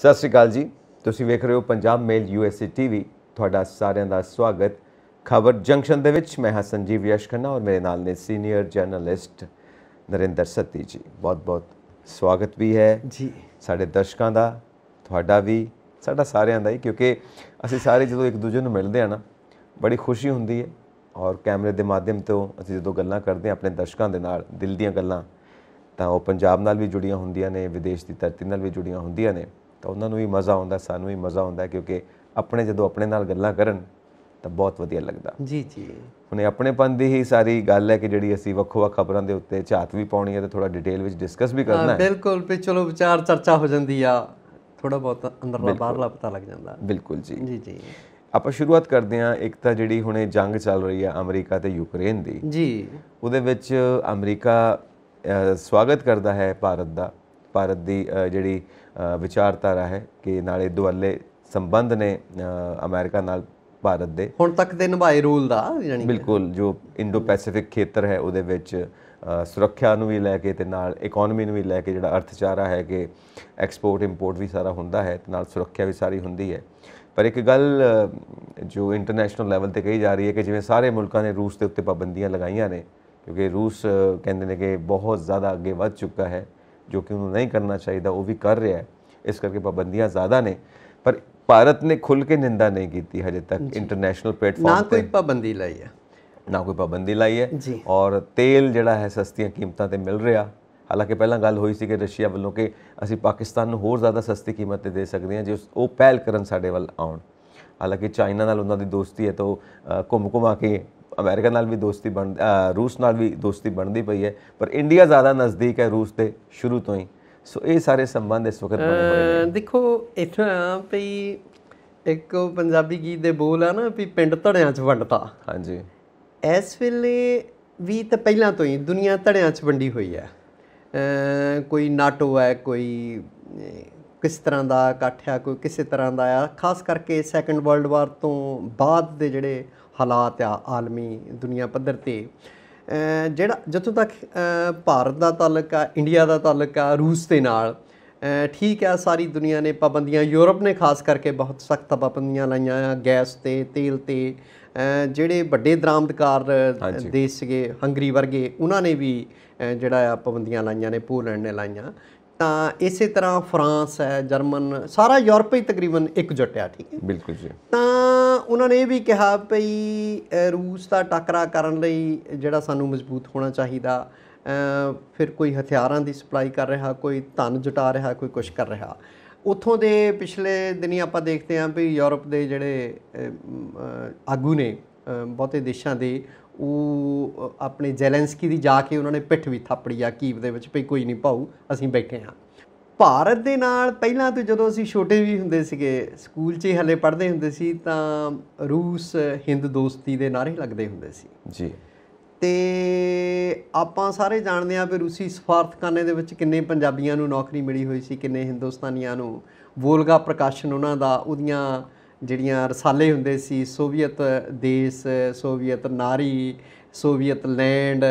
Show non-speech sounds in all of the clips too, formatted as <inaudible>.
ਸਤਿ ਸ਼੍ਰੀ ਅਕਾਲ ਜੀ ਤੁਸੀਂ ਵੇਖ ਰਹੇ ਹੋ ਪੰਜਾਬ ਮੇਲ ਯੂਐਸਏ ਟੀਵੀ ਤੁਹਾਡਾ ਸਾਰਿਆਂ ਦਾ ਸਵਾਗਤ ਖਬਰ ਜੰਕਸ਼ਨ ਦੇ ਵਿੱਚ ਮੈਂ ਹਾਂ ਸੰਜੀਵ ਯਸ਼ ਖੰਨਾ ਔਰ ਮੇਰੇ ਨਾਲ ਨੇ ਸੀਨੀਅਰ ਜਰਨਲਿਸਟ ਨਰਿੰਦਰ ਸੱਤੀ ਜੀ ਬਹੁਤ-ਬਹੁਤ ਸਵਾਗਤ ਵੀ ਹੈ ਜੀ ਸਾਡੇ ਦਰਸ਼ਕਾਂ ਦਾ ਤੁਹਾਡਾ ਵੀ ਸਾਡਾ ਸਾਰਿਆਂ ਦਾ ਹੀ ਕਿਉਂਕਿ ਅਸੀਂ ਸਾਰੇ ਜਦੋਂ ਇੱਕ ਦੂਜੇ ਨੂੰ ਮਿਲਦੇ ਆ ਨਾ ਬੜੀ ਖੁਸ਼ੀ ਹੁੰਦੀ ਹੈ ਔਰ ਕੈਮਰੇ ਦੇ ਮਾਧਿਅਮ ਤੋਂ ਅਸੀਂ ਜਦੋਂ ਗੱਲਾਂ ਕਰਦੇ ਆ ਆਪਣੇ ਦਰਸ਼ਕਾਂ ਦੇ ਨਾਲ ਦਿਲ ਦੀਆਂ ਗੱਲਾਂ ਤਾਂ ਉਹ ਪੰਜਾਬ ਨਾਲ ਵੀ ਜੁੜੀਆਂ ਹੁੰਦੀਆਂ ਨੇ ਵਿਦੇਸ਼ ਦੀ ਧਰਤੀ ਨਾਲ ਵੀ ਜੁੜੀਆਂ ਹੁੰਦੀਆਂ ਨੇ ਤਾਂ ਉਹਨਾਂ ਨੂੰ ਵੀ ਮਜ਼ਾ ਆਉਂਦਾ ਸਾਨੂੰ ਵੀ ਮਜ਼ਾ ਆਉਂਦਾ ਕਿਉਂਕਿ ਆਪਣੇ ਜਦੋਂ ਆਪਣੇ ਨਾਲ ਗੱਲਾਂ ਕਰਨ ਤਾਂ ਬਹੁਤ ਵਧੀਆ ਲੱਗਦਾ ਜੀ ਜੀ ਹੁਣ ਆਪਣੇਪਨ ਦੀ ਹੀ ਸਾਰੀ ਗੱਲ ਹੈ ਕਿ ਜਿਹੜੀ ਅਸੀਂ ਵੱਖੋ-ਵੱਖ ਖਬਰਾਂ ਦੇ ਉੱਤੇ ਝਾਤ ਵੀ ਪਾਉਣੀ ਹੈ ਤੇ ਥੋੜਾ ਡਿਟੇਲ ਵਿੱਚ ਡਿਸਕਸ ਵੀ ਕਰਨਾ ਹੈ ਬਿਲਕੁਲ ਵੀ ਚਲੋ ਵਿਚਾਰ ਚਰਚਾ ਹੋ ਜਾਂਦੀ ਆ ਥੋੜਾ ਬਹੁਤ ਅੰਦਰਲਾ ਬਾਹਰਲਾ ਪਤਾ ਲੱਗ ਜਾਂਦਾ ਬਿਲਕੁਲ ਜੀ ਜੀ ਜੀ ਆਪਾਂ ਸ਼ੁਰੂਆਤ ਕਰਦੇ ਹਾਂ ਇੱਕ ਤਾਂ ਜਿਹੜੀ ਹੁਣੇ ਜੰਗ ਚੱਲ ਰਹੀ ਆ ਅਮਰੀਕਾ ਤੇ ਯੂਕਰੇਨ ਦੀ ਜੀ ਉਹਦੇ ਵਿੱਚ ਅਮਰੀਕਾ ਸਵਾਗਤ ਕਰਦਾ ਹੈ ਭਾਰਤ ਦਾ ਭਾਰਤ ਦੀ ਜਿਹੜੀ ਵਿਚਾਰਧਾਰਾ ਹੈ ਕਿ ਨਾਲੇ ਦੁਆਲੇ ਸੰਬੰਧ ਨੇ ਅਮਰੀਕਾ ਨਾਲ ਭਾਰਤ ਦੇ ਹੁਣ ਤੱਕ ਦੇ ਨਿਭਾਏ ਰੂਲ ਦਾ ਯਾਨੀ ਬਿਲਕੁਲ ਜੋ ਇੰਡੋ ਪੈਸੀਫਿਕ ਖੇਤਰ ਹੈ ਉਹਦੇ ਵਿੱਚ ਸੁਰੱਖਿਆ ਨੂੰ ਵੀ ਲੈ ਕੇ ਤੇ ਨਾਲ ਇਕਨੋਮੀ ਨੂੰ ਵੀ ਲੈ ਕੇ ਜਿਹੜਾ ਅਰਥਚਾਰਾ ਹੈ ਕਿ ਐਕਸਪੋਰਟ ਇੰਪੋਰਟ ਵੀ ਸਾਰਾ ਹੁੰਦਾ ਹੈ ਤੇ ਨਾਲ ਸੁਰੱਖਿਆ ਵੀ ਸਾਰੀ ਹੁੰਦੀ ਹੈ ਪਰ ਇੱਕ ਗੱਲ ਜੋ ਇੰਟਰਨੈਸ਼ਨਲ ਲੈਵਲ ਤੇ ਕਹੀ ਜਾ ਰਹੀ ਹੈ ਕਿ ਜਿਵੇਂ ਸਾਰੇ ਮੁਲਕਾਂ ਨੇ ਰੂਸ ਦੇ ਉੱਤੇ ਪਾਬੰਦੀਆਂ ਲਗਾਈਆਂ ਨੇ ਕਿਉਂਕਿ ਰੂਸ ਕਹਿੰਦੇ ਨੇ ਕਿ ਬਹੁਤ ਜ਼ਿਆਦਾ ਅੱਗੇ ਵੱਧ ਚੁੱਕਾ ਹੈ ਜੋ ਕਿ ਉਹਨੂੰ ਨਹੀਂ ਕਰਨਾ ਚਾਹੀਦਾ ਉਹ ਵੀ ਕਰ ਰਿਹਾ ਹੈ ਇਸ ਕਰਕੇ ਪਾਬੰਦੀਆਂ ਜ਼ਿਆਦਾ ਨੇ ਪਰ ਭਾਰਤ ਨੇ ਖੁੱਲ ਕੇ ਨਿੰਦਾ ਨਹੀਂ ਕੀਤੀ ਹਜੇ ਤੱਕ ਇੰਟਰਨੈਸ਼ਨਲ ਪਲੇਟਫਾਰਮ ਤੇ ਨਾ ਕੋਈ ਪਾਬੰਦੀ ਲਾਈ ਹੈ ਨਾ ਕੋਈ ਪਾਬੰਦੀ ਲਾਈ ਹੈ ਔਰ ਤੇਲ ਜਿਹੜਾ ਹੈ ਸਸਤੀਆਂ ਕੀਮਤਾਂ ਤੇ ਮਿਲ ਰਿਹਾ ਹਾਲਾਂਕਿ ਪਹਿਲਾਂ ਗੱਲ ਹੋਈ ਸੀ ਕਿ ਰਸ਼ੀਆ ਵੱਲੋਂ ਕਿ ਅਸੀਂ ਪਾਕਿਸਤਾਨ ਨੂੰ ਹੋਰ ਜ਼ਿਆਦਾ ਸਸਤੀ ਕੀਮਤ ਤੇ ਦੇ ਸਕਦੇ ਹਾਂ ਜੇ ਉਹ ਪਹਿਲ ਕਰਨ ਸਾਡੇ ਵੱਲ ਆਉਣ ਹਾਲਾਂਕਿ ਚਾਈਨਾ ਨਾਲ ਉਹਨਾਂ ਦੀ ਦੋਸਤੀ ਹੈ ਤਾਂ ਘੁੰਮ ਘੁਮਾ ਕੇ ਅਮਰੀਕਾ ਨਾਲ ਵੀ ਦੋਸਤੀ ਬਣ ਰੂਸ ਨਾਲ ਵੀ ਦੋਸਤੀ ਬਣਦੀ ਪਈ ਹੈ ਪਰ ਇੰਡੀਆ ਜ਼ਿਆਦਾ ਨਜ਼ਦੀਕ ਹੈ ਰੂਸ ਦੇ ਸ਼ੁਰੂ ਤੋਂ ਹੀ ਸੋ ਇਹ ਸਾਰੇ ਸੰਬੰਧ ਇਸ ਵਕਤ ਬਣੇ ਹੋਏ ਨੇ ਦੇਖੋ ਇਥਾਂ ਪਈ ਇੱਕ ਪੰਜਾਬੀ ਗੀਤ ਦੇ ਬੋਲ ਆ ਨਾ ਵੀ ਪਿੰਡ ਧੜਿਆਂ 'ਚ ਵੰਡਤਾ ਹਾਂਜੀ ਇਸ ਵੇਲੇ ਵੀ ਤਾਂ ਪਹਿਲਾਂ ਤੋਂ ਹੀ ਦੁਨੀਆ ਧੜਿਆਂ 'ਚ ਵੰਡੀ ਹੋਈ ਹੈ ਕੋਈ ਨਾਟੋ ਹੈ ਕੋਈ ਕਿਸ ਤਰ੍ਹਾਂ ਦਾ ਇਕੱਠ ਆ ਕੋਈ ਕਿਸੇ ਤਰ੍ਹਾਂ ਦਾ ਆ ਖਾਸ ਕਰਕੇ ਸੈਕੰਡ ਵਰਲਡ ਵਾਰ ਤੋਂ ਬਾਅਦ ਦੇ ਜਿਹੜੇ ਹਾਲਾਤ ਆ ਆਲਮੀ ਦੁਨੀਆ ਪੱਧਰ ਤੇ ਜਿਹੜਾ ਜਿੱਥੋਂ ਤੱਕ ਭਾਰਤ ਦਾ ਤਾਲੁਕ ਆ ਇੰਡੀਆ ਦਾ ਤਾਲੁਕ ਆ ਰੂਸ ਦੇ ਨਾਲ ਠੀਕ ਆ ਸਾਰੀ ਦੁਨੀਆ ਨੇ ਪਾਬੰਦੀਆਂ ਯੂਰਪ ਨੇ ਖਾਸ ਕਰਕੇ ਬਹੁਤ ਸਖਤ ਪਾਬੰਦੀਆਂ ਲਾਈਆਂ ਆ ਗੈਸ ਤੇ ਤੇਲ ਤੇ ਜਿਹੜੇ ਵੱਡੇ ਦਰਾਮਦਕਾਰ ਦੇਸ਼ ਸੀਗੇ ਹੰਗਰੀ ਵਰਗੇ ਉਹਨਾਂ ਨੇ ਵੀ ਜਿਹੜਾ ਆ ਪਾਬੰਦੀਆਂ ਲਾਈਆਂ ਨੇ ਪੋਲੈਂਡ ਨੇ ਲਾਈਆਂ ਤਾਂ ਇਸੇ ਤਰ੍ਹਾਂ ਫਰਾਂਸ ਹੈ ਜਰਮਨ ਸਾਰਾ ਯੂਰਪ ਹੀ ਤਕਰੀਬਨ ਇੱਕ ਜੁਟਿਆ ਠੀਕ ਹੈ ਬਿਲਕੁਲ ਜੀ ਤਾਂ ਉਹਨਾਂ ਨੇ ਇਹ ਵੀ ਕਿਹਾ ਭਈ ਰੂਸ ਦਾ ਟਕਰਾ ਕਰਨ ਲਈ ਜਿਹੜਾ ਸਾਨੂੰ ਮਜ਼ਬੂਤ ਹੋਣਾ ਚਾਹੀਦਾ ਫਿਰ ਕੋਈ ਹਥਿਆਰਾਂ ਦੀ ਸਪਲਾਈ ਕਰ ਰਿਹਾ ਕੋਈ ਧਨ ਜੁਟਾ ਰਿਹਾ ਕੋਈ ਕੁਝ ਕਰ ਰਿਹਾ ਉਥੋਂ ਦੇ ਪਿਛਲੇ ਦਿਨੀ ਆਪਾਂ ਦੇਖਦੇ ਆਂ ਵੀ ਯੂਰਪ ਦੇ ਜਿਹੜੇ ਆਗੂ ਨੇ ਬਹੁਤੇ ਦੇਸ਼ਾਂ ਦੇ ਉਹ ਆਪਣੇ ਜ਼ੈਲੈਂਸਕੀ ਦੀ ਜਾ ਕੇ ਉਹਨਾਂ ਨੇ ਪਿੱਠ ਵੀ ਥਾਪੜੀ ਆ ਕੀਵ ਦੇ ਵਿੱਚ ਭਈ ਕੋਈ ਨਹੀਂ ਪਾਉ ਅਸੀਂ ਬੈਠੇ ਆ ਭਾਰਤ ਦੇ ਨਾਲ ਪਹਿਲਾਂ ਤੋਂ ਜਦੋਂ ਅਸੀਂ ਛੋਟੇ ਵੀ ਹੁੰਦੇ ਸੀਗੇ ਸਕੂਲ 'ਚ ਹੀ ਹਲੇ ਪੜ੍ਹਦੇ ਹੁੰਦੇ ਸੀ ਤਾਂ ਰੂਸ ਹਿੰਦ ਦੋਸਤੀ ਦੇ ਨਾਰੇ ਲੱਗਦੇ ਹੁੰਦੇ ਸੀ ਜੀ ਤੇ ਆਪਾਂ ਸਾਰੇ ਜਾਣਦੇ ਆ ਵੀ ਰੂਸੀ ਸਫਾਰਤਖਾਨੇ ਦੇ ਵਿੱਚ ਕਿੰਨੇ ਪੰਜਾਬੀਆਂ ਨੂੰ ਨੌਕਰੀ ਮਿਲੀ ਹੋਈ ਸੀ ਕਿੰਨੇ ਹਿੰਦੁਸਤਾਨੀਆਂ ਨੂੰ ਵੋਲਗਾ ਪ੍ਰਕਾਸ਼ਨ ਉਹਨਾਂ ਦਾ ਉਹਦੀਆਂ ਜਿਹੜੀਆਂ ਰਸਾਲੇ ਹੁੰਦੇ ਸੀ Soviet Desh Soviet Nari Soviet land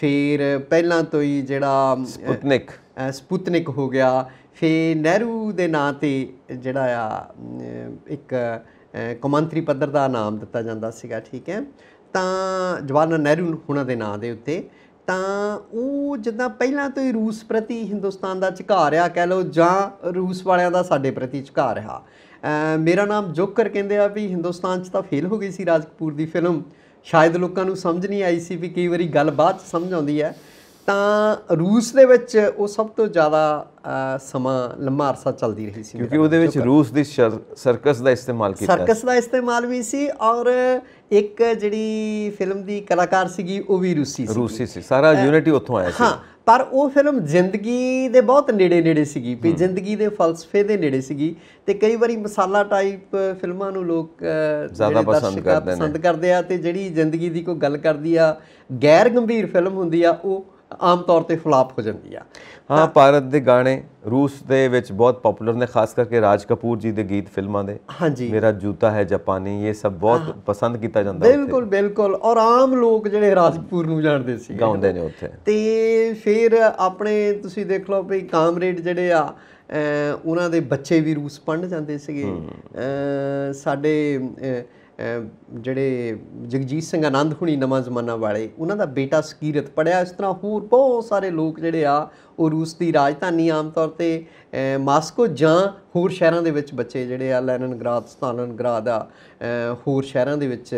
ਫਿਰ ਪਹਿਲਾਂ ਤੋਂ ਹੀ ਜਿਹੜਾ ਸਪੁਤਨਿਕ ਸਪੁਤਨਿਕ ਹੋ ਗਿਆ ਫਿਰ ਨਹਿਰੂ ਦੇ ਨਾਂ ਤੇ ਜਿਹੜਾ ਆ ਇੱਕ ਕਮੰਤਰੀ ਪੱਧਰ ਦਾ ਨਾਮ ਦਿੱਤਾ ਜਾਂਦਾ ਸੀਗਾ ਠੀਕ ਹੈ ਤਾਂ ਜਵਾਨ ਨਹਿਰੂ ਉਹਨਾਂ ਦੇ ਨਾਂ ਦੇ ਉੱਤੇ ਤਾਂ ਉਹ ਜਿੱਦਾਂ ਪਹਿਲਾਂ ਤੋਂ ਹੀ ਰੂਸ ਪ੍ਰਤੀ ਹਿੰਦੁਸਤਾਨ ਦਾ ਝੁਕਾਅ ਰਿਹਾ ਕਹਿ ਲਓ ਜਾਂ ਰੂਸ ਵਾਲਿਆਂ ਦਾ ਸਾਡੇ ਪ੍ਰਤੀ ਝੁਕਾਅ ਰਿਹਾ ਮੇਰਾ ਨਾਮ ਜੋਕਰ ਕਹਿੰਦੇ ਆ ਵੀ ਹਿੰਦੁਸਤਾਨ 'ਚ ਤਾਂ ਫੇਲ ਹੋ ਗਈ ਸੀ ਰਾਜ ਕਪੂਰ ਦੀ ਫਿਲਮ ਸ਼ਾਇਦ ਲੋਕਾਂ ਨੂੰ ਸਮਝ ਨਹੀਂ ਆਈ ਸੀ ਵੀ ਕਈ ਵਾਰੀ ਗੱਲ ਬਾਅਦ ਸਮਝ ਆਉਂਦੀ ਹੈ ਤਾਂ ਰੂਸ ਦੇ ਵਿੱਚ ਉਹ ਸਭ ਤੋਂ ਜ਼ਿਆਦਾ ਸਮਾਂ ਲੰਮਾ ਅਰਸਾ ਚੱਲਦੀ ਰਹੀ ਸੀ ਕਿਉਂਕਿ ਉਹਦੇ ਵਿੱਚ ਰੂਸ ਦੀ ਸਰਕਸ ਦਾ ਇਸਤੇਮਾਲ ਕੀਤਾ ਸਰਕਸ ਦਾ ਇਸਤੇਮਾਲ ਵੀ ਸੀ ਔਰ ਇੱਕ ਜਿਹੜੀ ਫਿਲਮ ਦੀ ਕਲਾਕਾਰ ਸੀਗੀ ਉਹ ਵੀ ਰੂਸੀ ਸੀ ਰੂਸੀ ਸੀ ਸਾਰਾ ਯੂਨਿਟੀ ਉੱਥੋਂ ਆਇਆ ਸੀ ਹਾਂ ਪਰ ਉਹ ਫਿਲਮ ਜ਼ਿੰਦਗੀ ਦੇ ਬਹੁਤ ਨੇੜੇ ਨੇੜੇ ਸੀਗੀ ਵੀ ਜ਼ਿੰਦਗੀ ਦੇ ਫਲਸਫੇ ਦੇ ਨੇੜੇ ਸੀਗੀ ਤੇ ਕਈ ਵਾਰੀ ਮਸਾਲਾ ਟਾਈਪ ਫਿਲਮਾਂ ਨੂੰ ਲੋਕ ਜ਼ਿਆਦਾ ਪਸੰਦ ਕਰਦੇ ਨੇ ਪਸੰਦ ਕਰਦੇ ਆ ਤੇ ਜਿਹੜੀ ਜ਼ਿੰਦਗੀ ਦੀ ਕੋਈ ਗੱਲ ਕਰਦੀ ਆ ਗੈਰ ਗੰਭੀਰ ਫਿਲਮ ਹੁੰਦੀ ਆ ਉਹ ਆਮ ਤੌਰ ਤੇ ਫਲਾਪ ਹੋ ਜਾਂਦੀ ਆ ਹਾਂ ਭਾਰਤ ਦੇ ਗਾਣੇ ਰੂਸ ਦੇ ਵਿੱਚ ਬਹੁਤ ਪਪੂਲਰ ਨੇ ਖਾਸ ਕਰਕੇ ਰਾਜ ਕਪੂਰ ਜੀ ਦੇ ਗੀਤ ਫਿਲਮਾਂ ਦੇ ਹਾਂਜੀ ਮੇਰਾ ਜੂਤਾ ਹੈ ਜਾਪਾਨੀ ਇਹ ਸਭ ਬਹੁਤ ਪਸੰਦ ਕੀਤਾ ਜਾਂਦਾ ਹੈ ਬਿਲਕੁਲ ਬਿਲਕੁਲ ਔਰ ਆਮ ਲੋਕ ਜਿਹੜੇ ਰਾਜਪੂਰ ਨੂੰ ਜਾਣਦੇ ਸੀ ਗਾਉਂਦੇ ਨੇ ਉੱਥੇ ਤੇ ਫਿਰ ਆਪਣੇ ਤੁਸੀਂ ਦੇਖ ਲਓ ਵੀ ਕਾਮਰੇਡ ਜਿਹੜੇ ਆ ਉਹਨਾਂ ਦੇ ਬੱਚੇ ਵੀ ਰੂਸ ਪੜਨ ਜਾਂਦੇ ਸੀਗੇ ਸਾਡੇ ਜਿਹੜੇ ਜਗਜੀਤ ਸਿੰਘ ਆਨੰਦ ਹੁਣੀ ਨਵਾਂ ਜ਼ਮਾਨਾ ਵਾਲੇ ਉਹਨਾਂ ਦਾ ਬੇਟਾ ਸਕੀਰਤ ਪੜਿਆ ਇਸ ਤਰ੍ਹਾਂ ਹੋਰ ਬਹੁਤ ਸਾਰੇ ਲੋਕ ਜਿਹੜੇ ਆ ਉਹ ਰੂਸ ਦੀ ਰਾਜਧਾਨੀ ਆਮ ਤੌਰ ਤੇ ਮਾਸਕੋ ਜਾਂ ਹੋਰ ਸ਼ਹਿਰਾਂ ਦੇ ਵਿੱਚ ਬੱਚੇ ਜਿਹੜੇ ਆ ਲੈਨਨਗ੍ਰਾਦ ਸਟਾਲਨਗ੍ਰਾਦ ਆ ਹੋਰ ਸ਼ਹਿਰਾਂ ਦੇ ਵਿੱਚ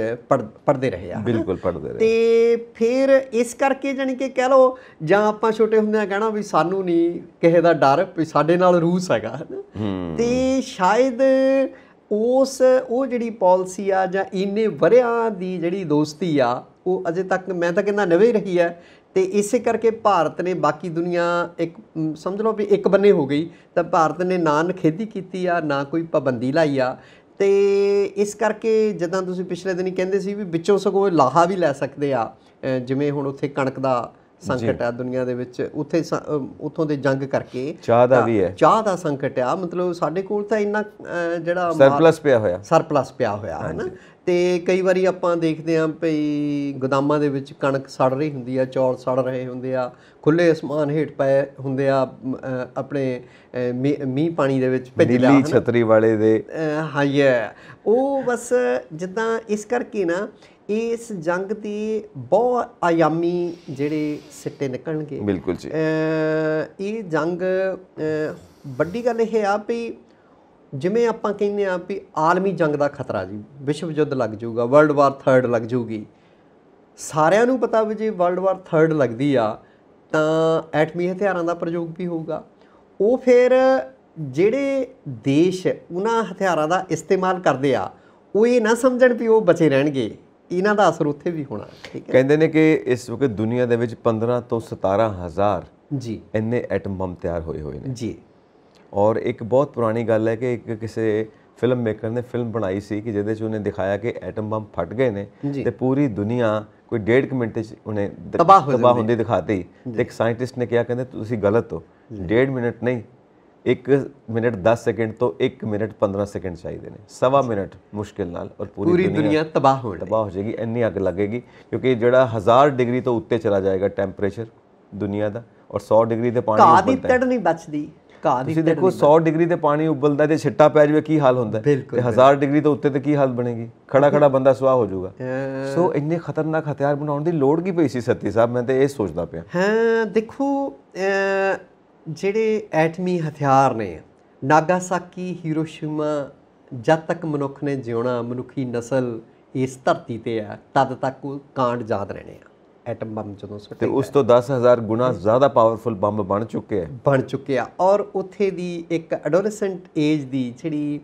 ਪੜਦੇ ਰਹੇ ਆ ਬਿਲਕੁਲ ਪੜਦੇ ਰਹੇ ਤੇ ਫਿਰ ਇਸ ਕਰਕੇ ਜਾਨੀ ਕਿ ਕਹਿ ਲੋ ਜਾਂ ਆਪਾਂ ਛੋਟੇ ਹੁੰਦਿਆਂ ਕਹਿਣਾ ਵੀ ਸਾਨੂੰ ਨਹੀਂ ਕਿਸੇ ਦਾ ਡਰ ਵੀ ਸਾਡੇ ਨਾਲ ਰੂਸ ਹੈਗਾ ਤੇ ਸ਼ਾਇਦ ਉਸ ਉਹ ਜਿਹੜੀ ਪਾਲਿਸੀ ਆ ਜਾਂ ਇੰਨੇ ਵਰਿਆਂ ਦੀ ਜਿਹੜੀ ਦੋਸਤੀ ਆ ਉਹ ਅਜੇ ਤੱਕ ਮੈਂ ਤਾਂ ਕਹਿੰਦਾ ਨਵੇਂ ਰਹੀ ਹੈ ਤੇ ਇਸੇ ਕਰਕੇ ਭਾਰਤ ਨੇ ਬਾਕੀ ਦੁਨੀਆ ਇੱਕ ਸਮਝ ਲਓ ਵੀ ਇੱਕ ਬੰਨੇ ਹੋ ਗਈ ਤਾਂ ਭਾਰਤ ਨੇ ਨਾ ਨਖੇਦੀ ਕੀਤੀ ਆ ਨਾ ਕੋਈ ਪਾਬੰਦੀ ਲਾਈ ਆ ਤੇ ਇਸ ਕਰਕੇ ਜਦੋਂ ਤੁਸੀਂ ਪਿਛਲੇ ਦਿਨ ਕਹਿੰਦੇ ਸੀ ਵੀ ਵਿੱਚੋਂ ਸਗੋਂ ਲਾਹਾ ਵੀ ਲੈ ਸਕਦੇ ਆ ਜਿਵੇਂ ਹੁਣ ਉੱਥੇ ਕਣਕ ਦਾ ਸੰਕਟ ਆ ਦੁਨੀਆ ਦੇ ਵਿੱਚ ਉੱਥੇ ਉੱਥੋਂ ਦੇ ਜੰਗ ਕਰਕੇ ਚਾਹ ਦਾ ਵੀ ਹੈ ਚਾਹ ਦਾ ਸੰਕਟ ਆ ਮਤਲਬ ਸਾਡੇ ਕੋਲ ਤਾਂ ਇੰਨਾ ਜਿਹੜਾ ਸਰਪਲਸ ਪਿਆ ਹੋਇਆ ਸਰਪਲਸ ਪਿਆ ਹੋਇਆ ਹੈ ਨਾ ਤੇ ਕਈ ਵਾਰੀ ਆਪਾਂ ਦੇਖਦੇ ਆਂ ਭਈ ਗੋਦਾਮਾਂ ਦੇ ਵਿੱਚ ਕਣਕ ਸੜ ਰਹੀ ਹੁੰਦੀ ਆ ਚੌਲ ਸੜ ਰਹੇ ਹੁੰਦੇ ਆ ਖੁੱਲੇ ਅਸਮਾਨ ਹੇਠ ਪਏ ਹੁੰਦੇ ਆ ਆਪਣੇ ਮੀਂਹ ਪਾਣੀ ਦੇ ਵਿੱਚ ਭਿੱਜ ਲਿਆ ਦਿੱਲੀ ਛਤਰੀ ਵਾਲੇ ਦੇ ਹਾਂ ਇਹ ਉਹ ਬਸ ਜਿੱਦਾਂ ਇਸ ਕਰਕੇ ਨਾ ਇਸ ਜੰਗ ਦੀ ਬਹੁ ਆਯਾਮੀ ਜਿਹੜੇ ਸਿੱਟੇ ਨਿਕਲਣਗੇ ਬਿਲਕੁਲ ਜੀ ਇਹ ਜੰਗ ਵੱਡੀ ਗੱਲ ਇਹ ਆ ਵੀ ਜਿਵੇਂ ਆਪਾਂ ਕਹਿੰਦੇ ਆ ਵੀ ਆਲਮੀ ਜੰਗ ਦਾ ਖਤਰਾ ਜੀ ਵਿਸ਼ਵ ਯੁੱਧ ਲੱਗ ਜਾਊਗਾ ਵਰਲਡ ਵਾਰ 3 ਲੱਗ ਜਾਊਗੀ ਸਾਰਿਆਂ ਨੂੰ ਪਤਾ ਵੀ ਜੇ ਵਰਲਡ ਵਾਰ 3 ਲੱਗਦੀ ਆ ਤਾਂ ਐਟਮੀ ਹਥਿਆਰਾਂ ਦਾ ਪ੍ਰਯੋਗ ਵੀ ਹੋਊਗਾ ਉਹ ਫਿਰ ਜਿਹੜੇ ਦੇਸ਼ ਉਹਨਾਂ ਹਥਿਆਰਾਂ ਦਾ ਇਸਤੇਮਾਲ ਕਰਦੇ ਆ ਉਹ ਇਹ ਨਾ ਸਮਝਣ ਵੀ ਉਹ ਬਚੇ ਰਹਿਣਗੇ ਇਹਨਾਂ ਦਾ ਅਸਰ ਉੱਥੇ ਵੀ ਹੋਣਾ ਠੀਕ ਹੈ ਕਹਿੰਦੇ ਨੇ ਕਿ ਇਸ ਵਕਤ ਦੁਨੀਆ ਦੇ ਵਿੱਚ 15 ਤੋਂ 17000 ਜੀ ਇੰਨੇ ਐਟਮ ਬੰਬ ਤਿਆਰ ਹੋਏ ਹੋਏ ਨੇ ਜੀ ਔਰ ਇੱਕ ਬਹੁਤ ਪੁਰਾਣੀ ਗੱਲ ਹੈ ਕਿ ਇੱਕ ਕਿਸੇ ਫਿਲਮ ਮੇਕਰ ਨੇ ਫਿਲਮ ਬਣਾਈ ਸੀ ਕਿ ਜਿਹਦੇ 'ਚ ਉਹਨੇ ਦਿਖਾਇਆ ਕਿ ਐਟਮ ਬੰਬ ਫਟ ਗਏ ਨੇ ਤੇ ਪੂਰੀ ਦੁਨੀਆ ਕੋਈ ਡੇਢ ਮਿੰਟ 'ਚ ਉਹਨੇ ਤਬਾਹ ਹੁੰਦੀ ਦਿਖਾਤੀ ਤੇ ਇੱਕ ਸਾਇੰਟਿਸਟ ਨੇ ਕਿਹਾ ਕਹਿੰਦੇ ਤੁਸੀਂ ਗਲਤ ਹੋ ਡੇਢ ਮਿੰਟ ਨਹੀਂ 1 ਮਿੰਟ 10 ਸੈਕਿੰਡ ਤੋਂ 1 ਮਿੰਟ 15 ਸੈਕਿੰਡ ਚਾਹੀਦੇ ਨੇ ਸਵਾ ਮਿੰਟ ਮੁਸ਼ਕਿਲ ਨਾਲ ਔਰ ਪੂਰੀ ਦੁਨੀਆ ਤਬਾਹ ਹੋ ਤਬਾਹ ਹੋ ਜਾਏਗੀ ਇੰਨੀ ਅੱਗ ਲੱਗੇਗੀ ਕਿਉਂਕਿ ਜਿਹੜਾ 1000 ਡਿਗਰੀ ਤੋਂ ਉੱਤੇ ਚਲਾ ਜਾਏਗਾ ਟੈਂਪਰੇਚਰ ਦੁਨੀਆ ਦਾ ਔਰ 100 ਡਿਗਰੀ ਤੇ ਪਾਣੀ ਉਬਲਦਾ ਹੈ ਤੜ ਨਹੀਂ ਬਚਦੀ ਕਾਦੀ ਤੁਸੀਂ ਦੇਖੋ 100 ਡਿਗਰੀ ਤੇ ਪਾਣੀ ਉਬਲਦਾ ਤੇ ਛਿੱਟਾ ਪੈ ਜਾਵੇ ਕੀ ਹਾਲ ਹੁੰਦਾ ਤੇ 1000 ਡਿਗਰੀ ਤੋਂ ਉੱਤੇ ਤੇ ਕੀ ਹਾਲ ਬਣੇਗੀ ਖੜਾ ਖੜਾ ਬੰਦਾ ਸੁਆਹ ਹੋ ਜਾਊਗਾ ਸੋ ਇੰਨੇ ਖਤਰਨਾਕ ਹਥਿਆਰ ਬਣਾਉਣ ਦੀ ਲੋੜ ਕੀ ਪਈ ਸੀ ਸੱਤੀ ਸਾਹਿਬ ਮੈਂ ਤੇ ਇਹ ਸੋਚਦਾ ਪਿਆ ਹਾਂ ਦੇਖੋ ਜਿਹੜੇ ਐਟਮੀ ਹਥਿਆਰ ਨੇ ਨਾਗਾਸਾਕੀ ਹੀਰੋਸ਼ਿਮਾ ਜਦ ਤੱਕ ਮਨੁੱਖ ਨੇ ਜਿਉਣਾ ਮਨੁੱਖੀ ਨਸਲ ਇਸ ਧਰਤੀ ਤੇ ਆ ਤਦ ਤੱਕ ਉਹ ਕਾਂਡ ਯਾਦ ਰਹਿਣੇ ਆ ਐਟਮ ਬੰਬ ਜਦੋਂ ਸੁੱਟੇ ਤੇ ਉਸ ਤੋਂ 10000 ਗੁਣਾ ਜ਼ਿਆਦਾ ਪਾਵਰਫੁਲ ਬੰਬ ਬਣ ਚੁੱਕੇ ਆ ਬਣ ਚੁੱਕੇ ਆ ਔਰ ਉੱਥੇ ਦੀ ਇੱਕ ਐਡੋਲੈਸੈਂਟ ਏਜ ਦੀ ਜਿਹੜੀ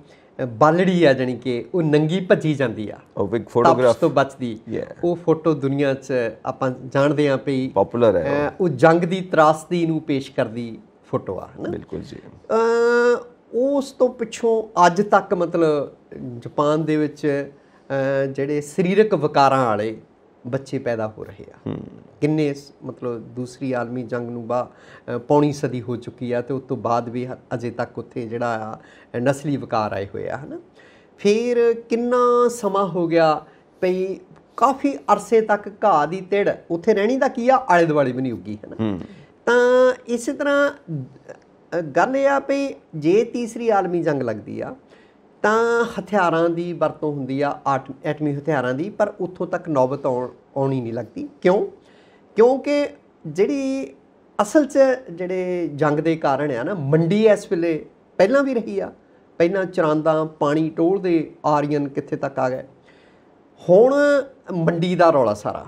ਬਾਲੜੀ ਆ ਜਾਨੀ ਕਿ ਉਹ ਨੰਗੀ ਭੱਜੀ ਜਾਂਦੀ ਆ ਉਹ ਇੱਕ ਫੋਟੋਗ੍ਰਾਫ ਤੋਂ ਬਚਦੀ ਉਹ ਫੋਟੋ ਦੁਨੀਆ 'ਚ ਆਪਾਂ ਜਾਣਦੇ ਆ ਪਈ ਪਪੂਲਰ ਹੈ ਉਹ ਜੰਗ ਦੀ ਤਰਾਸਦੀ ਨੂੰ ਪੇਸ਼ ਕਰਦੀ ਫੋਟੋ ਹੈ ਨਾ ਬਿਲਕੁਲ ਜੀ ਉਸ ਤੋਂ ਪਿੱਛੋਂ ਅੱਜ ਤੱਕ ਮਤਲਬ ਜਾਪਾਨ ਦੇ ਵਿੱਚ ਜਿਹੜੇ ਸਰੀਰਕ ਵਿਕਾਰਾਂ ਵਾਲੇ ਬੱਚੇ ਪੈਦਾ ਹੋ ਰਹੇ ਆ ਕਿੰਨੇ ਮਤਲਬ ਦੂਸਰੀ ਆਲਮੀ ਜੰਗ ਨੂੰ ਬਾ ਪੌਣੀ ਸਦੀ ਹੋ ਚੁੱਕੀ ਆ ਤੇ ਉਸ ਤੋਂ ਬਾਅਦ ਵੀ ਅਜੇ ਤੱਕ ਉੱਥੇ ਜਿਹੜਾ ਆ ਨਸਲੀ ਵਿਕਾਰ ਆਏ ਹੋਏ ਆ ਹਨਾ ਫਿਰ ਕਿੰਨਾ ਸਮਾਂ ਹੋ ਗਿਆ ਪਈ ਕਾਫੀ ਅਰਸੇ ਤੱਕ ਘਾਹ ਦੀ ਟਿੜ ਉੱਥੇ ਰਹਿਣੀ ਦਾ ਕੀ ਆ ਆਲੇ ਦੁਆਲੇ ਵੀ ਨਹੀਂ ਉੱਗੀ ਹਨਾ ਤਾਂ ਇਸੇ ਤਰ੍ਹਾਂ ਗੱਲ ਇਹ ਆ ਵੀ ਜੇ ਤੀਸਰੀ ਆਲਮੀ ਜੰਗ ਲੱਗਦੀ ਆ ਤਾਂ ਹਥਿਆਰਾਂ ਦੀ ਵਰਤੋਂ ਹੁੰਦੀ ਆ ਐਟਮੀ ਹਥਿਆਰਾਂ ਦੀ ਪਰ ਉੱਥੋਂ ਤੱਕ ਨੌਬਤ ਆਉਣੀ ਨਹੀਂ ਲੱਗਦੀ ਕਿਉਂ ਕਿਉਂਕਿ ਜਿਹੜੀ ਅਸਲ 'ਚ ਜਿਹੜੇ ਜੰਗ ਦੇ ਕਾਰਨ ਆ ਨਾ ਮੰਡੀ ਇਸ ਵੇਲੇ ਪਹਿਲਾਂ ਵੀ ਰਹੀ ਆ ਪਹਿਲਾਂ ਚਰਾਂਦਾ ਪਾਣੀ ਟੋਲਦੇ ਆਰੀਅਨ ਕਿੱਥੇ ਤੱਕ ਆ ਗਏ ਹੁਣ ਮੰਡੀ ਦਾ ਰੌਲਾ ਸਾਰਾ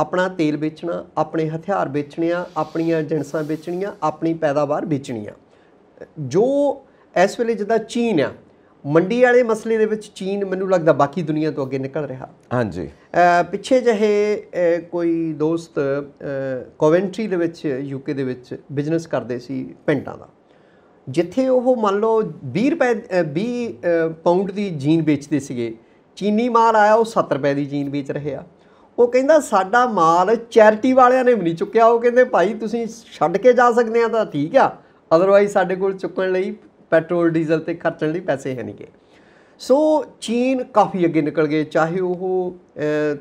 ਆਪਣਾ ਤੇਲ ਵੇਚਣਾ ਆਪਣੇ ਹਥਿਆਰ ਵੇਚਣਿਆ ਆਪਣੀਆਂ ਜਿੰਸਾਂ ਵੇਚਣੀਆਂ ਆਪਣੀ ਪੈਦਾਵਾਰ ਵੇਚਣੀਆਂ ਜੋ ਇਸ ਵੇਲੇ ਜਿੱਦਾਂ ਚੀਨ ਆ ਮੰਡੀ ਵਾਲੇ ਮਸਲੇ ਦੇ ਵਿੱਚ ਚੀਨ ਮੈਨੂੰ ਲੱਗਦਾ ਬਾਕੀ ਦੁਨੀਆ ਤੋਂ ਅੱਗੇ ਨਿਕਲ ਰਿਹਾ ਹਾਂਜੀ ਪਿੱਛੇ ਜਿਹੇ ਕੋਈ ਦੋਸਤ ਕੋਵੈਂਟਰੀ ਦੇ ਵਿੱਚ ਯੂਕੇ ਦੇ ਵਿੱਚ ਬਿਜ਼ਨਸ ਕਰਦੇ ਸੀ ਪੈਂਟਾਂ ਦਾ ਜਿੱਥੇ ਉਹ ਮੰਨ ਲਓ 20 ਰੁਪਏ 20 ਪਾਉਂਡ ਦੀ ਜੀਨ ਵੇਚਦੇ ਸੀਗੇ ਚੀਨੀ ਮਾਲ ਆਇਆ ਉਹ 70 ਰੁਪਏ ਦੀ ਜੀਨ ਵੇਚ ਰਹੇ ਆ ਉਹ ਕਹਿੰਦਾ ਸਾਡਾ ਮਾਲ ਚੈਰਿਟੀ ਵਾਲਿਆਂ ਨੇ ਵੀ ਨਹੀਂ ਚੁੱਕਿਆ ਉਹ ਕਹਿੰਦੇ ਭਾਈ ਤੁਸੀਂ ਛੱਡ ਕੇ ਜਾ ਸਕਦੇ ਆ ਤਾਂ ਠੀਕ ਆ ਅਦਰਵਾਈਜ਼ ਸਾਡੇ ਕੋਲ ਚੁੱਕਣ ਲਈ ਪੈਟਰੋਲ ਡੀਜ਼ਲ ਤੇ ਖਰਚਣ ਲਈ ਪੈਸੇ ਹੈ ਨਹੀਂਗੇ ਸੋ ਚੀਨ ਕਾਫੀ ਅੱਗੇ ਨਿਕਲ ਗਏ ਚਾਹੇ ਉਹ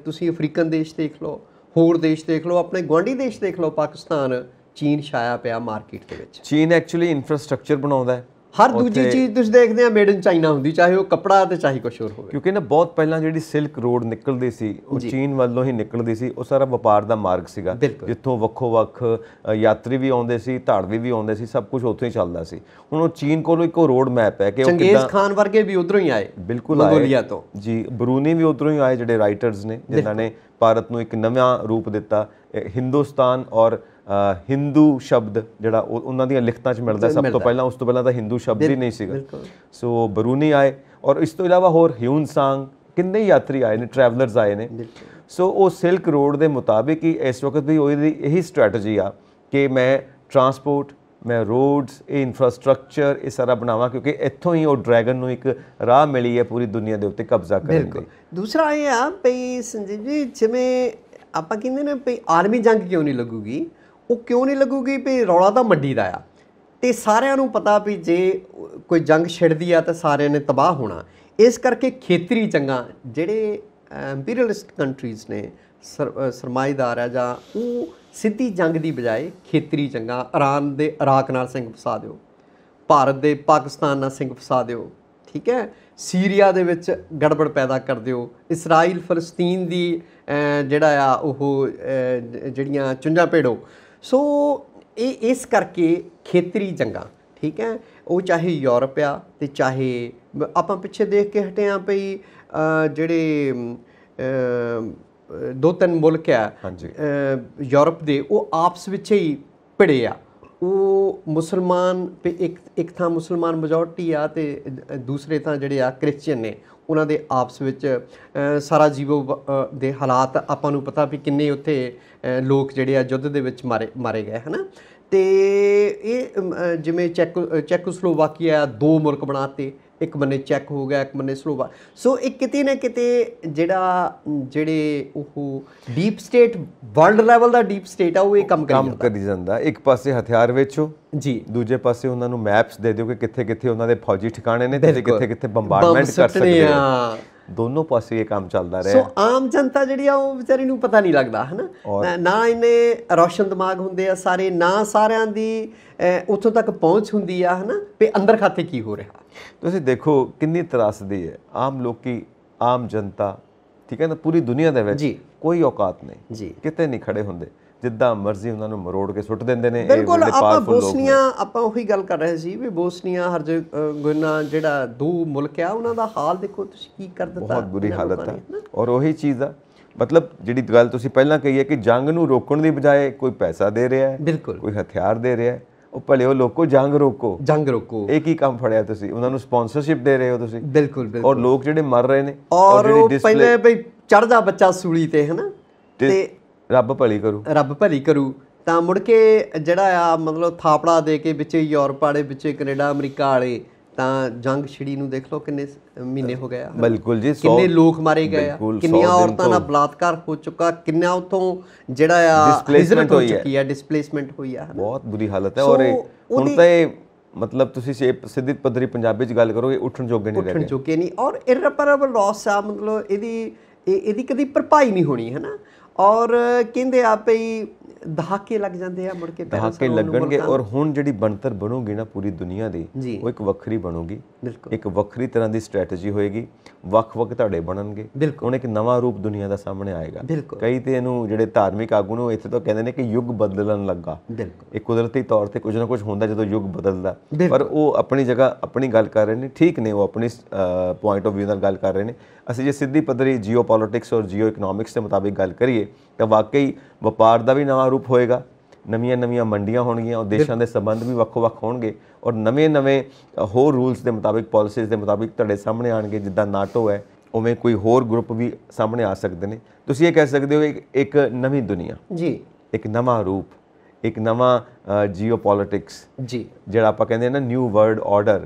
ਤੁਸੀਂ ਅਫਰੀਕਨ ਦੇਸ਼ ਦੇਖ ਲਓ ਹੋਰ ਦੇਸ਼ ਦੇਖ ਲਓ ਆਪਣੇ ਗਵਾਂਢੀ ਦੇਸ਼ ਦੇਖ ਲਓ ਪਾਕਿਸਤਾਨ ਚੀਨ ਛਾਇਆ ਪਿਆ ਮਾਰਕੀਟ ਦੇ ਵਿੱਚ ਚੀਨ ਐਕਚੁਅਲੀ ਇਨਫਰਾਸਟ੍ਰਕਚਰ ਬਣਾਉਂਦਾ ਹੈ ਹਰ ਦੂਜੀ ਚੀਜ਼ ਤੁਸੀਂ ਦੇਖਦੇ ਆ ਮੇਡ ਇਨ ਚਾਈਨਾ ਹੁੰਦੀ ਚਾਹੇ ਉਹ ਕਪੜਾ ਤੇ ਚਾਹੀ ਕੁਝ ਹੋਰ ਹੋਵੇ ਕਿਉਂਕਿ ਨਾ ਬਹੁਤ ਪਹਿਲਾਂ ਜਿਹੜੀ ਸਿਲਕ ਰੋਡ ਨਿਕਲਦੀ ਸੀ ਉਹ ਚੀਨ ਵੱਲੋਂ ਹੀ ਨਿਕਲਦੀ ਸੀ ਉਹ ਸਾਰਾ ਵਪਾਰ ਦਾ ਮਾਰਗ ਸੀਗਾ ਜਿੱਥੋਂ ਵੱਖੋ ਵੱਖ ਯਾਤਰੀ ਵੀ ਆਉਂਦੇ ਸੀ ਧਾੜਵੀ ਵੀ ਆਉਂਦੇ ਸੀ ਸਭ ਕੁਝ ਉੱਥੋਂ ਹੀ ਚੱਲਦਾ ਸੀ ਹੁਣ ਉਹ ਚੀਨ ਕੋਲੋਂ ਇੱਕੋ ਰੋਡ ਮੈਪ ਹੈ ਕਿ ਉਹ ਕਿੱਦਾਂ ਚੰਗੇਜ਼ ਖਾਨ ਵਰਗੇ ਵੀ ਉਧਰੋਂ ਹੀ ਆਏ ਬਿਲਕੁਲ ਆਏ ਮੰਗੋਲੀਆ ਤੋਂ ਜੀ ਬਰੂਨੀ ਵੀ ਉਧਰੋਂ ਹੀ ਆਏ ਜਿਹੜੇ ਰਾਈਟਰਸ ਨੇ ਜਿਨ੍ਹਾਂ ਨੇ ਭਾਰਤ ਨੂੰ ਇੱਕ ਨਵਾਂ ਰੂਪ ਦਿੱਤਾ ਹਿੰਦੁਸਤਾਨ ਔਰ ਹਿੰਦੂ ਸ਼ਬਦ ਜਿਹੜਾ ਉਹਨਾਂ ਦੀਆਂ ਲਿਖਤਾਂ 'ਚ ਮਿਲਦਾ ਸਭ ਤੋਂ ਪਹਿਲਾਂ ਉਸ ਤੋਂ ਪਹਿਲਾਂ ਤਾਂ ਹਿੰਦੂ ਸ਼ਬਦ ਹੀ ਨਹੀਂ ਸੀਗਾ ਸੋ ਬਰੂਨੀ ਆਏ ਔਰ ਇਸ ਤੋਂ ਇਲਾਵਾ ਹੋਰ ਹਿਊਨ ਸੰਗ ਕਿੰਨੇ ਯਾਤਰੀ ਆਏ ਨੇ ਟਰੈਵਲਰਸ ਆਏ ਨੇ ਸੋ ਉਹ ਸਿਲਕ ਰੋਡ ਦੇ ਮੁਤਾਬਿਕ ਹੀ ਇਸ ਵਕਤ ਵੀ ਉਹਦੀ ਇਹੀ ਸਟ੍ਰੈਟਜੀ ਆ ਕਿ ਮੈਂ ਟਰਾਂਸਪੋਰਟ ਮੈਂ ਰੋਡਸ ਇਹ ਇਨਫਰਾਸਟ੍ਰਕਚਰ ਇਹ ਸਾਰਾ ਬਣਾਵਾਂ ਕਿਉਂਕਿ ਇੱਥੋਂ ਹੀ ਉਹ ਡਰੈਗਨ ਨੂੰ ਇੱਕ ਰਾਹ ਮਿਲੀ ਹੈ ਪੂਰੀ ਦੁਨੀਆ ਦੇ ਉੱਤੇ ਕਬਜ਼ਾ ਕਰਨ ਦੀ ਦੂਸਰਾ ਇਹ ਆ ਭਈ ਸੰਜੀਵ ਜੀ ਜਿਵੇਂ ਆਪਾਂ ਕਹਿੰਦੇ ਨੇ ਭਈ ਆਰਮੀ ਜੰਗ ਕਿਉਂ ਨਹੀਂ ਲੱਗੂਗੀ ਉਹ ਕਿਉਂ ਨਹੀਂ ਲੱਗੂਗੀ ਵੀ ਰੌਲਾ ਤਾਂ ਮੰਡੀ ਦਾ ਆ ਤੇ ਸਾਰਿਆਂ ਨੂੰ ਪਤਾ ਵੀ ਜੇ ਕੋਈ ਜੰਗ ਛਿੜਦੀ ਆ ਤਾਂ ਸਾਰਿਆਂ ਨੇ ਤਬਾਹ ਹੋਣਾ ਇਸ ਕਰਕੇ ਖੇਤਰੀ ਚੰਗਾ ਜਿਹੜੇ ਇੰਪੀਰੀਅਲਿਸਟ ਕੰਟਰੀਜ਼ ਨੇ ਸਰਮਾਇਦਾਰ ਆ ਜਾਂ ਉਹ ਸਿੱਧੀ ਜੰਗ ਦੀ ਬਜਾਏ ਖੇਤਰੀ ਚੰਗਾ ਇਰਾਨ ਦੇ ਇਰਾਕ ਨਾਲ ਸਿੰਘ ਫਸਾ ਦਿਓ ਭਾਰਤ ਦੇ ਪਾਕਿਸਤਾਨ ਨਾਲ ਸਿੰਘ ਫਸਾ ਦਿਓ ਠੀਕ ਹੈ ਸੀਰੀਆ ਦੇ ਵਿੱਚ ਗੜਬੜ ਪੈਦਾ ਕਰ ਦਿਓ ਇਸਰਾਈਲ ਫਲਸਤੀਨ ਦੀ ਜਿਹੜਾ ਆ ਉਹ ਜਿਹੜੀਆਂ ਚੁੰਝਾਂ ਭੇੜੋ ਸੋ ਇਹ ਇਸ ਕਰਕੇ ਖੇਤਰੀ ਜੰਗਾਂ ਠੀਕ ਹੈ ਉਹ ਚਾਹੇ ਯੂਰਪ ਆ ਤੇ ਚਾਹੇ ਆਪਾਂ ਪਿੱਛੇ ਦੇਖ ਕੇ ਹਟੇ ਆ ਭਈ ਜਿਹੜੇ ਦੋ ਤਿੰਨ ਮੁਲਕ ਆ ਯੂਰਪ ਦੇ ਉਹ ਆਪਸ ਵਿੱਚ ਹੀ ਭਿੜੇ ਆ ਉਹ ਮੁਸਲਮਾਨ ਤੇ ਇੱਕ ਇੱਕ ਥਾਂ ਮੁਸਲਮਾਨ ਮੈਜੋਰਟੀ ਆ ਤੇ ਦੂਸਰੇ ਥਾਂ ਜਿਹੜੇ ਆ ਕ੍ਰਿਸਚੀਅਨ ਨੇ ਉਹਨਾਂ ਦੇ ਆਪਸ ਵਿੱਚ ਸਾਰਾ ਜੀਵੋ ਦੇ ਹਾਲਾਤ ਆਪਾਂ ਨੂੰ ਪਤਾ ਵੀ ਕਿੰਨੇ ਉੱਥੇ ਲੋਕ ਜਿਹੜੇ ਆ ਯੁੱਧ ਦੇ ਵਿੱਚ ਮਾਰੇ ਮਾਰੇ ਗਏ ਹਨਾ ਤੇ ਇਹ ਜਿਵੇਂ ਚੈਕ ਚੈਕੋਸਲੋਵਾਕੀਆ ਦੋ ਮੁਲਕ ਬਣਾਤੇ ਇੱਕ ਬੰਨੇ ਚੈੱਕ ਹੋ ਗਿਆ ਇੱਕ ਬੰਨੇ ਸਲੋਵਾ ਸੋ ਇੱਕ ਕਿਤੇ ਨਾ ਕਿਤੇ ਜਿਹੜਾ ਜਿਹੜੇ ਉਹ ਡੀਪ ਸਟੇਟ ਵਰਲਡ ਲੈਵਲ ਦਾ ਡੀਪ ਸਟੇਟ ਆ ਉਹ ਇਹ ਕੰਮ ਕਰੀ ਜਾਂਦਾ ਕੰਮ ਕਰੀ ਜਾਂਦਾ ਇੱਕ ਪਾਸੇ ਹਥਿਆਰ ਵੇਚੋ ਜੀ ਦੂਜੇ ਪਾਸੇ ਉਹਨਾਂ ਨੂੰ ਮੈਪਸ ਦੇ ਦਿਓ ਕਿ ਕਿੱਥੇ ਕਿੱਥੇ ਉਹਨਾਂ ਦੇ ਫੌਜੀ ਠਿਕਾਣੇ ਨੇ ਤੇ ਕਿੱਥੇ ਕਿੱਥੇ ਬੰਬਾਰਡਮੈਂਟ ਕਰ ਸਕਦੇ ਆ ਦੋਨੋਂ ਪਾਸੇ ਇਹ ਕੰਮ ਚੱਲਦਾ ਰਿਹਾ ਸੋ ਆਮ ਜਨਤਾ ਜਿਹੜੀ ਆ ਉਹ ਵਿਚਾਰੀ ਨੂੰ ਪਤਾ ਨਹੀਂ ਲੱਗਦਾ ਹਨਾ ਨਾ ਇਹਨੇ ਰੋਸ਼ਨ ਦਿਮਾਗ ਹੁੰਦੇ ਆ ਸਾਰੇ ਨਾ ਸਾਰਿਆਂ ਦੀ ਉੱਥੋਂ ਤੱਕ ਪਹੁੰਚ ਹੁੰਦੀ ਆ ਹਨਾ ਤੇ ਅੰਦਰ ਖਾਤੇ ਕੀ ਹੋ ਰਿਹਾ ਤੁਸੀਂ ਦੇਖੋ ਕਿੰਨੀ ਤਰਾਸਦੀ ਹੈ ਆਮ ਲੋਕੀ ਆਮ ਜਨਤਾ ਠੀਕ ਹੈ ਨਾ ਪੂਰੀ ਦੁਨੀਆ ਦੇ ਵਿੱਚ ਕੋਈ ਔਕਾਤ ਨਹੀਂ ਕਿਤੇ ਨਹੀਂ ਖੜੇ ਹੁੰਦੇ ਜਿੱਦਾਂ ਮਰਜ਼ੀ ਉਹਨਾਂ ਨੂੰ ਮਰੋੜ ਕੇ ਸੁੱਟ ਦਿੰਦੇ ਨੇ ਬਿਲਕੁਲ ਆਪਾਂ ਬੋਸਨੀਆ ਆਪਾਂ ਉਹੀ ਗੱਲ ਕਰ ਰਹੇ ਸੀ ਵੀ ਬੋਸਨੀਆ ਹਰ ਗੁਨਾ ਜਿਹੜਾ ਦੂ ਮੁਲਕ ਆ ਉਹਨਾਂ ਦਾ ਹਾਲ ਦੇਖੋ ਤੁਸੀਂ ਕੀ ਕਰ ਦਿੱਤਾ ਬਹੁਤ ਬੁਰੀ ਹਾਲਤ ਹੈ ਔਰ ਉਹੀ ਚੀਜ਼ ਆ ਮਤਲਬ ਜਿਹੜੀ ਗੱਲ ਤੁਸੀਂ ਪਹਿਲਾਂ ਕਹੀ ਹੈ ਕਿ ਜੰਗ ਨੂੰ ਰੋਕਣ ਦੀ ਬਜਾਏ ਕੋਈ ਪੈਸਾ ਦੇ ਰਿਹਾ ਹੈ ਕੋਈ ਹਥਿਆਰ ਦੇ ਰਿਹਾ ਹੈ ਉਹ ਭਲੇ ਉਹ ਲੋਕੋ ਜੰਗ ਰੋਕੋ ਜੰਗ ਰੋਕੋ ਇਹ ਕੀ ਕੰਮ ਫੜਿਆ ਤੁਸੀਂ ਉਹਨਾਂ ਨੂੰ ਸਪਾਂਸਰਸ਼ਿਪ ਦੇ ਰਹੇ ਹੋ ਤੁਸੀਂ ਬਿਲਕੁਲ ਬਿਲਕੁਲ ਔਰ ਲੋਕ ਜਿਹੜੇ ਮਰ ਰਹੇ ਨੇ ਔਰ ਡਿਸਪਲੇ ਪਹਿਲੇ ਭਈ ਚੜਦਾ ਬੱਚਾ ਸੂਲੀ ਤੇ ਹੈ ਨਾ ਤੇ ਰੱਬ ਭਲੀ ਕਰੂ ਰੱਬ ਭਲੀ ਕਰੂ ਤਾਂ ਮੁੜ ਕੇ ਜਿਹੜਾ ਆ ਮਤਲਬ ਥਾਪੜਾ ਦੇ ਕੇ ਵਿੱਚ ਯੂਰਪ ਵਾਲੇ ਵਿੱਚ ਕੈਨੇਡਾ ਅਮਰੀਕਾ ਵਾਲੇ ਤਾਂ ਜੰਗ ਛਿੜੀ ਨੂੰ ਦੇਖ ਲਓ ਕਿੰਨੇ ਮਹੀਨੇ ਹੋ ਗਏ ਆ ਬਿਲਕੁਲ ਜੀ ਕਿੰਨੇ ਲੋਕ ਮਾਰੇ ਗਏ ਆ ਕਿੰਨੀਆਂ ਔਰਤਾਂ ਦਾ ਬਲਾਤਕਾਰ ਹੋ ਚੁੱਕਾ ਕਿੰਨਾ ਉਥੋਂ ਜਿਹੜਾ ਆ ਡਿਸਪਲੇਸਮੈਂਟ ਹੋਈ ਹੈ ਆ ਡਿਸਪਲੇਸਮੈਂਟ ਹੋਈ ਆ ਬਹੁਤ ਬੁਰੀ ਹਾਲਤ ਹੈ ਔਰ ਹੁਣ ਤਾਂ ਇਹ ਮਤਲਬ ਤੁਸੀਂ ਸੇ ਸਿੱਧੀ ਪਧਰੀ ਪੰਜਾਬੀ ਚ ਗੱਲ ਕਰੋਗੇ ਉੱਠਣ ਜੋਗੇ ਨਹੀਂ ਰਹਿ ਉੱਠਣ ਜੋਗੇ ਨਹੀਂ ਔਰ ਇਰਰਪਰੇਬਲ ਲਾਸ ਆ ਮਤਲਬ ਇਹਦੀ ਇਹਦੀ ਕਦੀ ਭਰਪਾਈ ਨਹੀਂ ਹੋਣੀ ਹੈ ਨਾ ਔਰ ਕਹਿੰਦੇ ਆਪੇ ਹੀ ਦਹਾਕੇ ਲੱਗ ਜਾਂਦੇ ਆ ਮੁੜ ਕੇ ਦਹਾਕੇ ਲੱਗਣਗੇ ਔਰ ਹੁਣ ਜਿਹੜੀ ਬਣਤਰ ਬਣੂਗੀ ਨਾ ਪੂਰੀ ਦੁਨੀਆ ਦੀ ਉਹ ਇੱਕ ਵੱਖਰੀ ਬਣੂਗੀ ਇੱਕ ਵੱਖਰੀ ਤਰ੍ਹਾਂ ਦੀ ਸਟ੍ਰੈਟਜੀ ਹੋਏਗੀ ਵੱਖ-ਵੱਖ ਤੁਹਾਡੇ ਬਣਨਗੇ ਹੁਣ ਇੱਕ ਨਵਾਂ ਰੂਪ ਦੁਨੀਆ ਦਾ ਸਾਹਮਣੇ ਆਏਗਾ ਕਈ ਤੇ ਇਹਨੂੰ ਜਿਹੜੇ ਧਾਰਮਿਕ ਆਗੂ ਨੇ ਇੱਥੇ ਤਾਂ ਕਹਿੰਦੇ ਨੇ ਕਿ ਯੁੱਗ ਬਦਲਣ ਲੱਗਾ ਇੱਕ ਕੁਦਰਤੀ ਤੌਰ ਤੇ ਕੁਝ ਨਾ ਕੁਝ ਹੁੰਦਾ ਜਦੋਂ ਯੁੱਗ ਬਦਲਦਾ ਪਰ ਉਹ ਆਪਣੀ ਜਗ੍ਹਾ ਆਪਣੀ ਗੱਲ ਕਰ ਰਹੇ ਨੇ ਠੀਕ ਨੇ ਉਹ ਆਪਣੀ ਪੁਆਇੰਟ ਆਫ View ਨਾਲ ਗੱਲ ਕਰ ਰਹੇ ਨੇ ਅਸੀਂ ਜੇ ਸਿੱਧੀ ਪੱਧਰੀ ਜੀਓਪੋਲਿਟਿਕਸ ਔਰ ਜੀਓ ਇਕਨੋਮਿਕਸ ਦੇ ਮੁਤਾਬਿਕ ਗੱਲ ਕਰੀਏ ਤਾਂ ਵਾਕਈ ਵਪਾਰ ਦਾ ਵੀ ਨਵਾਂ ਰੂਪ ਹੋਏਗਾ ਨਵੀਆਂ-ਨਵੀਆਂ ਮੰਡੀਆਂ ਹੋਣਗੀਆਂ ਔਰ ਦੇਸ਼ਾਂ ਦੇ ਸਬੰਧ ਵੀ ਵੱਖ ਵੱਖ ਹੋਣਗੇ ਔਰ ਨਵੇਂ-ਨਵੇਂ ਹੋਰ ਰੂਲਸ ਦੇ ਮੁਤਾਬਿਕ ਪਾਲਿਸੀਜ਼ ਦੇ ਮੁਤਾਬਿਕ ਤੁਹਾਡੇ ਸਾਹਮਣੇ ਆਣਗੇ ਜਿੱਦਾਂ ਨਾਟੋ ਹੈ ਉਵੇਂ ਕੋਈ ਹੋਰ ਗਰੁੱਪ ਵੀ ਸਾਹਮਣੇ ਆ ਸਕਦੇ ਨੇ ਤੁਸੀਂ ਇਹ ਕਹਿ ਸਕਦੇ ਹੋ ਇੱਕ ਨਵੀਂ ਦੁਨੀਆ ਜੀ ਇੱਕ ਨਵਾਂ ਰੂਪ ਇੱਕ ਨਵਾਂ ਜੀਓਪੋਲਿਟਿਕਸ ਜੀ ਜਿਹੜਾ ਆਪਾਂ ਕਹਿੰਦੇ ਨਾ ਨਿਊ ਵਰਲਡ ਆਰਡਰ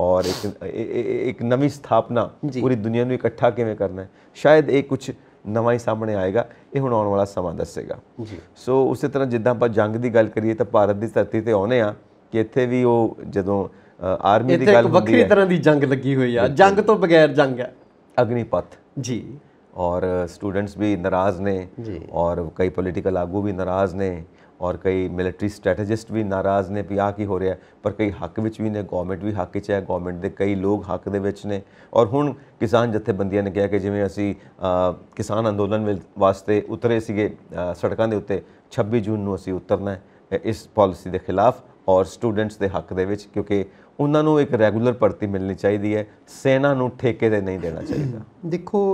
ਔਰ ਇੱਕ ਇੱਕ ਨਵੀਂ ਸਥਾਪਨਾ ਪੂਰੀ ਦੁਨੀਆ ਨੂੰ ਇਕੱਠਾ ਕਿਵੇਂ ਕਰਨਾ ਹੈ ਸ਼ਾਇਦ ਇਹ ਕੁਝ ਨਵਾਂ ਹੀ ਸਾਹਮਣੇ ਆਏਗਾ ਇਹ ਹੁਣ ਆਉਣ ਵਾਲਾ ਸਮਾਂ ਦੱਸੇਗਾ ਜੀ ਸੋ ਉਸੇ ਤਰ੍ਹਾਂ ਜਿੱਦਾਂ ਆਪਾਂ ਜੰਗ ਦੀ ਗੱਲ ਕਰੀਏ ਤਾਂ ਭਾਰਤ ਦੀ ਧਰਤੀ ਤੇ ਆਉਨੇ ਆ ਕਿ ਇੱਥੇ ਵੀ ਉਹ ਜਦੋਂ ਆਰਮੀ ਦੀ ਗੱਲ ਹੁੰਦੀ ਹੈ ਇੱਥੇ ਵੱਖਰੀ ਤਰ੍ਹਾਂ ਦੀ ਜੰਗ ਲੱਗੀ ਹੋਈ ਆ ਜੰਗ ਤੋਂ ਬਗੈਰ ਜੰਗ ਹੈ ਅਗਨੀਪਥ ਜੀ ਔਰ ਸਟੂਡੈਂਟਸ ਵੀ ਨਾਰਾਜ਼ ਨੇ ਔਰ ਕਈ ਪੋਲੀਟੀਕਲ ਆਗੂ ਵੀ ਨਾਰਾਜ਼ ਨੇ ਔਰ ਕਈ ਮਿਲਟਰੀ ਸਟ੍ਰੈਟੇਜਿਸਟ ਵੀ ਨਾਰਾਜ਼ ਨੇ ਵੀ ਆ ਕੀ ਹੋ ਰਿਹਾ ਪਰ ਕਈ ਹੱਕ ਵਿੱਚ ਵੀ ਨੇ ਗਵਰਨਮੈਂਟ ਵੀ ਹੱਕ 'ਚ ਹੈ ਗਵਰਨਮੈਂਟ ਦੇ ਕਈ ਲੋਕ ਹੱਕ ਦੇ ਵਿੱਚ ਨੇ ਔਰ ਹੁਣ ਕਿਸਾਨ ਜਥੇਬੰਦੀਆਂ ਨੇ ਕਿਹਾ ਕਿ ਜਿਵੇਂ ਅਸੀਂ ਕਿਸਾਨ ਅੰਦੋਲਨ ਵਾਸਤੇ ਉਤਰੇ ਸੀਗੇ ਸੜਕਾਂ ਦੇ ਉੱਤੇ 26 ਜੂਨ ਨੂੰ ਅਸੀਂ ਉਤਰਨਾ ਇਸ ਪਾਲਿਸੀ ਦੇ ਖਿਲਾਫ ਔਰ ਸਟੂਡੈਂਟਸ ਦੇ ਹੱਕ ਦੇ ਵਿੱਚ ਕਿਉਂਕਿ ਉਹਨਾਂ ਨੂੰ ਇੱਕ ਰੈਗੂਲਰ ਭਰਤੀ ਮਿਲਣੀ ਚਾਹੀਦੀ ਹੈ ਸੈਨਾ ਨੂੰ ਠੇਕੇ ਤੇ ਨਹੀਂ ਦੇਣਾ ਚਾਹੀਦਾ ਦੇਖੋ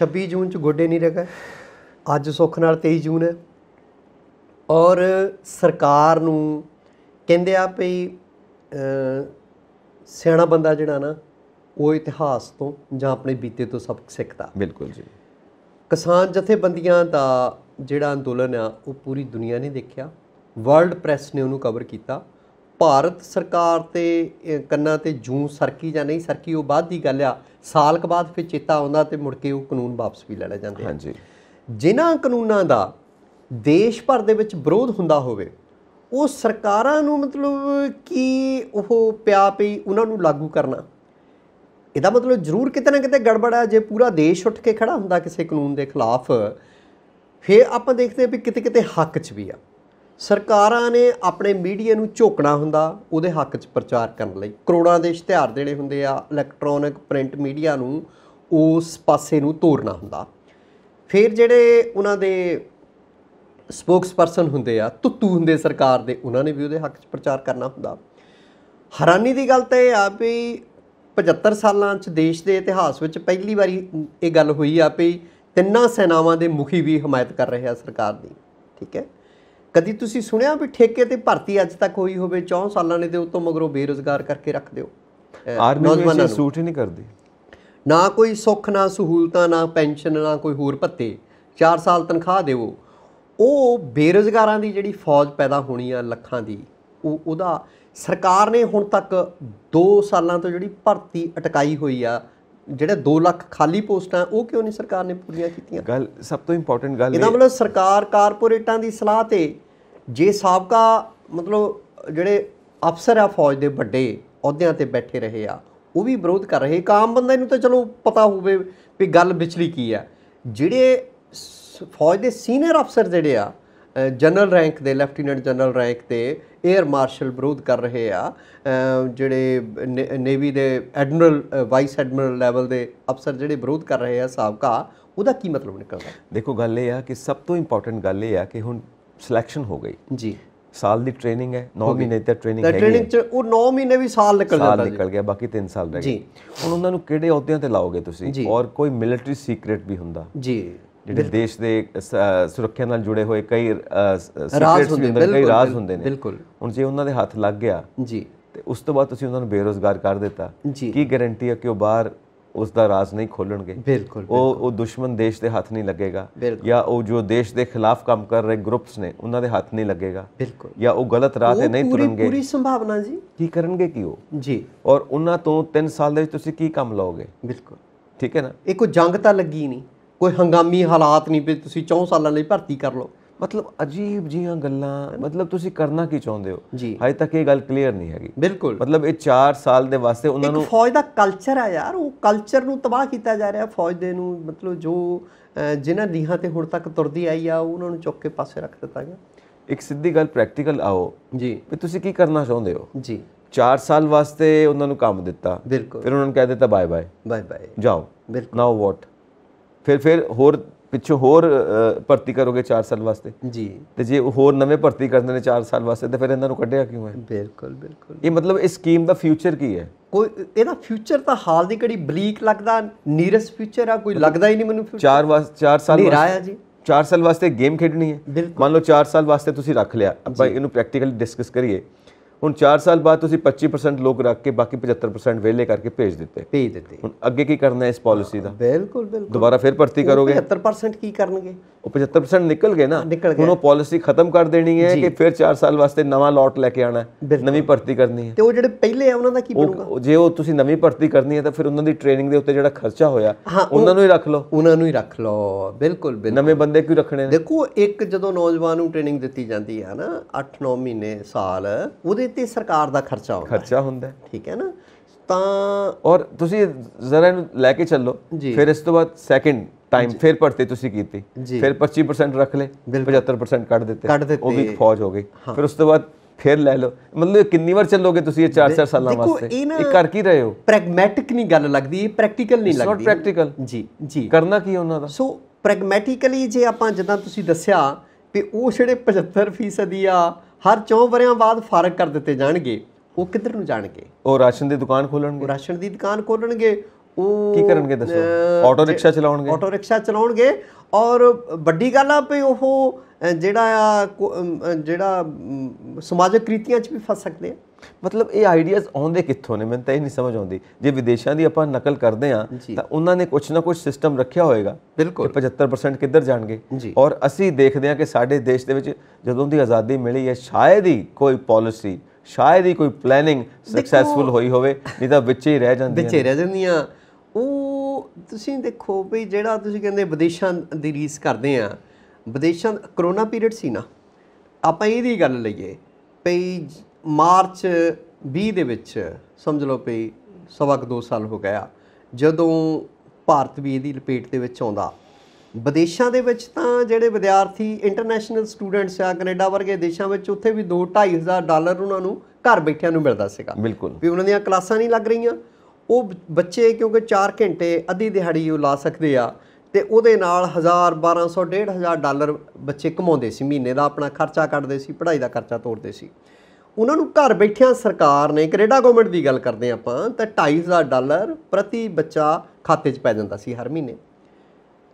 26 ਜੂਨ ਚ ਗੋਡੇ ਨਹੀਂ ਰਗਾ ਅੱਜ ਸੁੱਖ ਨਾਲ 23 ਜੂਨ ਹੈ ਔਰ ਸਰਕਾਰ ਨੂੰ ਕਹਿੰਦੇ ਆ ਭਈ ਸਿਆਣਾ ਬੰਦਾ ਜਿਹੜਾ ਨਾ ਉਹ ਇਤਿਹਾਸ ਤੋਂ ਜਾਂ ਆਪਣੇ ਬੀਤੇ ਤੋਂ ਸਬਕ ਸਿੱਖਦਾ ਬਿਲਕੁਲ ਜੀ ਕਿਸਾਨ ਜਥੇਬੰਦੀਆਂ ਦਾ ਜਿਹੜਾ ਅੰਦੋਲਨ ਆ ਉਹ ਪੂਰੀ ਦੁਨੀਆ ਨੇ ਦੇਖਿਆ ਵਰਲਡ ਪ੍ਰੈਸ ਨੇ ਉਹਨੂੰ ਕਵਰ ਕੀਤਾ ਭਾਰਤ ਸਰਕਾਰ ਤੇ ਕੰਨਾਂ ਤੇ ਜੂੰ ਸਰਕੀ ਜਾਂ ਨਹੀਂ ਸਰਕੀ ਉਹ ਬਾਅਦ ਦੀ ਗੱਲ ਆ ਸਾਲ ਬਾਅਦ ਫਿਰ ਚੇਤਾ ਆਉਂਦਾ ਤੇ ਮੁੜ ਕੇ ਉਹ ਕਾਨੂੰਨ ਵਾਪਸ ਵੀ ਲੈ ਲੈ ਜਾਂਦੇ ਹਾਂਜੀ ਜਿਨ੍ਹਾਂ ਕਾਨੂੰਨਾਂ ਦਾ ਦੇਸ਼ ਭਰ ਦੇ ਵਿੱਚ ਵਿਰੋਧ ਹੁੰਦਾ ਹੋਵੇ ਉਹ ਸਰਕਾਰਾਂ ਨੂੰ ਮਤਲਬ ਕਿ ਉਹ ਪਿਆ ਪਈ ਉਹਨਾਂ ਨੂੰ ਲਾਗੂ ਕਰਨਾ ਇਹਦਾ ਮਤਲਬ ਜ਼ਰੂਰ ਕਿਤੇ ਨਾ ਕਿਤੇ ਗੜਬੜ ਹੈ ਜੇ ਪੂਰਾ ਦੇਸ਼ ਉੱਠ ਕੇ ਖੜਾ ਹੁੰਦਾ ਕਿਸੇ ਕਾਨੂੰਨ ਦੇ ਖਿਲਾਫ ਫੇਰ ਆਪਾਂ ਦੇਖਦੇ ਵੀ ਕਿਤੇ ਕਿਤੇ ਹੱਕ 'ਚ ਵੀ ਆ ਸਰਕਾਰਾਂ ਨੇ ਆਪਣੇ ਮੀਡੀਆ ਨੂੰ ਝੋਕਣਾ ਹੁੰਦਾ ਉਹਦੇ ਹੱਕ 'ਚ ਪ੍ਰਚਾਰ ਕਰਨ ਲਈ ਕਰੋੜਾਂ ਦੇ ਇਸ਼ਤਿਹਾਰ ਦੇਣੇ ਹੁੰਦੇ ਆ ਇਲੈਕਟ੍ਰੋਨਿਕ ਪ੍ਰਿੰਟ ਮੀਡੀਆ ਨੂੰ ਉਸ ਪਾਸੇ ਨੂੰ ਤੋੜਨਾ ਹੁੰਦਾ ਫਿਰ ਜਿਹੜੇ ਉਹਨਾਂ ਦੇ ਸਪੋਕਸਪਰਸਨ ਹੁੰਦੇ ਆ ਤੁੱਤੂ ਹੁੰਦੇ ਸਰਕਾਰ ਦੇ ਉਹਨਾਂ ਨੇ ਵੀ ਉਹਦੇ ਹੱਕ 'ਚ ਪ੍ਰਚਾਰ ਕਰਨਾ ਹੁੰਦਾ ਹੈਰਾਨੀ ਦੀ ਗੱਲ ਤਾਂ ਇਹ ਆ ਵੀ 75 ਸਾਲਾਂ 'ਚ ਦੇਸ਼ ਦੇ ਇਤਿਹਾਸ ਵਿੱਚ ਪਹਿਲੀ ਵਾਰੀ ਇਹ ਗੱਲ ਹੋਈ ਆ ਵੀ ਤਿੰਨਾਂ ਸੈਨਾਵਾਂ ਦੇ ਮੁਖੀ ਵੀ ਹਮਾਇਤ ਕਰ ਰਹੇ ਆ ਸਰਕਾਰ ਦੀ ਠੀਕ ਹੈ ਕਦੀ ਤੁਸੀਂ ਸੁਣਿਆ ਵੀ ਠੇਕੇ ਤੇ ਭਰਤੀ ਅੱਜ ਤੱਕ ਹੋਈ ਹੋਵੇ 4 ਸਾਲਾਂ ਨੇ ਤੇ ਉਤੋਂ ਮਗਰੋਂ ਬੇਰੋਜ਼ਗਾਰ ਕਰਕੇ ਰੱਖ ਦਿਓ ਨੌਜਵਾਨਾਂ ਨੂੰ ਸੂਟ ਹੀ ਨਹੀਂ ਕਰਦੀ ਨਾ ਕੋਈ ਸੁੱਖ ਨਾ ਸਹੂਲਤਾਂ ਨਾ ਪੈਨਸ਼ਨ ਨਾ ਕੋਈ ਹੋਰ ਭੱਤੇ 4 ਸਾਲ ਤਨਖਾਹ ਦੇਵੋ ਉਹ ਬੇਰੋਜ਼ਗਾਰਾਂ ਦੀ ਜਿਹੜੀ ਫੌਜ ਪੈਦਾ ਹੋਣੀ ਆ ਲੱਖਾਂ ਦੀ ਉਹ ਉਹਦਾ ਸਰਕਾਰ ਨੇ ਹੁਣ ਤੱਕ 2 ਸਾਲਾਂ ਤੋਂ ਜਿਹੜੀ ਭਰਤੀ ਅਟਕਾਈ ਹੋਈ ਆ ਜਿਹੜੇ 2 ਲੱਖ ਖਾਲੀ ਪੋਸਟਾਂ ਉਹ ਕਿਉਂ ਨਹੀਂ ਸਰਕਾਰ ਨੇ ਪੂਰੀਆਂ ਕੀਤੀਆਂ ਗੱਲ ਸਭ ਤੋਂ ਇੰਪੋਰਟੈਂਟ ਗੱਲ ਇਹਦਾ ਮਤਲਬ ਸਰਕਾਰ ਕਾਰਪੋਰੇਟਾਂ ਦੀ ਸਲਾਹ ਤੇ ਜੇ ਸਾਬਕਾ ਮਤਲਬ ਜਿਹੜੇ ਅਫਸਰ ਆ ਫੌਜ ਦੇ ਵੱਡੇ ਅਹੁਦਿਆਂ ਤੇ ਬੈਠੇ ਰਹੇ ਆ ਉਹ ਵੀ ਵਿਰੋਧ ਕਰ ਰਹੇ ਕਾਮ ਬੰਦੇ ਨੂੰ ਤਾਂ ਚਲੋ ਪਤਾ ਹੋਵੇ ਵੀ ਗੱਲ ਵਿਚਲੀ ਕੀ ਆ ਜਿਹੜੇ ਫੌਜ ਦੇ ਸੀਨੀਅਰ ਅਫਸਰ ਜਿਹੜੇ ਆ ਜਨਰਲ ਰੈਂਕ ਦੇ ਲੈਫਟੀਨੈਂਟ ਜਨਰਲ ਰੈਂਕ ਤੇ 에ਅਰ ਮਾਰਸ਼ਲ ਵਿਰੋਧ ਕਰ ਰਹੇ ਆ ਜਿਹੜੇ ਨੇਵੀ ਦੇ ਐਡਮਿਰਲ ਵਾਈਸ ਐਡਮਿਰਲ ਲੈਵਲ ਦੇ ਅਫਸਰ ਜਿਹੜੇ ਵਿਰੋਧ ਕਰ ਰਹੇ ਆ ਸਾਬਕਾ ਉਹਦਾ ਕੀ ਮਤਲਬ ਨਿਕਲਦਾ ਦੇਖੋ ਗੱਲ ਇਹ ਆ ਕਿ ਸਭ ਤੋਂ ਇੰਪੋਰਟੈਂਟ ਗੱਲ ਇਹ ਆ ਕਿ ਹੁਣ ਸਿਲੈਕਸ਼ਨ ਹੋ ਗਈ ਜੀ ਸਾਲ ਦੀ ਟ੍ਰੇਨਿੰਗ ਹੈ 9 ਮਹੀਨੇ ਦੀ ਟ੍ਰੇਨਿੰਗ ਹੈ ਟ੍ਰੇਨਿੰਗ ਚ ਉਹ 9 ਮਹੀਨੇ ਵੀ ਸਾਲ ਨਿਕਲ ਜਾਂਦਾ ਸਾਲ ਨਿਕਲ ਗਿਆ ਬਾਕੀ 3 ਸਾਲ ਰਹਿ ਗਏ ਜੀ ਹੁਣ ਉਹਨਾਂ ਨੂੰ ਕਿਹੜੇ ਅਹੁਦਿਆਂ ਤੇ ਲਾਓਗੇ ਤੁਸੀਂ ਔਰ ਕੋਈ ਮਿਲਟਰੀ ਸੀਕ੍ਰੀਟ ਵੀ ਹੁੰਦਾ ਜੀ ਜਿਹੜੇ ਦੇਸ਼ ਦੇ ਸੁਰੱਖਿਆ ਨਾਲ ਜੁੜੇ ਹੋਏ ਕਈ ਰਾਜ ਹੁੰਦੇ ਨੇ ਕਈ ਰਾਜ ਹੁੰਦੇ ਨੇ ਬਿਲਕੁਲ ਹੁਣ ਜੇ ਉਹਨਾਂ ਦੇ ਹੱਥ ਲੱਗ ਗਿਆ ਜੀ ਤੇ ਉਸ ਤੋਂ ਬਾਅਦ ਤੁਸੀਂ ਉਹਨਾਂ ਨੂੰ ਬੇਰੋਜ਼ਗਾਰ ਕਰ ਦਿੱਤਾ ਕੀ ਗਾਰੰਟੀ ਹੈ ਕਿ ਉਹ ਬਾਹਰ ਉਸ ਦਾ ਰਾਜ ਨਹੀਂ ਖੋਲਣਗੇ ਬਿਲਕੁਲ ਉਹ ਉਹ ਦੁਸ਼ਮਣ ਦੇਸ਼ ਦੇ ਹੱਥ ਨਹੀਂ ਲੱਗੇਗਾ ਜਾਂ ਉਹ ਜੋ ਦੇਸ਼ ਦੇ ਖਿਲਾਫ ਕੰਮ ਕਰ ਰਹੇ ਗਰੁੱਪਸ ਨੇ ਉਹਨਾਂ ਦੇ ਹੱਥ ਨਹੀਂ ਲੱਗੇਗਾ ਬਿਲਕੁਲ ਜਾਂ ਉਹ ਗਲਤ ਰਾਹ ਤੇ ਨਹੀਂ ਤੁਰਨਗੇ ਪੂਰੀ ਸੰਭਾਵਨਾ ਜੀ ਕੀ ਕਰਨਗੇ ਕੀ ਉਹ ਜੀ ਔਰ ਉਹਨਾਂ ਤੋਂ 3 ਸਾਲ ਦੇ ਵਿੱਚ ਤੁਸੀਂ ਕੀ ਕੰਮ ਲਓਗੇ ਬਿਲਕੁਲ ਠੀਕ ਹੈ ਨਾ ਇਹ ਕੋਈ ਜੰਗ ਤਾਂ ਲੱਗੀ ਨਹੀਂ ਕੋਈ ਹੰਗਾਮੀ ਹਾਲਾਤ ਨਹੀਂ ਵੀ ਤੁਸੀਂ 4 ਸਾਲਾਂ ਲਈ ਭਰਤੀ ਕਰ ਲਓ ਮਤਲਬ ਅਜੀਬ ਜੀਆਂ ਗੱਲਾਂ ਮਤਲਬ ਤੁਸੀਂ ਕਰਨਾ ਕੀ ਚਾਹੁੰਦੇ ਹੋ ਹਜੇ ਤੱਕ ਇਹ ਗੱਲ ਕਲੀਅਰ ਨਹੀਂ ਹੈਗੀ ਬਿਲਕੁਲ ਮਤਲਬ ਇਹ 4 ਸਾਲ ਦੇ ਵਾਸਤੇ ਉਹਨਾਂ ਨੂੰ ਫੌਜ ਦਾ ਕਲਚਰ ਆ ਯਾਰ ਉਹ ਕਲਚਰ ਨੂੰ ਤਬਾਹ ਕੀਤਾ ਜਾ ਰਿਹਾ ਫੌਜ ਦੇ ਨੂੰ ਮਤਲਬ ਜੋ ਜਿਨ੍ਹਾਂ ਨੀਹਾਂ ਤੇ ਹੁਣ ਤੱਕ ਤੁਰਦੀ ਆਈ ਆ ਉਹਨਾਂ ਨੂੰ ਚੁੱਕ ਕੇ ਪਾਸੇ ਰੱਖ ਦਿੱਤਾ ਗਿਆ ਇੱਕ ਸਿੱਧੀ ਗੱਲ ਪ੍ਰੈਕਟੀਕਲ ਆਓ ਜੀ ਵੀ ਤੁਸੀਂ ਕੀ ਕਰਨਾ ਚਾਹੁੰਦੇ ਹੋ ਜੀ 4 ਸਾਲ ਵਾਸਤੇ ਉਹਨਾਂ ਨੂੰ ਕੰਮ ਦਿੱਤਾ ਫਿਰ ਉਹਨਾਂ ਨੂੰ ਕਹਿ ਦਿੱਤਾ ਬਾਏ ਬਾਏ ਬਾਏ ਬਾਏ ਜਾਓ ਨਾਓ ਵਾਟ ਫਿਰ ਫਿਰ ਹੋਰ ਪਿੱਛੇ ਹੋਰ ਭਰਤੀ ਕਰੋਗੇ 4 ਸਾਲ ਵਾਸਤੇ ਜੀ ਤੇ ਜੇ ਹੋਰ ਨਵੇਂ ਭਰਤੀ ਕਰਦੇ ਨੇ 4 ਸਾਲ ਵਾਸਤੇ ਤੇ ਫਿਰ ਇਹਨਾਂ ਨੂੰ ਕੱਢਿਆ ਕਿਉਂ ਹੈ ਬਿਲਕੁਲ ਬਿਲਕੁਲ ਇਹ ਮਤਲਬ ਇਸ ਸਕੀਮ ਦਾ ਫਿਊਚਰ ਕੀ ਹੈ ਕੋਈ ਇਹਦਾ ਫਿਊਚਰ ਤਾਂ ਹਾਲ ਦੀ ਘੜੀ ਬਲੀਕ ਲੱਗਦਾ ਨੀਰਸ ਫਿਊਚਰ ਆ ਕੋਈ ਲੱਗਦਾ ਹੀ ਨਹੀਂ ਮੈਨੂੰ ਫਿਊਚਰ 4 ਵਾਸਤੇ 4 ਸਾਲ ਵਾਸਤੇ ਜੀ 4 ਸਾਲ ਵਾਸਤੇ ਗੇਮ ਖੇਡਣੀ ਹੈ ਮੰਨ ਲਓ 4 ਸਾਲ ਵਾਸਤੇ ਤੁਸੀਂ ਰੱਖ ਲਿਆ ਆਪਾਂ ਇਹਨੂੰ ਪ੍ਰੈਕਟੀਕਲੀ ਡਿਸਕਸ ਕਰੀਏ ਹੁਣ 4 ਸਾਲ ਬਾਅਦ ਤੁਸੀਂ 25% ਲੋਕ ਰੱਖ ਕੇ ਬਾਕੀ 75% ਵੇਲੇ ਕਰਕੇ ਭੇਜ ਦਿੱਤੇ ਭੇਜ ਦਿੱਤੇ ਹੁਣ ਅੱਗੇ ਕੀ ਕਰਨਾ ਹੈ ਇਸ ਪਾਲਿਸੀ ਦਾ ਬਿਲਕੁਲ ਬਿਲਕੁਲ ਦੁਬਾਰਾ ਫਿਰ ਭਰਤੀ ਕਰੋਗੇ 75% ਕੀ ਕਰਨਗੇ ਉਹ 75% ਨਿਕਲ ਗਏ ਨਾ ਹੁਣ ਉਹ ਪਾਲਿਸੀ ਖਤਮ ਕਰ ਦੇਣੀ ਹੈ ਕਿ ਫਿਰ 4 ਸਾਲ ਵਾਸਤੇ ਨਵਾਂ ਲੋਟ ਲੈ ਕੇ ਆਣਾ ਨਵੀਂ ਭਰਤੀ ਕਰਨੀ ਹੈ ਤੇ ਉਹ ਜਿਹੜੇ ਪਹਿਲੇ ਆ ਉਹਨਾਂ ਦਾ ਕੀ ਬਣੂਗਾ ਜੇ ਉਹ ਤੁਸੀਂ ਨਵੀਂ ਭਰਤੀ ਕਰਨੀ ਹੈ ਤਾਂ ਫਿਰ ਉਹਨਾਂ ਦੀ ਟ੍ਰੇਨਿੰਗ ਦੇ ਉੱਤੇ ਜਿਹੜਾ ਖਰਚਾ ਹੋਇਆ ਉਹਨਾਂ ਨੂੰ ਹੀ ਰੱਖ ਲਓ ਉਹਨਾਂ ਨੂੰ ਹੀ ਰੱਖ ਲਓ ਬਿਲਕੁਲ ਨਵੇਂ ਬੰਦੇ ਕਿਉਂ ਰੱਖਣੇ ਨੇ ਦੇਖੋ ਇੱਕ ਜਦੋਂ ਨੌਜਵਾਨ ਨੂੰ ਟ੍ਰੇਨਿੰਗ ਦਿੱਤੀ ਜਾਂਦੀ ਹੈ ਨਾ 8-9 ਮਹੀਨੇ ਸਾਲ ਉਹਦੇ ਤੇ ਸਰਕਾਰ ਦਾ ਖਰਚਾ ਹੁੰਦਾ ਖਰਚਾ ਹੁੰਦਾ ਠੀਕ ਹੈ ਨਾ ਤਾਂ ਔਰ ਤੁਸੀਂ ਜ਼ਰਾ ਇਹਨੂੰ ਲੈ ਕੇ ਚੱਲੋ ਫਿਰ ਇਸ ਤੋਂ ਬਾਅਦ ਸੈਕਿੰਡ ਟਾਈਮ ਫਿਰ ਪੜਤੇ ਤੁਸੀਂ ਕੀਤੀ ਫਿਰ 25% ਰੱਖ ਲੈ 75% ਕੱਢ ਦਿੱਤੇ ਉਹ ਵੀ ਫੌਜ ਹੋ ਗਈ ਫਿਰ ਉਸ ਤੋਂ ਬਾਅਦ ਫਿਰ ਲੈ ਲਓ ਮਤਲਬ ਕਿੰਨੀ ਵਾਰ ਚੱਲੋਗੇ ਤੁਸੀਂ ਇਹ 4-4 ਸਾਲਾਂ ਵਾਸਤੇ ਇਹ ਕਰ ਕੀ ਰਹੇ ਹੋ ਪ੍ਰੈਗਮੈਟਿਕ ਨਹੀਂ ਗੱਲ ਲੱਗਦੀ ਇਹ ਪ੍ਰੈਕਟੀਕਲ ਨਹੀਂ ਲੱਗਦੀ ਸੋ ਪ੍ਰੈਕਟੀਕਲ ਜੀ ਜੀ ਕਰਨਾ ਕੀ ਉਹਨਾਂ ਦਾ ਸੋ ਪ੍ਰੈਗਮੈਟਿਕਲੀ ਜੇ ਆਪਾਂ ਜਦੋਂ ਤੁਸੀਂ ਦੱਸਿਆ ਤੇ ਉਹ ਜਿਹੜੇ 75% ਆ ਹਰ 4 ਵਰਿਆਂ ਬਾਅਦ ਫਰਕ ਕਰ ਦਿੱਤੇ ਜਾਣਗੇ ਉਹ ਕਿੱਧਰ ਨੂੰ ਜਾਣਗੇ ਉਹ ਰਾਸ਼ਨ ਦੀ ਦੁਕਾਨ ਖੋਲਣਗੇ ਰਾਸ਼ਨ ਦੀ ਦੁਕਾਨ ਖੋਲਣਗੇ ਉਹ ਕੀ ਕਰਨਗੇ ਦੱਸੋ ਆਟੋ ਰਿਕਸ਼ਾ ਚਲਾਉਣਗੇ ਆਟੋ ਰਿਕਸ਼ਾ ਚਲਾਉਣਗੇ ਔਰ ਵੱਡੀ ਗੱਲ ਆ ਵੀ ਉਹ ਜਿਹੜਾ ਆ ਜਿਹੜਾ ਸਮਾਜਿਕ ਕ੍ਰਿਤੀਆਂ 'ਚ ਵੀ ਫਸ ਸਕਦੇ ਆ ਮਤਲਬ ਇਹ ਆਈਡੀਆਜ਼ ਆਉਂਦੇ ਕਿੱਥੋਂ ਨੇ ਮੈਨੂੰ ਤਾਂ ਇਹ ਨਹੀਂ ਸਮਝ ਆਉਂਦੀ ਜੇ ਵਿਦੇਸ਼ਾਂ ਦੀ ਆਪਾਂ ਨਕਲ ਕਰਦੇ ਆ ਤਾਂ ਉਹਨਾਂ ਨੇ ਕੁਝ ਨਾ ਕੁਝ ਸਿਸਟਮ ਰੱਖਿਆ ਹੋਏਗਾ ਬਿਲਕੁਲ 75% ਕਿੱਧਰ ਜਾਣਗੇ ਔਰ ਅਸੀਂ ਦੇਖਦੇ ਆ ਕਿ ਸਾਡੇ ਦੇਸ਼ ਦੇ ਵਿੱਚ ਜਦੋਂ ਦੀ ਆਜ਼ਾਦੀ ਮਿਲੀ ਹੈ ਸ਼ਾਇਦ ਹੀ ਕੋਈ ਪਾਲਿਸੀ ਸ਼ਾਇਦ ਹੀ ਕੋਈ ਪਲੈਨਿੰਗ ਸਕਸੈਸਫੁਲ ਹੋਈ ਹੋਵੇ ਨਹੀਂ ਤਾਂ ਵਿੱਚ ਹੀ ਰਹਿ ਜਾਂਦੀਆਂ ਵਿੱਚ ਹੀ ਰਹਿ ਜਾਂਦੀਆਂ ਉਹ ਤੁਸੀਂ ਦੇਖੋ ਵੀ ਜਿਹੜਾ ਤੁਸੀਂ ਕਹਿੰਦੇ ਵਿਦੇਸ਼ਾਂ ਦੀ ਰੀਸ ਕਰਦੇ ਆ ਵਿਦੇਸ਼ਾਂ ਕਰੋਨਾ ਪੀਰੀਅਡ ਸੀ ਨਾ ਆਪਾਂ ਇਹਦੀ ਗੱਲ ਲਈਏ ਪੇਜ ਮਾਰਚ 20 ਦੇ ਵਿੱਚ ਸਮਝ ਲਓ ਭਈ ਸਵਾਕ 2 ਸਾਲ ਹੋ ਗਿਆ ਜਦੋਂ ਭਾਰਤ ਵੀ ਇਹਦੀ ਲਪੇਟ ਦੇ ਵਿੱਚ ਆਉਂਦਾ ਵਿਦੇਸ਼ਾਂ ਦੇ ਵਿੱਚ ਤਾਂ ਜਿਹੜੇ ਵਿਦਿਆਰਥੀ ਇੰਟਰਨੈਸ਼ਨਲ ਸਟੂਡੈਂਟਸ ਆ ਕੈਨੇਡਾ ਵਰਗੇ ਦੇਸ਼ਾਂ ਵਿੱਚ ਉੱਥੇ ਵੀ 2 25000 ਡਾਲਰ ਉਹਨਾਂ ਨੂੰ ਘਰ ਬੈਠਿਆਂ ਨੂੰ ਮਿਲਦਾ ਸੀਗਾ ਬਿਲਕੁਲ ਵੀ ਉਹਨਾਂ ਦੀਆਂ ਕਲਾਸਾਂ ਨਹੀਂ ਲੱਗ ਰਹੀਆਂ ਉਹ ਬੱਚੇ ਕਿਉਂਕਿ 4 ਘੰਟੇ ਅੱਧੀ ਦਿਹਾੜੀ ਉਹ ਲਾ ਸਕਦੇ ਆ ਤੇ ਉਹਦੇ ਨਾਲ 1000 1200 1500 ਡਾਲਰ ਬੱਚੇ ਕਮਾਉਂਦੇ ਸੀ ਮਹੀਨੇ ਦਾ ਆਪਣਾ ਖਰਚਾ ਕੱਢਦੇ ਸੀ ਪੜ੍ਹਾਈ ਦਾ ਖਰਚਾ ਤੋੜਦੇ ਸੀ ਉਹਨਾਂ ਨੂੰ ਘਰ ਬੈਠਿਆਂ ਸਰਕਾਰ ਨੇ ਕੈਨੇਡਾ ਗਵਰਨਮੈਂਟ ਦੀ ਗੱਲ ਕਰਦੇ ਆਪਾਂ ਤਾਂ 2.5 ਡਾਲਰ ਪ੍ਰਤੀ ਬੱਚਾ ਖਾਤੇ 'ਚ ਪੈ ਜਾਂਦਾ ਸੀ ਹਰ ਮਹੀਨੇ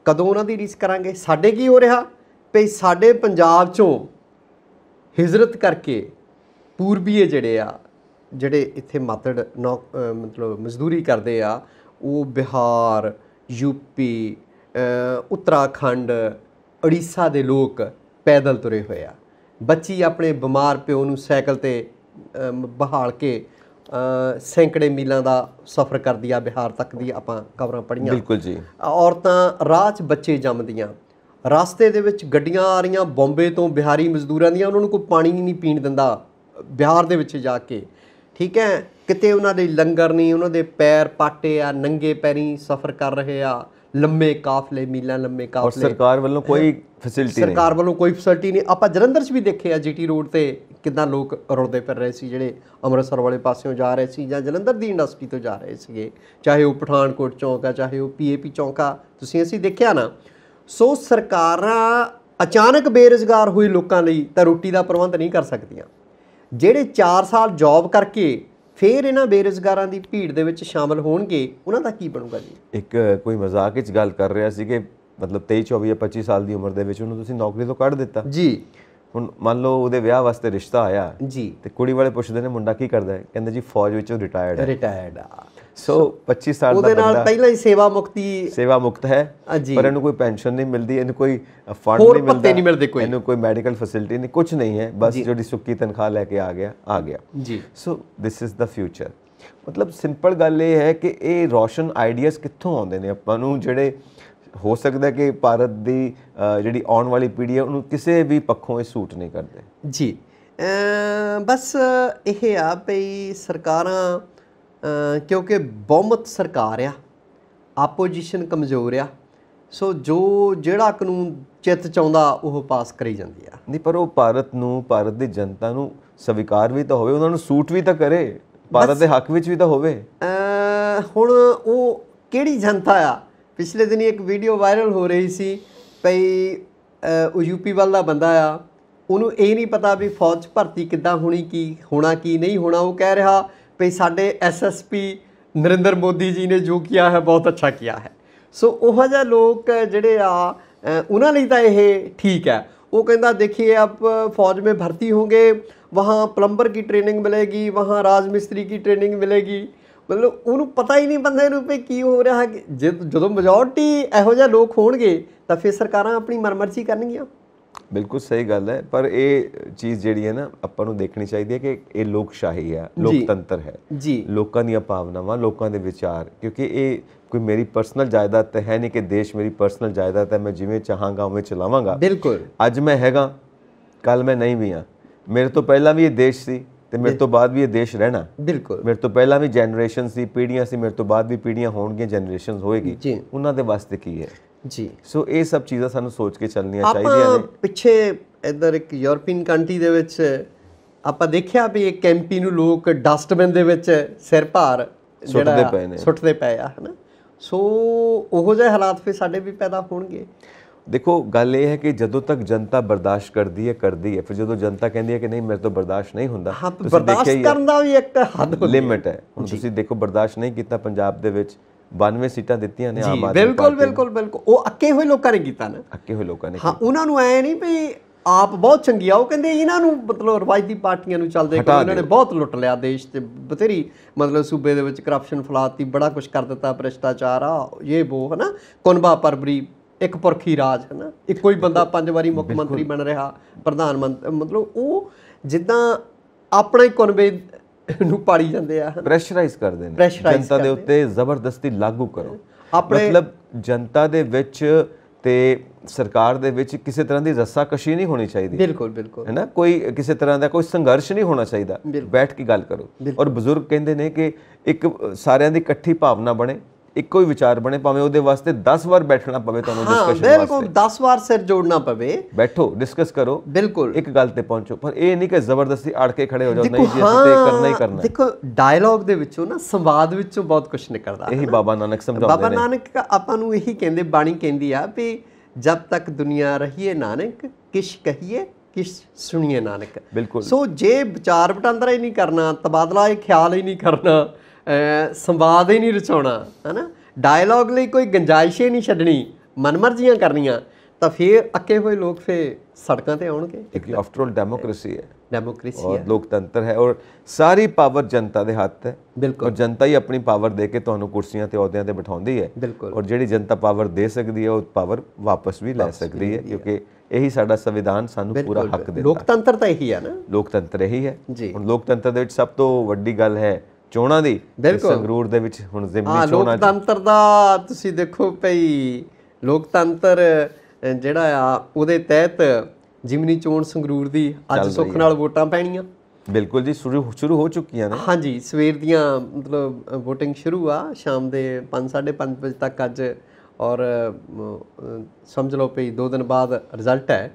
ਕਦੋਂ ਉਹਨਾਂ ਦੀ ਰੀਸ ਕਰਾਂਗੇ ਸਾਡੇ ਕੀ ਹੋ ਰਿਹਾ ਭਈ ਸਾਡੇ ਪੰਜਾਬ 'ਚੋਂ ਹਿਜਰਤ ਕਰਕੇ ਪੂਰਬੀਏ ਜਿਹੜੇ ਆ ਜਿਹੜੇ ਇੱਥੇ ਮਾਤੜ ਮਤਲਬ ਮਜ਼ਦੂਰੀ ਕਰਦੇ ਆ ਉਹ ਬਿਹਾਰ ਯੂਪੀ ਉੱਤਰਾਖੰਡ ਅੜੀਸਾ ਦੇ ਲੋਕ ਪੈਦਲ ਤੁਰੇ ਹੋਏ ਆ ਬੱਚੀ ਆਪਣੇ ਬਿਮਾਰ ਪਿਓ ਨੂੰ ਸਾਈਕਲ ਤੇ ਬਹਾਲ ਕੇ ਸੈਂਕੜੇ ਮੀਲਾਂ ਦਾ ਸਫ਼ਰ ਕਰਦੀ ਆ ਬਿਹਾਰ ਤੱਕ ਦੀ ਆਪਾਂ ਕਵਰਾਂ ਪੜੀਆਂ ਬਿਲਕੁਲ ਜੀ ਔਰਤਾਂ ਰਾਹ 'ਚ ਬੱਚੇ ਜੰਮਦੀਆਂ ਰਸਤੇ ਦੇ ਵਿੱਚ ਗੱਡੀਆਂ ਆ ਰਹੀਆਂ ਬੰਬੇ ਤੋਂ ਬਿਹਾਰੀ ਮਜ਼ਦੂਰਾਂ ਦੀਆਂ ਉਹਨਾਂ ਨੂੰ ਕੋਈ ਪਾਣੀ ਨਹੀਂ ਪੀਣ ਦਿੰਦਾ ਬਿਹਾਰ ਦੇ ਵਿੱਚ ਜਾ ਕੇ ਠੀਕ ਹੈ ਕਿਤੇ ਉਹਨਾਂ ਦੇ ਲੰਗਰ ਨਹੀਂ ਉਹਨਾਂ ਦੇ ਪੈਰ ਪਾਟੇ ਆ ਨੰਗੇ ਪੈਰੀ ਸਫ਼ਰ ਕਰ ਰਹੇ ਆ ਲੰਮੇ ਕਾਫਲੇ ਮੀਲਾਂ ਲੰਮੇ ਕਾਫਲੇ ਔਰ ਸਰਕਾਰ ਵੱਲੋਂ ਕੋਈ ਫੈਸਿਲਿਟੀ ਨਹੀਂ ਸਰਕਾਰ ਵੱਲੋਂ ਕੋਈ ਫੈਸਿਲਿਟੀ ਨਹੀਂ ਆਪਾਂ ਜਲੰਧਰ 'ਚ ਵੀ ਦੇਖੇ ਆ ਜੀਟੀ ਰੋਡ ਤੇ ਕਿੰਨਾ ਲੋਕ ਰੁੜਦੇ ਫਿਰ ਰਹੇ ਸੀ ਜਿਹੜੇ ਅੰਮ੍ਰਿਤਸਰ ਵਾਲੇ ਪਾਸਿਓਂ ਜਾ ਰਹੇ ਸੀ ਜਾਂ ਜਲੰਧਰ ਦੀ ਇੰਡਸਟਰੀ ਤੋਂ ਜਾ ਰਹੇ ਸੀਗੇ ਚਾਹੇ ਉਹ ਪਠਾਨਕੋਟ ਚੌਂਕ ਆ ਚਾਹੇ ਉਹ ਪੀਏਪੀ ਚੌਂਕ ਆ ਤੁਸੀਂ ਅਸੀਂ ਦੇਖਿਆ ਨਾ ਸੋ ਸਰਕਾਰਾਂ ਅਚਾਨਕ ਬੇਰੋਜ਼ਗਾਰ ਹੋਏ ਲੋਕਾਂ ਲਈ ਤਾਂ ਰੋਟੀ ਦਾ ਪ੍ਰਬੰਧ ਨਹੀਂ ਕਰ ਸਕਦੀਆਂ ਜਿਹੜੇ 4 ਸਾਲ ਜੌਬ ਕਰਕੇ ਫੇਰ ਇਹਨਾਂ ਬੇਰੋਜ਼ਗਾਰਾਂ ਦੀ ਭੀੜ ਦੇ ਵਿੱਚ ਸ਼ਾਮਲ ਹੋਣਗੇ ਉਹਨਾਂ ਦਾ ਕੀ ਬਣੂਗਾ ਜੀ ਇੱਕ ਕੋਈ ਮਜ਼ਾਕ ਵਿੱਚ ਗੱਲ ਕਰ ਰਿਹਾ ਸੀ ਕਿ ਮਤਲਬ 23 24 25 ਸਾਲ ਦੀ ਉਮਰ ਦੇ ਵਿੱਚ ਉਹਨੂੰ ਤੁਸੀਂ ਨੌਕਰੀ ਤੋਂ ਕੱਢ ਦਿੱਤਾ ਜੀ ਹੁਣ ਮੰਨ ਲਓ ਉਹਦੇ ਵਿਆਹ ਵਾਸਤੇ ਰਿਸ਼ਤਾ ਆਇਆ ਜੀ ਤੇ ਕੁੜੀ ਵਾਲੇ ਪੁੱਛਦੇ ਨੇ ਮੁੰਡਾ ਕੀ ਕਰਦਾ ਹੈ ਕਹਿੰਦੇ ਜੀ ਫੌਜ ਵਿੱਚੋਂ ਰਿਟਾਇਰਡ ਹੈ ਰਿਟਾਇਰਡ ਆ ਸੋ 25 ਸਾਲ ਦਾ ਉਹਦੇ ਨਾਲ ਪਹਿਲਾਂ ਹੀ ਸੇਵਾ ਮੁਕਤੀ ਸੇਵਾ ਮੁਕਤ ਹੈ ਪਰ ਇਹਨੂੰ ਕੋਈ ਪੈਨਸ਼ਨ ਨਹੀਂ ਮਿਲਦੀ ਇਹਨੂੰ ਕੋਈ ਫੰਡ ਨਹੀਂ ਮਿਲਦਾ ਪੱਤੇ ਨਹੀਂ ਮਿਲਦੇ ਕੋਈ ਇਹਨੂੰ ਕੋਈ ਮੈਡੀਕਲ ਫੈਸਿਲਿਟੀ ਨਹੀਂ ਕੁਝ ਨਹੀਂ ਹੈ ਬਸ ਜਿਹੜੀ ਸੁੱਕੀ ਤਨਖਾਹ ਲੈ ਕੇ ਆ ਗਿਆ ਆ ਗਿਆ ਜੀ so this is the future ਮਤਲਬ ਸਿੰਪਲ ਗੱਲ ਇਹ ਹੈ ਕਿ ਇਹ ਰੋਸ਼ਨ ਆਈਡੀਆਜ਼ ਕਿੱਥੋਂ ਆਉਂਦੇ ਨੇ ਆਪਾਂ ਨੂੰ ਜਿਹੜੇ ਹੋ ਸਕਦਾ ਕਿ ਭਾਰਤ ਦੀ ਜਿਹੜੀ ਆਉਣ ਵਾਲੀ ਪੀੜ੍ਹੀ ਹੈ ਉਹਨੂੰ ਕਿਸੇ ਵੀ ਪੱਖੋਂ ਇਹ ਸੂਟ ਨਹੀਂ ਕਰਦੇ ਜੀ ਬਸ ਇਹ ਆ ਭਈ ਸਰਕਾਰਾਂ ਕਿਉਂਕਿ ਬਹੁਮਤ ਸਰਕਾਰ ਆ ਆਪੋਜੀਸ਼ਨ ਕਮਜ਼ੋਰ ਆ ਸੋ ਜੋ ਜਿਹੜਾ ਕਾਨੂੰਨ ਚਿੱਤ ਚਾਹੁੰਦਾ ਉਹ ਪਾਸ ਕਰੀ ਜਾਂਦੀ ਆ ਨਹੀਂ ਪਰ ਉਹ ਭਾਰਤ ਨੂੰ ਭਾਰਤ ਦੀ ਜਨਤਾ ਨੂੰ ਸਵੀਕਾਰ ਵੀ ਤਾਂ ਹੋਵੇ ਉਹਨਾਂ ਨੂੰ ਸੂਟ ਵੀ ਤਾਂ ਕਰੇ ਭਾਰਤ ਦੇ ਹੱਕ ਵਿੱਚ ਵੀ ਤਾਂ ਹੋਵੇ ਹੁਣ ਉਹ ਕਿਹੜੀ ਜਨਤਾ ਆ ਪਿਛਲੇ ਦਿਨੀ ਇੱਕ ਵੀਡੀਓ ਵਾਇਰਲ ਹੋ ਰਹੀ ਸੀ ਭਈ ਉਹ ਯੂਪੀ ਵੱਲ ਦਾ ਬੰਦਾ ਆ ਉਹਨੂੰ ਇਹ ਨਹੀਂ ਪਤਾ ਵੀ ਫੌਜ 'ਚ ਭਰਤੀ ਕਿੱਦਾਂ ਹੋਣੀ ਕੀ ਹੋਣਾ ਕੀ ਨਹੀਂ ਹੋਣਾ ਉਹ ਕਹਿ ਰਿਹਾ ਭਈ ਸਾਡੇ ਐਸਐਸਪੀ ਨਰਿੰਦਰ ਮੋਦੀ ਜੀ ਨੇ ਜੋ ਕੀਤਾ ਹੈ ਬਹੁਤ ਅੱਛਾ ਕੀਤਾ ਹੈ ਸੋ ਉਹ ਜਿਹਾ ਲੋਕ ਜਿਹੜੇ ਆ ਉਹਨਾਂ ਲਈ ਤਾਂ ਇਹ ਠੀਕ ਹੈ ਕਹਿੰਦਾ ਦੇਖੀਏ ਆਪ ਫੌਜ ਮੇ ਭਰਤੀ ਹੋਗੇ ਵਹਾਂ ਪਲੰਬਰ ਕੀ ਟ੍ਰੇਨਿੰਗ ਮਿਲੇਗੀ ਵਹਾਂ ਰਾਜ ਮਿਸਤਰੀ ਕੀ ਟ੍ਰੇਨਿੰਗ ਮਿਲੇਗੀ ਮਤਲਬ ਉਹਨੂੰ ਪਤਾ ਹੀ ਨਹੀਂ ਬੰਦੇ ਨੂੰ ਵੀ ਕੀ ਹੋ ਰਿਹਾ ਹੈ ਜੇ ਜਦੋਂ ਮੈਜੋਰਟੀ ਇਹੋ ਜਿਹੇ ਲੋਕ ਹੋਣਗੇ ਤਾਂ ਫਿਰ ਸਰਕਾਰਾਂ ਆਪਣੀ ਮਰਮਰਜ਼ੀ ਕਰਨਗੀਆਂ ਬਿਲਕੁਲ ਸਹੀ ਗੱਲ ਹੈ ਪਰ ਇਹ ਚੀਜ਼ ਜਿਹੜੀ ਹੈ ਨਾ ਆਪਾਂ ਨੂੰ ਦੇਖਣੀ ਚਾਹੀਦੀ ਹੈ ਕਿ ਇਹ ਲੋਕਸ਼ਾਹੀ ਹੈ ਲੋਕਤੰਤਰ ਹੈ ਜੀ ਲੋਕਾਂ ਦੀਆਂ ਭਾਵਨਾਵਾਂ ਲੋਕਾਂ ਦੇ ਵਿਚਾਰ ਕਿਉਂਕਿ ਇਹ ਕੋਈ ਮੇਰੀ ਪਰਸਨਲ ਜਾਇਦਾਦ ਤਾਂ ਹੈ ਨਹੀਂ ਕਿ ਦੇਸ਼ ਮੇਰੀ ਪਰਸਨਲ ਜਾਇਦਾਦ ਹੈ ਮੈਂ ਜਿਵੇਂ ਚਾਹਾਂਗਾ ਉਵੇਂ ਚਲਾਵਾਂਗਾ ਬਿਲਕੁਲ ਅੱਜ ਮੈਂ ਹੈਗਾ ਕੱਲ ਮੈਂ ਨਹੀਂ ਵੀ ਆ ਮੇਰੇ ਤੋਂ ਪਹਿਲਾਂ ਵੀ ਇਹ ਦੇਸ਼ ਸੀ ਤੇ ਮੇਰੇ ਤੋਂ ਬਾਅਦ ਵੀ ਇਹ ਦੇਸ਼ ਰਹਿਣਾ ਬਿਲਕੁਲ ਮੇਰੇ ਤੋਂ ਪਹਿਲਾਂ ਵੀ ਜਨਰੇਸ਼ਨ ਸੀ ਪੀੜ੍ਹੀਆਂ ਸੀ ਮੇਰੇ ਤੋਂ ਬਾਅਦ ਵੀ ਪੀੜ੍ਹੀਆਂ ਹੋਣਗੀਆਂ ਜਨਰੇਸ਼ਨਸ ਹੋਏਗੀ ਉਹਨਾਂ ਦੇ ਵਾਸਤੇ ਕੀ ਹੈ ਜੀ ਸੋ ਇਹ ਸਭ ਚੀਜ਼ਾਂ ਸਾਨੂੰ ਸੋਚ ਕੇ ਚੱਲਣੀਆਂ ਚਾਹੀਦੀਆਂ ਨੇ ਆਪਾਂ ਪਿੱਛੇ ਇਧਰ ਇੱਕ ਯੂਰੋਪੀਅਨ ਕੰਟਰੀ ਦੇ ਵਿੱਚ ਆਪਾਂ ਦੇਖਿਆ ਵੀ ਇੱਕ ਕੈਂਪੀ ਨੂੰ ਲੋਕ ਡਸਟਬਿਨ ਦੇ ਵਿੱਚ ਸਿਰ ਭਾਰ ਜਿਹੜਾ ਸੁੱਟਦੇ ਪਏ ਆ ਹਨਾ ਸੋ ਉਹੋ ਜਿਹੇ ਹਾਲਾਤ ਫੇ ਸਾਡੇ ਵੀ ਪੈਦਾ ਹੋਣਗੇ ਦੇਖੋ ਗੱਲ ਇਹ ਹੈ ਕਿ ਜਦੋਂ ਤੱਕ ਜਨਤਾ ਬਰਦਾਸ਼ਤ ਕਰਦੀ ਹੈ ਕਰਦੀ ਹੈ ਫਿਰ ਜਦੋਂ ਜਨਤਾ ਕਹਿੰਦੀ ਹੈ ਕਿ ਨਹੀਂ ਮੇਰੇ ਤੋਂ ਬਰਦਾਸ਼ਤ ਨਹੀਂ ਹੁੰਦਾ ਬਰਦਾਸ਼ਤ ਕਰਨ ਦਾ ਵੀ ਇੱਕ ਹੱਦ ਲਿਮਟ ਹੈ ਹੁਣ ਤੁਸੀਂ ਦੇਖੋ ਬਰਦਾਸ਼ਤ ਨਹੀਂ ਕੀਤਾ ਪੰਜਾਬ ਦੇ ਵਿੱਚ 92 ਸੀਟਾਂ ਦਿੱਤੀਆਂ ਨੇ ਆਮ ਆਦਮੀ ਬਿਲਕੁਲ ਬਿਲਕੁਲ ਬਿਲਕੁਲ ਉਹ ਅੱਕੇ ਹੋਏ ਲੋਕਾਂ ਨੇ ਕੀਤਾ ਨਾ ਅੱਕੇ ਹੋਏ ਲੋਕਾਂ ਨੇ ਹਾਂ ਉਹਨਾਂ ਨੂੰ ਐ ਨਹੀਂ ਵੀ ਆਪ ਬਹੁਤ ਚੰਗੀ ਆ ਉਹ ਕਹਿੰਦੇ ਇਹਨਾਂ ਨੂੰ ਮਤਲਬ ਰਵਾਇਤੀ ਪਾਰਟੀਆਂ ਨੂੰ ਚੱਲਦੇ ਕਿ ਉਹਨਾਂ ਨੇ ਬਹੁਤ ਲੁੱਟ ਲਿਆ ਦੇਸ਼ ਤੇ ਬਥੇਰੀ ਮਤਲਬ ਸੂਬੇ ਦੇ ਵਿੱਚ ਕਰਪਸ਼ਨ ਫਲਾਤੀ ਬੜਾ ਕੁਝ ਕਰ ਦਿੱਤਾ ਭ੍ਰਿਸ਼ਟਾਚਾਰ ਆ ਇਹ ਉਹ ਹਨਾ ਕੁਨਬਾ ਪਰਬਰੀ ਇੱਕ ਪੁਰਖੀ ਰਾਜ ਹੈ ਨਾ ਇੱਕੋ ਹੀ ਬੰਦਾ ਪੰਜ ਵਾਰੀ ਮੁੱਖ ਮੰਤਰੀ ਬਣ ਰਿਹਾ ਪ੍ਰਧਾਨ ਮੰਤਰੀ ਮਤਲਬ ਉਹ ਜਿੱਦਾਂ ਆਪਣਾ ਹੀ ਕਨਵੇ ਨੂੰ ਪਾੜੀ ਜਾਂਦੇ ਆ ਪ੍ਰੈਸ਼ਰਾਈਜ਼ ਕਰਦੇ ਨੇ ਜਨਤਾ ਦੇ ਉੱਤੇ ਜ਼ਬਰਦਸਤੀ ਲਾਗੂ ਕਰੋ ਮਤਲਬ ਜਨਤਾ ਦੇ ਵਿੱਚ ਤੇ ਸਰਕਾਰ ਦੇ ਵਿੱਚ ਕਿਸੇ ਤਰ੍ਹਾਂ ਦੀ ਰੱਸਾਕਸ਼ੀ ਨਹੀਂ ਹੋਣੀ ਚਾਹੀਦੀ ਬਿਲਕੁਲ ਬਿਲਕੁਲ ਹੈ ਨਾ ਕੋਈ ਕਿਸੇ ਤਰ੍ਹਾਂ ਦਾ ਕੋਈ ਸੰਘਰਸ਼ ਨਹੀਂ ਹੋਣਾ ਚਾਹੀਦਾ ਬੈਠ ਕੇ ਗੱਲ ਕਰੋ ਔਰ ਬਜ਼ੁਰਗ ਕਹਿੰਦੇ ਨੇ ਕਿ ਇੱਕ ਸਾਰਿਆਂ ਦੀ ਇਕੱਠੀ ਭਾਵਨਾ ਬਣੇ ਇੱਕੋ ਹੀ ਵਿਚਾਰ ਬਣੇ ਭਾਵੇਂ ਉਹਦੇ ਵਾਸਤੇ 10 ਵਾਰ ਬੈਠਣਾ ਪਵੇ ਤੁਹਾਨੂੰ ਡਿਸਕਸ਼ਨ ਵਾਸਤੇ ਬਿਲਕੁਲ 10 ਵਾਰ ਸਿਰ ਜੋੜਨਾ ਪਵੇ ਬੈਠੋ ਡਿਸਕਸ ਕਰੋ ਬਿਲਕੁਲ ਇੱਕ ਗੱਲ ਤੇ ਪਹੁੰਚੋ ਪਰ ਇਹ ਨਹੀਂ ਕਿ ਜ਼ਬਰਦਸਤੀ ਆੜ ਕੇ ਖੜੇ ਹੋ ਜਾਓ ਨਹੀਂ ਜੀ ਅਸੀਂ ਤੇ ਕਰਨਾ ਹੀ ਕਰਨਾ ਦੇਖੋ ਡਾਇਲੌਗ ਦੇ ਵਿੱਚੋਂ ਨਾ ਸੰਵਾਦ ਵਿੱਚੋਂ ਬਹੁਤ ਕੁਝ ਨਿਕਲਦਾ ਇਹੀ ਬਾਬਾ ਨਾਨਕ ਸਮਝਾਉਂਦੇ ਨੇ ਬਾਬਾ ਨਾਨਕ ਆਪਾਂ ਨੂੰ ਇਹੀ ਕਹਿੰਦੇ ਬਾਣੀ ਕਹਿੰਦੀ ਆ ਵੀ ਜਦ ਤੱਕ ਦੁਨੀਆ ਰਹੀਏ ਨਾਨਕ ਕਿਛ ਕਹੀਏ ਕਿ ਸੁਣੀਏ ਨਾਨਕ ਬਿਲਕੁਲ ਸੋ ਜੇ ਵਿਚਾਰ ਵਟਾਂਦਰਾ ਹੀ ਨਹੀਂ ਕਰਨਾ ਤਬਾਦਲਾ ਇਹ ਖਿਆਲ ਹੀ ਨਹੀਂ ਕਰਨਾ ਸੰਵਾਦ ਹੀ ਨਹੀਂ ਰਚਾਉਣਾ ਹੈਨਾ ਡਾਇਲੌਗ ਲਈ ਕੋਈ ਗੰਜਾਇਸ਼ ਹੀ ਨਹੀਂ ਛੱਡਣੀ ਮਨਮਰਜ਼ੀਆਂ ਕਰਨੀਆਂ ਤਾਂ ਫਿਰ ਅੱਕੇ ਹੋਏ ਲੋਕ ਫੇ ਸੜਕਾਂ ਤੇ ਆਉਣਗੇ ਕਿਉਂਕਿ ਆਫਟਰ ਆਲ ਡੈਮੋਕ੍ਰੇਸੀ ਹੈ ਡੈਮੋਕ੍ਰੇਸੀ ਹੈ ਔਰ ਲੋਕਤੰਤਰ ਹੈ ਔਰ ਸਾਰੀ ਪਾਵਰ ਜਨਤਾ ਦੇ ਹੱਥ ਹੈ ਔਰ ਜਨਤਾ ਹੀ ਆਪਣੀ ਪਾਵਰ ਦੇ ਕੇ ਤੁਹਾਨੂੰ ਕੁਰਸੀਆਂ ਤੇ ਅਹੁਦਿਆਂ ਤੇ ਬਿਠਾਉਂਦੀ ਹੈ ਔਰ ਜਿਹੜੀ ਜਨਤਾ ਪਾਵਰ ਦੇ ਸਕਦੀ ਹੈ ਉਹ ਪਾਵਰ ਵਾਪਸ ਵੀ ਲੈ ਸਕਦੀ ਹੈ ਕਿਉਂਕਿ ਇਹੀ ਸਾਡਾ ਸੰਵਿਧਾਨ ਸਾਨੂੰ ਪੂਰਾ ਹੱਕ ਦਿੰਦਾ ਲੋਕਤੰਤਰ ਤਾਂ ਇਹੀ ਹੈ ਨਾ ਲੋਕਤੰਤਰ ਇਹੀ ਹੈ ਹੁਣ ਲੋਕਤੰਤਰ ਦੇ ਵਿੱਚ ਸਭ ਤੋਂ ਵੱਡੀ ਗੱਲ ਹੈ ਚੋਣਾਂ ਦੀ ਸੰਗਰੂਰ ਦੇ ਵਿੱਚ ਹੁਣ ਜ਼ਿਮਨੀ ਚੋਣਾਂ ਹਾਂ ਲੋਕਤੰਤਰ ਦਾ ਤੁਸੀਂ ਦੇਖੋ ਭਈ ਲੋਕਤੰਤਰ ਜਿਹੜਾ ਆ ਉਹਦੇ ਤਹਿਤ ਜਿਮਨੀ ਚੋਣ ਸੰਗਰੂਰ ਦੀ ਅੱਜ ਸੁੱਖ ਨਾਲ ਵੋਟਾਂ ਪੈਣੀਆਂ ਬਿਲਕੁਲ ਜੀ ਸ਼ੁਰੂ ਸ਼ੁਰੂ ਹੋ ਚੁੱਕੀਆਂ ਨੇ ਹਾਂਜੀ ਸਵੇਰ ਦੀਆਂ ਮਤਲਬ VOTING ਸ਼ੁਰੂ ਆ ਸ਼ਾਮ ਦੇ 5:30 ਵਜੇ ਤੱਕ ਅੱਜ ਔਰ ਸਮਝ ਲਓ ਪਈ 2 ਦਿਨ ਬਾਅਦ ਰਿਜ਼ਲਟ ਹੈ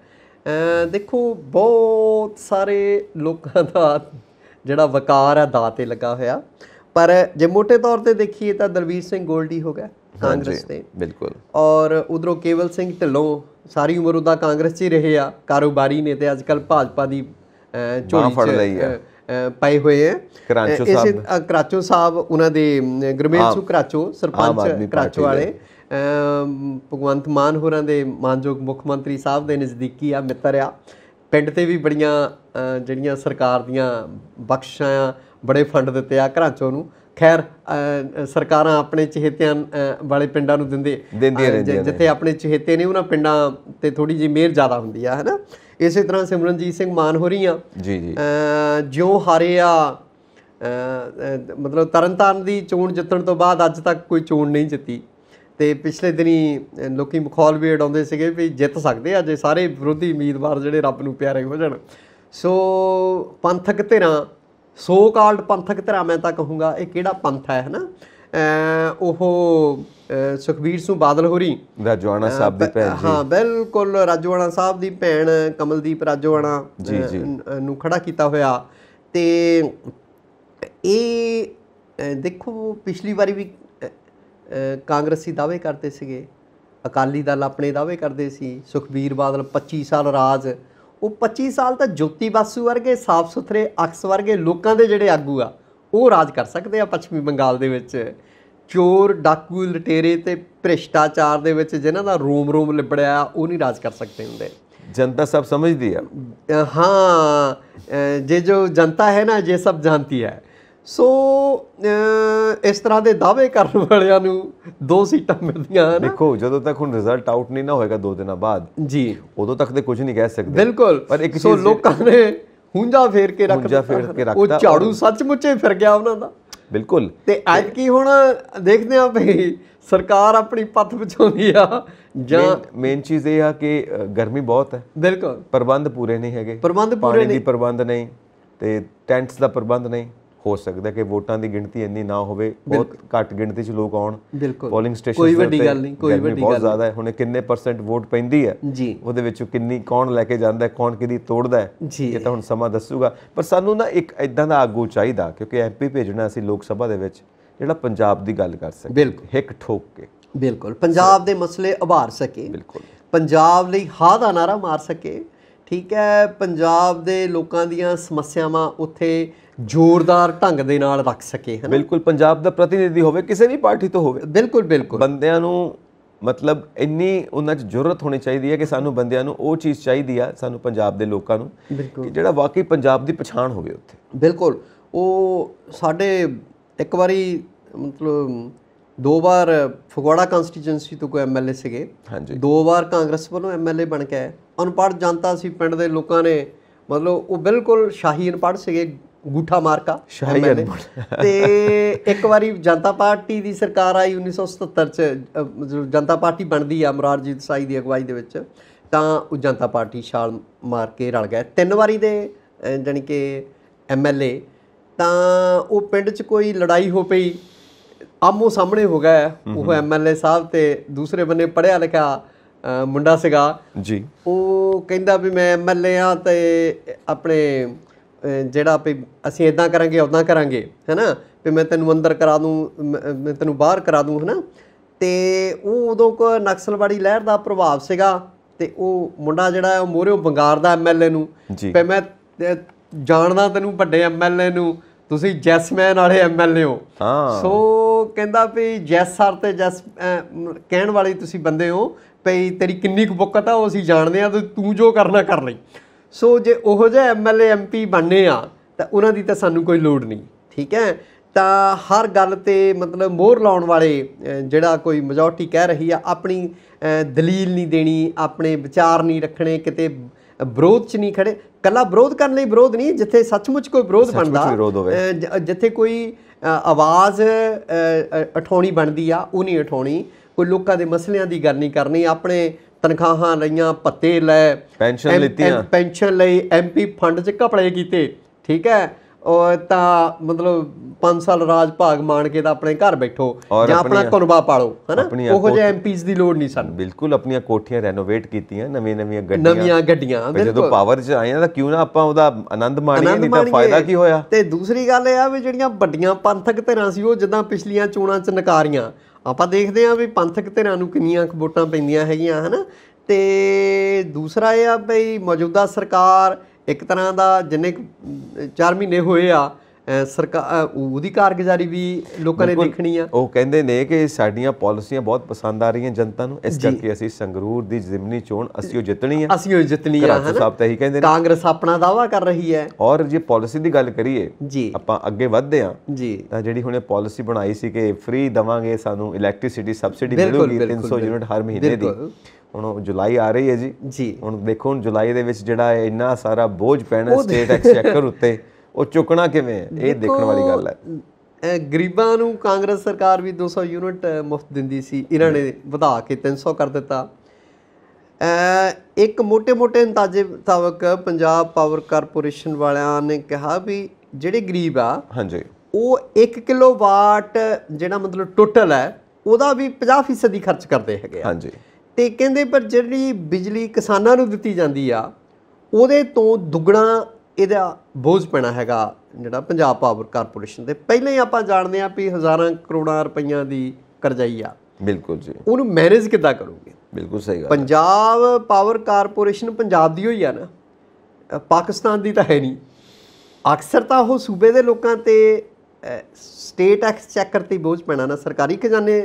ਦੇਖੋ ਬਹੁਤ ਸਾਰੇ ਲੋਕਾਂ ਦਾ ਜਿਹੜਾ ਵਕਾਰ ਹੈ ਦਾਤੇ ਲੱਗਾ ਹੋਇਆ ਪਰ ਜੇ ਮੋٹے ਤੌਰ ਤੇ ਦੇਖੀਏ ਤਾਂ ਦਰਵੀਰ ਸਿੰਘ ਗੋਲਡੀ ਹੋ ਗਿਆ ਕਾਂਗਰਸ ਤੇ ਬਿਲਕੁਲ ਔਰ ਉਧਰੋਂ ਕੇਵਲ ਸਿੰਘ ਢਿੱਲੋਂ ਸਾਰੀ ਉਮਰ ਉਹਦਾ ਕਾਂਗਰਸ 'ਚ ਹੀ ਰਹੇ ਆ ਕਾਰੋਬਾਰੀ ਨੇ ਤੇ ਅੱਜਕੱਲ ਭਾਜਪਾ ਦੀ ਚੋਰੀ 'ਚ ਫੜ ਪਏ ਹੋਏ ਕਰਾਚੋ ਸਾਹਿਬ ਕਰਾਚੋ ਸਾਹਿਬ ਉਹਨਾਂ ਦੇ ਗਰਮੇਲ ਸੁ ਕਰਾਚੋ ਸਰਪੰਚ ਕਰਾਚੋ ਵਾਲੇ ਭਗਵੰਤ ਮਾਨ ਹੋਰਾਂ ਦੇ ਮਾਨਯੋਗ ਮੁੱਖ ਮੰਤਰੀ ਸਾਹਿਬ ਦੇ ਨਜ਼ਦੀਕੀ ਆ ਮਿੱਤਰ ਆ ਪਿੰਡ ਤੇ ਵੀ ਬੜੀਆਂ ਜਿਹੜੀਆਂ ਸਰਕਾਰ ਦੀਆਂ ਬਖਸ਼ਾਂ ਆ ਬੜੇ ਫੰਡ ਦਿੱਤੇ ਆ ਘਰਾਂ ਚੋਂ ਨੂੰ ਖੈਰ ਸਰਕਾਰਾਂ ਆਪਣੇ ਚਹੇਤਿਆਂ ਵਾਲੇ ਪਿੰਡਾਂ ਨੂੰ ਦਿੰਦੇ ਦਿੰਦੀਆਂ ਰਹਿੰਦੀਆਂ ਜਿੱਥੇ ਆਪਣੇ ਚਹੇਤੇ ਨੇ ਉਹਨਾਂ ਪਿੰਡਾਂ ਤੇ ਥੋੜੀ ਜੀ ਮਿਹਰ ਜ਼ਿਆਦਾ ਹੁੰਦੀ ਆ ਹੈਨਾ ਇਸੇ ਤਰ੍ਹਾਂ ਸਿਮਰਨਜੀਤ ਸਿੰਘ ਮਾਨ ਹੋ ਰਹੀ ਆ ਜੀ ਜੀ ਜਿਉਂ ਹਾਰੇ ਆ ਮਤਲਬ ਤਰਨਤਾਰਨ ਦੀ ਚੋਣ ਜਿੱਤਣ ਤੋਂ ਬਾਅਦ ਅੱਜ ਤੱਕ ਕੋਈ ਚੋਣ ਨਹੀਂ ਜਿੱਤੀ ਤੇ ਪਿਛਲੇ ਦਿਨੀ ਲੋਕੀ ਮਖੌਲ ਵੀ ਉਡਾਉਂਦੇ ਸੀਗੇ ਵੀ ਜਿੱਤ ਸਕਦੇ ਆ ਜੇ ਸਾਰੇ ਵਿਰੋਧੀ ਉਮੀਦਵਾਰ ਜਿਹੜੇ ਰੱਬ ਨੂੰ ਪਿਆਰੇ ਹੋ ਜਾਣ ਸੋ ਪੰਥਕ ਧਿਰਾਂ ਸੋ ਕਾਲਡ ਪੰਥਕ ਧਿਰਾਂ ਮੈਂ ਤਾਂ ਕਹੂੰਗਾ ਇਹ ਕਿਹੜਾ ਪੰਥ ਹੈ ਹਨਾ ਉਹ ਸੁਖਬੀਰ ਸਿੰਘ ਬਾਦਲ ਹੋਰੀ ਰਾਜਵਾਣਾ ਸਾਹਿਬ ਦੀ ਭੈਣ ਜੀ ਹਾਂ ਬਿਲਕੁਲ ਰਾਜਵਾਨਾ ਸਾਹਿਬ ਦੀ ਭੈਣ ਕਮਲਦੀਪ ਰਾਜਵਾਨਾ ਨੂੰ ਖੜਾ ਕੀਤਾ ਹੋਇਆ ਤੇ ਇਹ ਦੇਖੋ ਪਿਛਲੀ ਵਾਰੀ ਵੀ ਕਾਂਗਰਸੀ ਦਾਅਵੇ ਕਰਦੇ ਸੀਗੇ ਅਕਾਲੀ ਦਲ ਆਪਣੇ ਦਾਅਵੇ ਕਰਦੇ ਸੀ ਸੁਖਬੀਰ ਬਾਦਲ 25 ਸਾਲ ਰਾਜ ਉਹ 25 ਸਾਲ ਤਾਂ ਜੋਤੀ ਬਾਸੂ ਵਰਗੇ ਸਾਫ ਸੁਥਰੇ ਅਕਸ ਵਰਗੇ ਲੋਕਾਂ ਦੇ ਜਿਹੜੇ ਆਗੂ ਆ ਉਹ ਰਾਜ ਕਰ ਸਕਦੇ ਆ ਪੱਛਮੀ ਬੰਗਾਲ ਦੇ ਵਿੱਚ ਚੋਰ ਡਾਕੂ ਲਟੇਰੇ ਤੇ ਭ੍ਰਿਸ਼ਟਾਚਾਰ ਦੇ ਵਿੱਚ ਜਿਨ੍ਹਾਂ ਦਾ ਰੋਮ ਰੋਮ ਲਿਬੜਿਆ ਉਹ ਨਹੀਂ ਰਾਜ ਕਰ ਸਕਦੇ ਹੁੰਦੇ ਜਨਤਾ ਸਭ ਸਮਝਦੀ ਆ ਹਾਂ ਜੇ ਜੋ ਜਨਤਾ ਹੈ ਨਾ ਜੇ ਸਭ ਜਾਣਦੀ ਹੈ ਸੋ ਇਸ ਤਰ੍ਹਾਂ ਦੇ ਦਾਅਵੇ ਕਰਨ ਵਾਲਿਆਂ ਨੂੰ ਦੋ ਸੀਟਾਂ ਮਿਲਦੀਆਂ ਹਨ ਦੇਖੋ ਜਦੋਂ ਤੱਕ ਹੁਣ ਰਿਜ਼ਲਟ ਆਊਟ ਨਹੀਂ ਨਾ ਹੋਏਗਾ ਦੋ ਦਿਨਾਂ ਬਾਅਦ ਜੀ ਉਦੋਂ ਤੱਕ ਤੇ ਕੁਝ ਨਹੀਂ ਕਹਿ ਸਕਦੇ ਬਿਲਕੁਲ ਪਰ ਇੱਕ ਸੋ ਲੋਕਾਂ ਨੇ ਹੁੰਜਾ ਫੇਰ ਕੇ ਰੱਖ ਹੁੰਜਾ ਫੇਰ ਕੇ ਰੱਖਤਾ ਉਹ ਝਾੜੂ ਸੱਚਮੁੱਚੇ ਫਿਰ ਗਿਆ ਉਹਨਾਂ ਦਾ ਬਿਲਕੁਲ ਤੇ ਅੱਜ ਕੀ ਹੁਣ ਦੇਖਦੇ ਆ ਭਈ ਸਰਕਾਰ ਆਪਣੀ ਪੱਥ ਵਿਚੋਂਦੀ ਆ ਜਾਂ ਮੇਨ ਚੀਜ਼ ਇਹ ਆ ਕਿ ਗਰਮੀ ਬਹੁਤ ਹੈ ਬਿਲਕੁਲ ਪ੍ਰਬੰਧ ਪੂਰੇ ਨਹੀਂ ਹੈਗੇ ਪ੍ਰਬੰਧ ਪੂਰੇ ਨਹੀਂ ਪਾਣੀ ਦੀ ਪ੍ਰਬੰਧ ਨਹੀਂ ਤੇ ਟੈਂਟਸ ਦਾ ਪ੍ਰਬੰਧ ਨਹੀਂ ਹੋ ਸਕਦਾ ਕਿ ਵੋਟਾਂ ਦੀ ਗਿਣਤੀ ਇੰਨੀ ਨਾ ਹੋਵੇ ਬਹੁਤ ਘੱਟ ਗਿਣਤੀ 'ਚ ਲੋਕ ਆਉਣ ਪੋਲਿੰਗ ਸਟੇਸ਼ਨ ਕੋਈ ਵੱਡੀ ਗੱਲ ਨਹੀਂ ਕੋਈ ਵੱਡੀ ਗੱਲ ਬਹੁਤ ਜ਼ਿਆਦਾ ਹੈ ਹੁਣ ਕਿੰਨੇ ਪਰਸੈਂਟ ਵੋਟ ਪੈਂਦੀ ਹੈ ਜੀ ਉਹਦੇ ਵਿੱਚੋਂ ਕਿੰਨੀ ਕੌਣ ਲੈ ਕੇ ਜਾਂਦਾ ਹੈ ਕੌਣ ਕਿਹਦੀ ਤੋੜਦਾ ਹੈ ਇਹ ਤਾਂ ਹੁਣ ਸਮਾਂ ਦੱਸੂਗਾ ਪਰ ਸਾਨੂੰ ਨਾ ਇੱਕ ਇਦਾਂ ਦਾ ਆਗੂ ਚਾਹੀਦਾ ਕਿਉਂਕਿ ਐਮਪੀ ਭੇਜਣਾ ਅਸੀਂ ਲੋਕ ਸਭਾ ਦੇ ਵਿੱਚ ਜਿਹੜਾ ਪੰਜਾਬ ਦੀ ਗੱਲ ਕਰ ਸਕੇ ਹਿੱਕ ਠੋਕ ਕੇ ਬਿਲਕੁਲ ਪੰਜਾਬ ਦੇ ਮਸਲੇ ਉਭਾਰ ਸਕੇ ਬਿਲਕੁਲ ਪੰਜਾਬ ਲਈ ਹਾ ਦਾ ਨਾਰਾ ਮਾਰ ਸਕੇ ਠੀਕ ਹੈ ਪੰਜਾਬ ਦੇ ਲੋਕਾਂ ਦੀਆਂ ਸਮੱਸਿਆਵਾਂ ਉੱਥੇ ਜ਼ੋਰਦਾਰ ਢੰਗ ਦੇ ਨਾਲ ਰੱਖ ਸਕੇ ਹੈ ਬਿਲਕੁਲ ਪੰਜਾਬ ਦਾ ਪ੍ਰਤੀਨਿਧੀ ਹੋਵੇ ਕਿਸੇ ਵੀ ਪਾਰਟੀ ਤੋਂ ਹੋਵੇ ਬਿਲਕੁਲ ਬਿਲਕੁਲ ਬੰਦਿਆਂ ਨੂੰ ਮਤਲਬ ਇੰਨੀ ਉਹਨਾਂ 'ਚ ਜੁਰਰਤ ਹੋਣੀ ਚਾਹੀਦੀ ਹੈ ਕਿ ਸਾਨੂੰ ਬੰਦਿਆਂ ਨੂੰ ਉਹ ਚੀਜ਼ ਚਾਹੀਦੀ ਆ ਸਾਨੂੰ ਪੰਜਾਬ ਦੇ ਲੋਕਾਂ ਨੂੰ ਕਿ ਜਿਹੜਾ ਵਾਕਈ ਪੰਜਾਬ ਦੀ ਪਛਾਣ ਹੋਵੇ ਉੱਥੇ ਬਿਲਕੁਲ ਉਹ ਸਾਡੇ ਇੱਕ ਵਾਰੀ ਮਤਲਬ ਦੋ ਵਾਰ ਫਗਵਾੜਾ ਕਨਸਟੀਟੂਐਂਸੀ ਤੋਂ ਕੋਈ ਐਮਐਲਏ ਸੀਗੇ ਹਾਂਜੀ ਦੋ ਵਾਰ ਕਾਂਗਰਸ ਵੱਲੋਂ ਐਮਐਲਏ ਬਣ ਕੇ ਆਏ ਅਨਪੜ੍ਹ ਜਨਤਾ ਸੀ ਪਿੰਡ ਦੇ ਲੋਕਾਂ ਨੇ ਮਤਲਬ ਉਹ ਬਿਲਕੁਲ ਸ਼ਾਹੀ ਅਨਪੜ੍ਹ ਸੀਗੇ ਗੂਠਾ ਮਾਰਕਾ ਐਮਐਲਏ ਤੇ ਇੱਕ ਵਾਰੀ ਜਨਤਾ ਪਾਰਟੀ ਦੀ ਸਰਕਾਰ ਆਈ 1977 ਚ ਜਨਤਾ ਪਾਰਟੀ ਬਣਦੀ ਆ ਅਮਰਾਰਜੀਤ ਸਾਈ ਦੀ ਅਗਵਾਈ ਦੇ ਵਿੱਚ ਤਾਂ ਉਹ ਜਨਤਾ ਪਾਰਟੀ ਛਾਲ ਮਾਰ ਕੇ ਰਲ ਗਏ ਤਿੰਨ ਵਾਰੀ ਦੇ ਜਾਨੀ ਕਿ ਐਮਐਲਏ ਤਾਂ ਉਹ ਪਿੰਡ 'ਚ ਕੋਈ ਲੜਾਈ ਹੋ ਪਈ ਆਮੋ ਸਾਹਮਣੇ ਹੋ ਗਿਆ ਉਹ ਐਮਐਲਏ ਸਾਹਿਬ ਤੇ ਦੂਸਰੇ ਬੰਨੇ ਪੜਿਆ ਲਿਖਿਆ ਮੁੰਡਾ ਸੀਗਾ ਜੀ ਉਹ ਕਹਿੰਦਾ ਵੀ ਮੈਂ ਐਮਐਲਏ ਆ ਤੇ ਆਪਣੇ ਜਿਹੜਾ ਵੀ ਅਸੀਂ ਇਦਾਂ ਕਰਾਂਗੇ ਉਦਾਂ ਕਰਾਂਗੇ ਹੈਨਾ ਵੀ ਮੈਂ ਤੈਨੂੰ ਅੰਦਰ ਕਰਾ ਦੂੰ ਮੈਂ ਤੈਨੂੰ ਬਾਹਰ ਕਰਾ ਦੂੰ ਹੈਨਾ ਤੇ ਉਹ ਉਦੋਂ ਕੋ ਨਕਸਲਵਾੜੀ ਲਹਿਰ ਦਾ ਪ੍ਰਭਾਵ ਸੀਗਾ ਤੇ ਉਹ ਮੁੰਡਾ ਜਿਹੜਾ ਉਹ ਮੋਹਰਿਓ ਬੰਗਾਰ ਦਾ ਐਮਐਲਏ ਨੂੰ ਤੇ ਮੈਂ ਜਾਣਦਾ ਤੈਨੂੰ ਵੱਡੇ ਐਮਐਲਏ ਨੂੰ ਤੁਸੀਂ ਜੈਸਮੈਨ ਵਾਲੇ ਐਮਐਲਏ ਹੋ ਹਾਂ ਸੋ ਕਹਿੰਦਾ ਵੀ ਜੈਸ ਸਰ ਤੇ ਜੈਸ ਕਹਿਣ ਵਾਲੇ ਤੁਸੀਂ ਬੰਦੇ ਹੋ ਭਈ ਤੇਰੀ ਕਿੰਨੀ ਕੁ ਬੁੱਕਤ ਆ ਉਹ ਅਸੀਂ ਜਾਣਦੇ ਆ ਤੂੰ ਜੋ ਕਰਨਾ ਕਰ ਲਈ ਸੋ ਜੇ ਉਹੋ ਜਿਹਾ ਐਮਐਲਏ ਐਮਪੀ ਬਣਨੇ ਆ ਤਾਂ ਉਹਨਾਂ ਦੀ ਤਾਂ ਸਾਨੂੰ ਕੋਈ ਲੋੜ ਨਹੀਂ ਠੀਕ ਹੈ ਤਾਂ ਹਰ ਗੱਲ ਤੇ ਮਤਲਬ ਮੋਹਰ ਲਾਉਣ ਵਾਲੇ ਜਿਹੜਾ ਕੋਈ ਮੈਜੋਰਟੀ ਕਹਿ ਰਹੀ ਆ ਆਪਣੀ ਦਲੀਲ ਨਹੀਂ ਦੇਣੀ ਆਪਣੇ ਵਿਚਾਰ ਨਹੀਂ ਰੱਖਣੇ ਕਿਤੇ ਵਿਰੋਧ 'ਚ ਨਹੀਂ ਖੜੇ ਕੱਲਾ ਵਿਰੋਧ ਕਰਨ ਲਈ ਵਿਰੋਧ ਨਹੀਂ ਜਿੱਥੇ ਸੱਚਮੁੱਚ ਕੋਈ ਵਿਰੋਧ ਬਣਦਾ ਜਿੱਥੇ ਕੋਈ ਆਵਾਜ਼ ਉਠਾਉਣੀ ਬਣਦੀ ਆ ਉਹ ਨਹੀਂ ਉਠਾਉਣੀ ਕੋਈ ਲੋਕਾਂ ਦੇ ਮਸਲਿਆਂ ਦੀ ਗੱਲ ਨਹੀਂ ਕਰਨੀ ਆਪਣੇ ਤਨਖਾਹਾਂ ਲਈਆਂ ਪੱਤੇ ਲੈ ਪੈਨਸ਼ਨ ਲਈਆਂ ਪੈਨਸ਼ਨ ਲਈ ਐਮਪੀ ਫੰਡ 'ਚ ਕਪੜੇ ਕੀਤੇ ਠੀਕ ਹੈ ਉਹ ਤਾਂ ਮਤਲਬ 5 ਸਾਲ ਰਾਜ ਭਾਗ ਮਾਣ ਕੇ ਤਾਂ ਆਪਣੇ ਘਰ ਬੈਠੋ ਜਾਂ ਆਪਣਾ ਕੁਰਬਾ ਪਾਲੋ ਹਨਾ ਉਹੋ ਜਿਹੇ ਐਮਪੀਸ ਦੀ ਲੋੜ ਨਹੀਂ ਸਾਨੂੰ ਬਿਲਕੁਲ ਆਪਣੀਆਂ ਕੋਠੀਆਂ ਰੈਨੋਵੇਟ ਕੀਤੀਆਂ ਨਵੇਂ ਨਵੀਆਂ ਗੱਡੀਆਂ ਨਵੀਆਂ ਗੱਡੀਆਂ ਜਦੋਂ ਪਾਵਰ 'ਚ ਆਏ ਤਾਂ ਕਿਉਂ ਨਾ ਆਪਾਂ ਉਹਦਾ ਆਨੰਦ ਮਾਣੀਏ ਨਹੀਂ ਤਾਂ ਫਾਇਦਾ ਕੀ ਹੋਇਆ ਤੇ ਦੂਸਰੀ ਗੱਲ ਇਹ ਆ ਵੀ ਜਿਹੜੀਆਂ ਵੱਡੀਆਂ ਪੰਥਕ ਧਿਰਾਂ ਸੀ ਉਹ ਜਿੱਦਾਂ ਪਿਛਲੀਆਂ ਚੋਣਾਂ 'ਚ ਨਕਾਰੀਆਂ ਆਪਾਂ ਦੇਖਦੇ ਆਂ ਵੀ ਪੰਥਕ ਧਿਰਾਂ ਨੂੰ ਕਿੰਨੀਆਂ ਕੁ ਵੋਟਾਂ ਪੈਂਦੀਆਂ ਹੈਗੀਆਂ ਹਨਾ ਤੇ ਦੂਸਰਾ ਇਹ ਆ ਬਈ ਮੌਜੂਦਾ ਸਰਕਾਰ ਇੱਕ ਤਰ੍ਹਾਂ ਦਾ ਜਿੰਨੇ 4 ਮਹੀਨੇ ਹੋਏ ਆ ਸਰਕਾਰ ਉਹਦੀ ਕਾਰਗੁਜ਼ਾਰੀ ਵੀ ਲੋਕਾਂ ਨੇ ਦੇਖਣੀ ਆ ਉਹ ਕਹਿੰਦੇ ਨੇ ਕਿ ਸਾਡੀਆਂ ਪਾਲਿਸੀਆਂ ਬਹੁਤ ਪਸੰਦ ਆ ਰਹੀਆਂ ਜਨਤਾ ਨੂੰ ਇਸ ਕਰਕੇ ਅਸੀਂ ਸੰਗਰੂਰ ਦੀ ਜ਼ਿਮਨੀ ਚੋਣ ਅਸੀਂ ਉਹ ਜਿੱਤਣੀ ਆ ਅਸੀਂ ਉਹ ਜਿੱਤਣੀ ਆ ਹਾਂ ਸਾਹਿਬ ਤਾਂ ਇਹੀ ਕਹਿੰਦੇ ਨੇ ਕਾਂਗਰਸ ਆਪਣਾ ਦਾਵਾ ਕਰ ਰਹੀ ਹੈ ਔਰ ਜੇ ਪਾਲਿਸੀ ਦੀ ਗੱਲ ਕਰੀਏ ਜੀ ਆਪਾਂ ਅੱਗੇ ਵਧਦੇ ਆ ਜੀ ਤਾਂ ਜਿਹੜੀ ਹੁਣੇ ਪਾਲਿਸੀ ਬਣਾਈ ਸੀ ਕਿ ਫ੍ਰੀ ਦਵਾਂਗੇ ਸਾਨੂੰ ਇਲੈਕਟ੍ਰਿਸਿਟੀ ਸਬਸਿਡੀ ਮਿਲੂਗੀ 300 ਯੂਨਿਟ ਹਰ ਮਹੀਨੇ ਦੀ ਹੁਣ ਜੁਲਾਈ ਆ ਰਹੀ ਹੈ ਜੀ ਜੀ ਹੁਣ ਦੇਖੋ ਜੁਲਾਈ ਦੇ ਵਿੱਚ ਜਿਹੜਾ ਇੰਨਾ ਸਾਰਾ ਬੋਝ ਪੈਣਾ ਸਟੇਟ ਐਕਸਚੈਕਰ ਉੱਤੇ ਉਹ ਚੁੱਕਣਾ ਕਿਵੇਂ ਹੈ ਇਹ ਦੇਖਣ ਵਾਲੀ ਗੱਲ ਹੈ ਗਰੀਬਾਂ ਨੂੰ ਕਾਂਗਰਸ ਸਰਕਾਰ ਵੀ 200 ਯੂਨਿਟ ਮੁਫਤ ਦਿੰਦੀ ਸੀ ਇਹਨਾਂ ਨੇ ਵਧਾ ਕੇ 300 ਕਰ ਦਿੱਤਾ ਇੱਕ ਮੋٹے-ਮੋٹے ਅੰਦਾਜ਼ੇ ਮੁਤਾਬਕ ਪੰਜਾਬ ਪਾਵਰ ਕਾਰਪੋਰੇਸ਼ਨ ਵਾਲਿਆਂ ਨੇ ਕਿਹਾ ਵੀ ਜਿਹੜੇ ਗਰੀਬ ਆ ਹਾਂਜੀ ਉਹ 1 ਕਿਲੋਵਾਟ ਜਿਹੜਾ ਮਤਲਬ ਟੋਟਲ ਹੈ ਉਹਦਾ ਵੀ 50% ਦੀ ਖਰਚ ਕਰਦੇ ਹੈਗੇ ਆ ਹਾਂਜੀ ਤੇ ਕਹਿੰਦੇ ਪਰ ਜਿਹੜੀ ਬਿਜਲੀ ਕਿਸਾਨਾਂ ਨੂੰ ਦਿੱਤੀ ਜਾਂਦੀ ਆ ਉਹਦੇ ਤੋਂ ਦੁੱਗਣਾ ਇਹਦਾ ਬੋਝ ਪੈਣਾ ਹੈਗਾ ਜਿਹੜਾ ਪੰਜਾਬ ਪਾਵਰ ਕਾਰਪੋਰੇਸ਼ਨ ਦੇ ਪਹਿਲਾਂ ਹੀ ਆਪਾਂ ਜਾਣਦੇ ਆਂ ਵੀ ਹਜ਼ਾਰਾਂ ਕਰੋੜਾਂ ਰੁਪਈਆ ਦੀ ਕਰਜ਼ਾਈ ਆ ਬਿਲਕੁਲ ਜੀ ਉਹਨੂੰ ਮੈਨੇਜ ਕਿੱਦਾਂ ਕਰੋਗੇ ਬਿਲਕੁਲ ਸਹੀ ਗੱਲ ਪੰਜਾਬ ਪਾਵਰ ਕਾਰਪੋਰੇਸ਼ਨ ਪੰਜਾਬ ਦੀ ਹੋਈ ਆ ਨਾ ਪਾਕਿਸਤਾਨ ਦੀ ਤਾਂ ਹੈ ਨਹੀਂ ਅਕਸਰ ਤਾਂ ਉਹ ਸੂਬੇ ਦੇ ਲੋਕਾਂ ਤੇ ਸਟੇਟ ਐਕਸਚੈਕਰ ਤੇ ਬੋਝ ਪੈਣਾ ਨਾ ਸਰਕਾਰੀ ਖਜ਼ਾਨੇ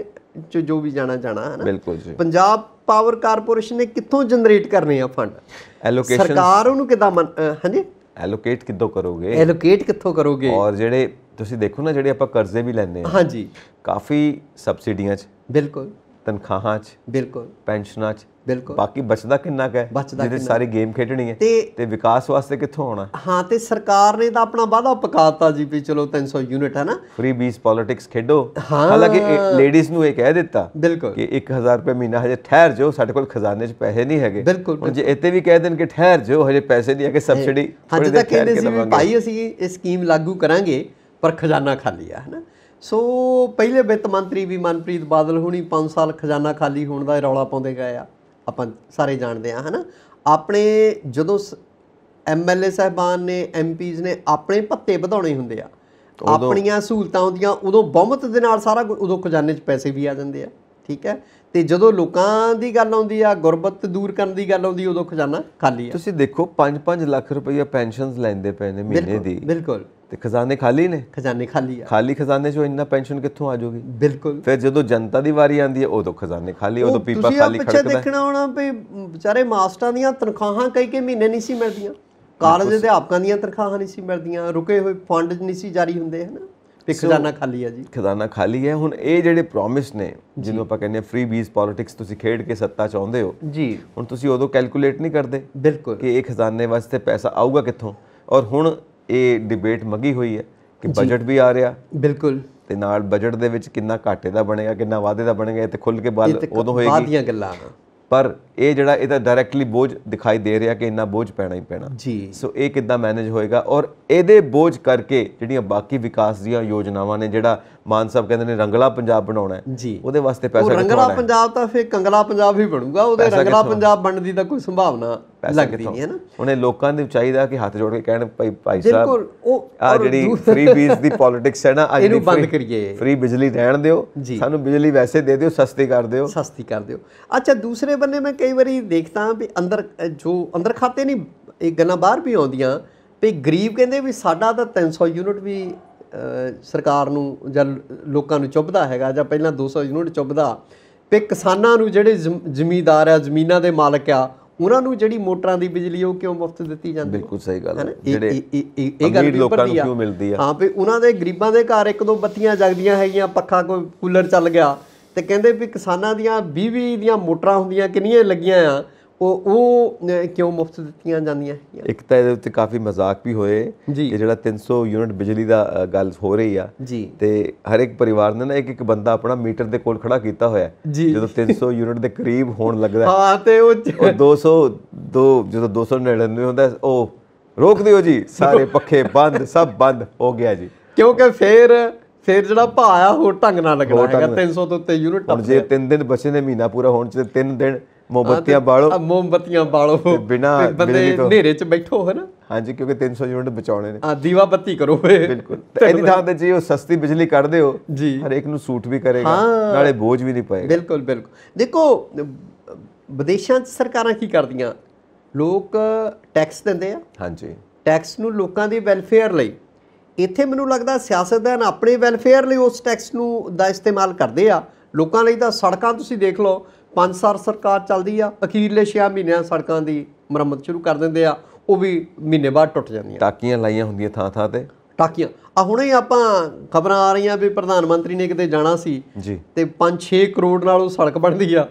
ਚ ਜੋ ਵੀ ਜਾਣਾ ਜਾਣਾ ਹੈ ਨਾ ਬਿਲਕੁਲ ਜੀ ਪੰਜਾਬ ਪਾਵਰ ਕਾਰਪੋਰੇਸ਼ਨ ਨੇ ਕਿੱਥੋਂ ਜਨਰੇਟ ਕਰਨੇ ਆ ਫੰਡ ਐਲੋਕੇਸ਼ਨ ਸਰਕਾਰ ਉਹਨੂੰ ਕਿਦਾਂ ਹਾਂਜੀ ਐਲੋਕੇਟ ਕਿੱਦੋਂ ਕਰੋਗੇ ਐਲੋਕੇਟ ਕਿੱਥੋਂ ਕਰੋਗੇ ਔਰ ਜਿਹੜੇ ਤੁਸੀਂ ਦੇਖੋ ਨਾ ਜਿਹੜੇ ਆਪਾਂ ਕਰਜ਼ੇ ਵੀ ਲੈਂਦੇ ਆ ਹਾਂਜੀ ਕਾਫੀ ਸਬਸਿਡੀਆਂ 'ਚ ਬਿਲਕੁਲ ਤਨਖਾਹਾਂ 'ਚ ਬਿਲਕੁਲ ਪੈਨਸ਼ਨਾਂ 'ਚ ਬਿਲਕੁਲ ਬਾਕੀ ਬਚਦਾ ਕਿੰਨਾ ਕੈ ਜਿਹਦੇ ਸਾਰੇ ਗੇਮ ਖੇਡਣੀ ਹੈ ਤੇ ਵਿਕਾਸ ਵਾਸਤੇ ਕਿੱਥੋਂ ਆਉਣਾ ਹਾਂ ਤੇ ਸਰਕਾਰ ਨੇ ਤਾਂ ਆਪਣਾ ਵਾਅਦਾ ਪਕਾਤਾ ਜੀ ਵੀ ਚਲੋ 300 ਯੂਨਿਟ ਹੈ ਨਾ ਫ੍ਰੀ ਬੀਸ ਪੋਲਿਟਿਕਸ ਖੇਡੋ ਹਾਲਾਂਕਿ ਲੇਡੀਜ਼ ਨੂੰ ਇਹ ਕਹਿ ਦਿੱਤਾ ਬਿਲਕੁਲ ਕਿ 1000 ਰੁਪਏ ਮਹੀਨਾ ਹਜੇ ਠਹਿਰ ਜਾਓ ਸਾਡੇ ਕੋਲ ਖਜ਼ਾਨੇ 'ਚ ਪੈਸੇ ਨਹੀਂ ਹੈਗੇ ਹੁਣ ਜੇ ਇੱਥੇ ਵੀ ਕਹਿ ਦੇਣ ਕਿ ਠਹਿਰ ਜਾਓ ਹਜੇ ਪੈਸੇ ਨਹੀਂ ਹੈ ਕਿ ਸਬਸਿਡੀ ਹਾਂ ਜਿੱਦਾਂ ਕਹਿੰਦੇ ਸੀ ਵੀ ਭਾਈ ਅਸੀਂ ਇਹ ਸਕੀਮ ਲਾਗੂ ਕਰਾਂਗੇ ਪਰ ਖਜ਼ਾਨਾ ਖਾਲੀ ਆ ਹੈ ਨਾ ਸੋ ਪਹਿਲੇ ਵਿੱਤ ਮੰਤਰੀ ਵੀ ਮਨਪ੍ਰੀਤ ਬਾਦਲ ਹੁਣੀ 5 ਸਾਲ ਖਜ਼ਾਨਾ ਖਾਲੀ ਹੋਣ ਦਾ ਰੌਲਾ ਪਾਉਂਦੇ ਗਏ ਆ ਆਪਾਂ ਸਾਰੇ ਜਾਣਦੇ ਆ ਹਨਾ ਆਪਣੇ ਜਦੋਂ ਐਮਐਲਏ ਸਹਿਬਾਨ ਨੇ ਐਮਪੀਜ਼ ਨੇ ਆਪਣੇ ਪੱਤੇ ਵਧਾਉਣੇ ਹੁੰਦੇ ਆ ਆਪਣੀਆਂ ਸਹੂਲਤਾਂ ਹੁੰਦੀਆਂ ਉਦੋਂ ਬਹੁਮਤ ਦੇ ਨਾਲ ਸਾਰਾ ਉਦੋਂ ਖਜ਼ਾਨੇ 'ਚ ਪੈਸੇ ਵੀ ਆ ਜਾਂਦੇ ਆ ਠੀਕ ਹੈ ਤੇ ਜਦੋਂ ਲੋਕਾਂ ਦੀ ਗੱਲ ਆਉਂਦੀ ਆ ਗੁਰਬਤ ਦੂਰ ਕਰਨ ਦੀ ਗੱਲ ਆਉਂਦੀ ਉਦੋਂ ਖਜ਼ਾਨਾ ਖਾਲੀ ਆ ਤੁਸੀਂ ਦੇਖੋ 5-5 ਲੱਖ ਰੁਪਏ ਪੈਨਸ਼ਨਸ ਲੈਂਦੇ ਪਏ ਨੇ ਮਹੀਨੇ ਦੀ ਬਿਲਕੁਲ ਤੇ ਖਜ਼ਾਨੇ ਖਾਲੀ ਨੇ ਖਜ਼ਾਨੇ ਖਾਲੀ ਆ ਖਾਲੀ ਖਜ਼ਾਨੇ ਚੋਂ ਇੰਨਾ ਪੈਨਸ਼ਨ ਕਿੱਥੋਂ ਆ ਜੂਗੀ ਬਿਲਕੁਲ ਫਿਰ ਜਦੋਂ ਜਨਤਾ ਦੀ ਵਾਰੀ ਆਂਦੀ ਹੈ ਉਦੋਂ ਖਜ਼ਾਨੇ ਖਾਲੀ ਉਦੋਂ ਪੀਪਾ ਖਾਲੀ ਖੜਕਦਾ ਤੁਸੀਂ ਦੇਖਣਾ ਹੋਣਾ ਵੀ ਵਿਚਾਰੇ ਮਾਸਟਰਾਂ ਦੀਆਂ ਤਨਖਾਹਾਂ ਕਈ ਕਈ ਮਹੀਨੇ ਨਹੀਂ ਸੀ ਮਿਲਦੀਆਂ ਕਾਲਜ ਆਪਕਾਂ ਦੀਆਂ ਤਨਖਾਹਾਂ ਨਹੀਂ ਸੀ ਮਿਲਦੀਆਂ ਰੁਕੇ ਹੋਏ ਫੰਡ ਨਹੀਂ ਸੀ ਜਾਰੀ ਹੁੰਦੇ ਹਨ ਤੇ ਖਜ਼ਾਨਾ ਖਾਲੀ ਹੈ ਜੀ ਖਜ਼ਾਨਾ ਖਾਲੀ ਹੈ ਹੁਣ ਇਹ ਜਿਹੜੇ ਪ੍ਰੋਮਿਸ ਨੇ ਜਿਹਨੂੰ ਆਪਾਂ ਕਹਿੰਦੇ ਆ ਫ੍ਰੀ ਬੀਜ਼ ਪੋਲਿਟਿਕਸ ਤੁਸੀਂ ਖੇਡ ਕੇ ਸੱਤਾ ਚਾਹੁੰਦੇ ਹੋ ਜੀ ਹੁਣ ਤੁਸੀਂ ਉਦੋਂ ਕੈਲਕੂਲੇਟ ਨਹੀਂ ਕਰਦੇ ਬਿਲਕੁਲ ਕਿ ਇਹ ਖਜ਼ਾਨੇ ਵਾਸਤੇ ਪੈਸਾ ਆਊਗਾ ਕਿੱਥੋਂ ਔਰ ਹੁਣ ਇਹ ਡਿਬੇਟ ਮੰਗੀ ਹੋਈ ਹੈ ਕਿ ਬਜਟ ਵੀ ਆ ਰਿਹਾ ਬਿਲਕੁਲ ਤੇ ਨਾਲ ਬਜਟ ਦੇ ਵਿੱਚ ਕਿੰਨਾ ਘਾਟੇ ਦਾ ਬਣੇਗਾ ਕਿੰਨਾ ਵਾਅਦੇ ਦਾ ਬਣੇਗਾ ਇਹ ਤੇ ਖੁੱਲ ਕੇ ਬਾਤ ਉਦੋਂ ਹੋਏਗੀ ਬਾਤ ਦੀਆਂ ਗੱਲਾਂ ਪਰ ਇਹ ਜਿਹੜਾ ਇਹਦਾ ਡਾਇਰੈਕਟਲੀ ਬੋਝ ਦਿਖਾਈ ਦੇ ਰਿਹਾ ਕਿ ਇੰਨਾ ਬੋਝ ਪੈਣਾ ਹੀ ਪੈਣਾ ਜੀ ਸੋ ਇਹ ਕਿੱਦਾਂ ਮੈਨੇਜ ਹੋਏਗਾ ਔਰ ਇਹਦੇ ਬੋਝ ਕਰਕੇ ਜਿਹੜੀਆਂ ਬਾਕੀ ਵਿਕਾਸ ਦੀਆਂ ਯੋਜਨਾਵਾਂ ਨੇ ਜਿਹੜਾ ਮਾਨ ਸਾਹਿਬ ਕਹਿੰਦੇ ਨੇ ਰੰਗਲਾ ਪੰਜਾਬ ਬਣਾਉਣਾ ਜੀ ਉਹਦੇ ਵਾਸਤੇ ਪੈਸਾ ਕਿੱਥੋਂ ਰੰਗਲਾ ਪੰਜਾਬ ਤਾਂ ਫੇਰ ਕੰਗਲਾ ਪੰਜਾਬ ਹੀ ਬਣੂਗਾ ਉਹਦੇ ਰੰਗਲਾ ਪੰਜਾਬ ਬਣਨ ਦੀ ਤਾਂ ਕੋਈ ਸੰਭਾਵਨਾ ਲੱਗਦੀ ਨਹੀਂ ਹੈ ਨਾ ਉਹਨੇ ਲੋਕਾਂ ਨੂੰ ਚਾਹੀਦਾ ਕਿ ਹੱਥ ਜੋੜ ਕੇ ਕਹਿਣ ਭਾਈ ਭਾਈ ਸਾਹਿਬ ਬਿਲਕੁਲ ਉਹ ਆ ਜਿਹੜੀ ਫ੍ਰੀ ਬੀਜ ਦੀ ਪੋਲਿਟਿਕਸ ਹੈ ਨਾ ਅੱਜ ਇਹਨੂੰ ਬੰਦ ਕਰੀਏ ਫ੍ਰੀ ਬਿਜਲੀ ਰਹਿਣ ਦਿਓ ਸਾਨੂੰ ਬਿਜਲੀ ਵੈਸੇ ਦੇ ਦਿਓ ਸਸਤੀ ਕਰ ਦਿਓ ਸਸਤੀ ਕਰ ਦਿਓ ਅੱਛਾ ਦੂਸਰੇ ਬੰਨੇ ਮੈਂ ਕਈ ਵਾਰੀ ਦੇਖਦਾ ਵੀ ਅੰਦਰ ਜੋ ਅੰਦਰ ਖਾਤੇ ਨਹੀਂ ਇਹ ਗੱਲਾਂ ਬਾਹਰ ਵੀ ਆਉਂਦੀਆਂ ਵੀ ਗਰੀਬ ਕਹਿੰਦੇ ਵੀ ਸਾਡਾ ਤਾਂ 300 ਯੂਨਿਟ ਵੀ ਸਰਕਾਰ ਨੂੰ ਜਾਂ ਲੋਕਾਂ ਨੂੰ ਚੁੱਭਦਾ ਹੈਗਾ ਜਾਂ ਪਹਿਲਾਂ 200 ਯੂਨਿਟ ਚੁੱਭਦਾ ਤੇ ਕਿਸਾਨਾਂ ਨੂੰ ਜਿਹੜੇ ਜ਼ਮੀਂਦਾਰ ਆ ਜ਼ਮੀਨਾਂ ਦੇ ਮਾਲਕ ਆ ਉਹਨਾਂ ਨੂੰ ਜਿਹੜੀ ਮੋਟਰਾਂ ਦੀ ਬਿਜਲੀ ਉਹ ਕਿਉਂ ਮੁਫਤ ਦਿੱਤੀ ਜਾਂਦੀ ਹੈ ਬਿਲਕੁਲ ਸਹੀ ਗੱਲ ਹੈ ਜਿਹੜੇ ਇਹ ਗੱਲ ਵੀ ਲੋਕਾਂ ਨੂੰ ਕਿਉਂ ਮਿਲਦੀ ਆ ਹਾਂ ਵੀ ਉਹਨਾਂ ਦੇ ਗਰੀਬਾਂ ਦੇ ਘਰ ਇੱਕ ਦੋ ਬੱਤੀਆਂ ਜਗਦੀਆਂ ਹੈਗੀਆਂ ਪੱਖਾ ਕੋਈ ਕੂਲਰ ਚੱਲ ਗਿਆ ਤੇ ਕਹਿੰਦੇ ਵੀ ਕਿਸਾਨਾਂ ਦੀਆਂ 20-20 ਦੀਆਂ ਮੋਟਰਾਂ ਹੁੰਦੀਆਂ ਕਿੰਨੀਆਂ ਲੱਗੀਆਂ ਆ ਉਹ ਉਹ ਕਿਉਂ ਮੁਫਤ ਦਿੱਤੀਆਂ ਜਾਂਦੀਆਂ ਇੱਕ ਤਾਂ ਇਹਦੇ ਉੱਤੇ ਕਾਫੀ ਮਜ਼ਾਕ ਵੀ ਹੋਏ ਕਿ ਜਿਹੜਾ 300 ਯੂਨਿਟ ਬਿਜਲੀ ਦਾ ਗੱਲ ਹੋ ਰਹੀ ਆ ਤੇ ਹਰ ਇੱਕ ਪਰਿਵਾਰ ਨੇ ਨਾ ਇੱਕ ਇੱਕ ਬੰਦਾ ਆਪਣਾ ਮੀਟਰ ਦੇ ਕੋਲ ਖੜਾ ਕੀਤਾ ਹੋਇਆ ਜਦੋਂ 300 ਯੂਨਿਟ ਦੇ ਕਰੀਬ ਹੋਣ ਲੱਗਦਾ ਹਾਂ ਤੇ ਉਹ 200 ਦੋ ਜਦੋਂ 299 ਹੁੰਦਾ ਉਹ ਰੋਕ ਦਿਓ ਜੀ ਸਾਰੇ ਪੱਖੇ ਬੰਦ ਸਭ ਬੰਦ ਹੋ ਗਿਆ ਜੀ ਕਿਉਂਕਿ ਫੇਰ ਫਿਰ ਜਿਹੜਾ ਭਾਅ ਆ ਹੋਰ ਢੰਗ ਨਾਲ ਲੱਗਣਾ ਹੈਗਾ 300 ਤੋਂ ਉੱਤੇ ਯੂਨਿਟ ਟੱਪ ਜੇ 3 ਦਿਨ ਬਚੇ ਨੇ ਮਹੀਨਾ ਪੂਰਾ ਹੋਣ ਚ 3 ਦਿਨ ਮੋਮਬਤੀਆਂ ਬਾਲੋ ਮੋਮਬਤੀਆਂ ਬਾਲੋ ਬਿਨਾ ਬੰਦੇ ਹਨੇਰੇ ਚ ਬੈਠੋ ਹੈ ਨਾ ਹਾਂਜੀ ਕਿਉਂਕਿ 300 ਯੂਨਿਟ ਬਚਾਉਣੇ ਨੇ ਆ ਦੀਵਾ ਬੱਤੀ ਕਰੋ ਏ ਬਿਲਕੁਲ ਇਹਦੀ ਥਾਂ ਤੇ ਜੇ ਉਹ ਸਸਤੀ ਬਿਜਲੀ ਕੱਢਦੇ ਹੋ ਜੀ ਇੱਕ ਨੂੰ ਸੂਟ ਵੀ ਕਰੇਗਾ ਨਾਲੇ ਬੋਝ ਵੀ ਨਹੀਂ ਪਏਗਾ ਬਿਲਕੁਲ ਬਿਲਕੁਲ ਦੇਖੋ ਵਿਦੇਸ਼ਾਂ 'ਚ ਸਰਕਾਰਾਂ ਕੀ ਕਰਦੀਆਂ ਲੋਕ ਟੈਕਸ ਦਿੰਦੇ ਆ ਹਾਂਜੀ ਟੈਕਸ ਨੂੰ ਲੋਕਾਂ ਦੀ ਵੈਲਫੇਅਰ ਲਈ ਇੱਥੇ ਮੈਨੂੰ ਲੱਗਦਾ ਸਿਆਸਤਦਾਨ ਆਪਣੇ ਵੈਲਫੇਅਰ ਲਈ ਉਸ ਟੈਕਸ ਨੂੰ ਦਾ ਇਸਤੇਮਾਲ ਕਰਦੇ ਆ ਲੋਕਾਂ ਲਈ ਤਾਂ ਸੜਕਾਂ ਤੁਸੀਂ ਦੇਖ ਲਓ ਪੰਜ ਸਾਲ ਸਰਕਾਰ ਚੱਲਦੀ ਆ ਅਖੀਰਲੇ 6 ਮਹੀਨਿਆਂ ਸੜਕਾਂ ਦੀ ਮੁਰੰਮਤ ਸ਼ੁਰੂ ਕਰ ਦਿੰਦੇ ਆ ਉਹ ਵੀ ਮਹੀਨੇ ਬਾਅਦ ਟੁੱਟ ਜਾਂਦੀਆਂ ਟਾਕੀਆਂ ਲਾਈਆਂ ਹੁੰਦੀਆਂ ਥਾਂ ਥਾਂ ਤੇ ਟਾਕੀਆਂ ਆ ਹੁਣੇ ਆਪਾਂ ਖਬਰਾਂ ਆ ਰਹੀਆਂ ਵੀ ਪ੍ਰਧਾਨ ਮੰਤਰੀ ਨੇ ਕਿਤੇ ਜਾਣਾ ਸੀ ਜੀ ਤੇ 5-6 ਕਰੋੜ ਨਾਲ ਉਹ ਸੜਕ ਬਣਦੀ ਆ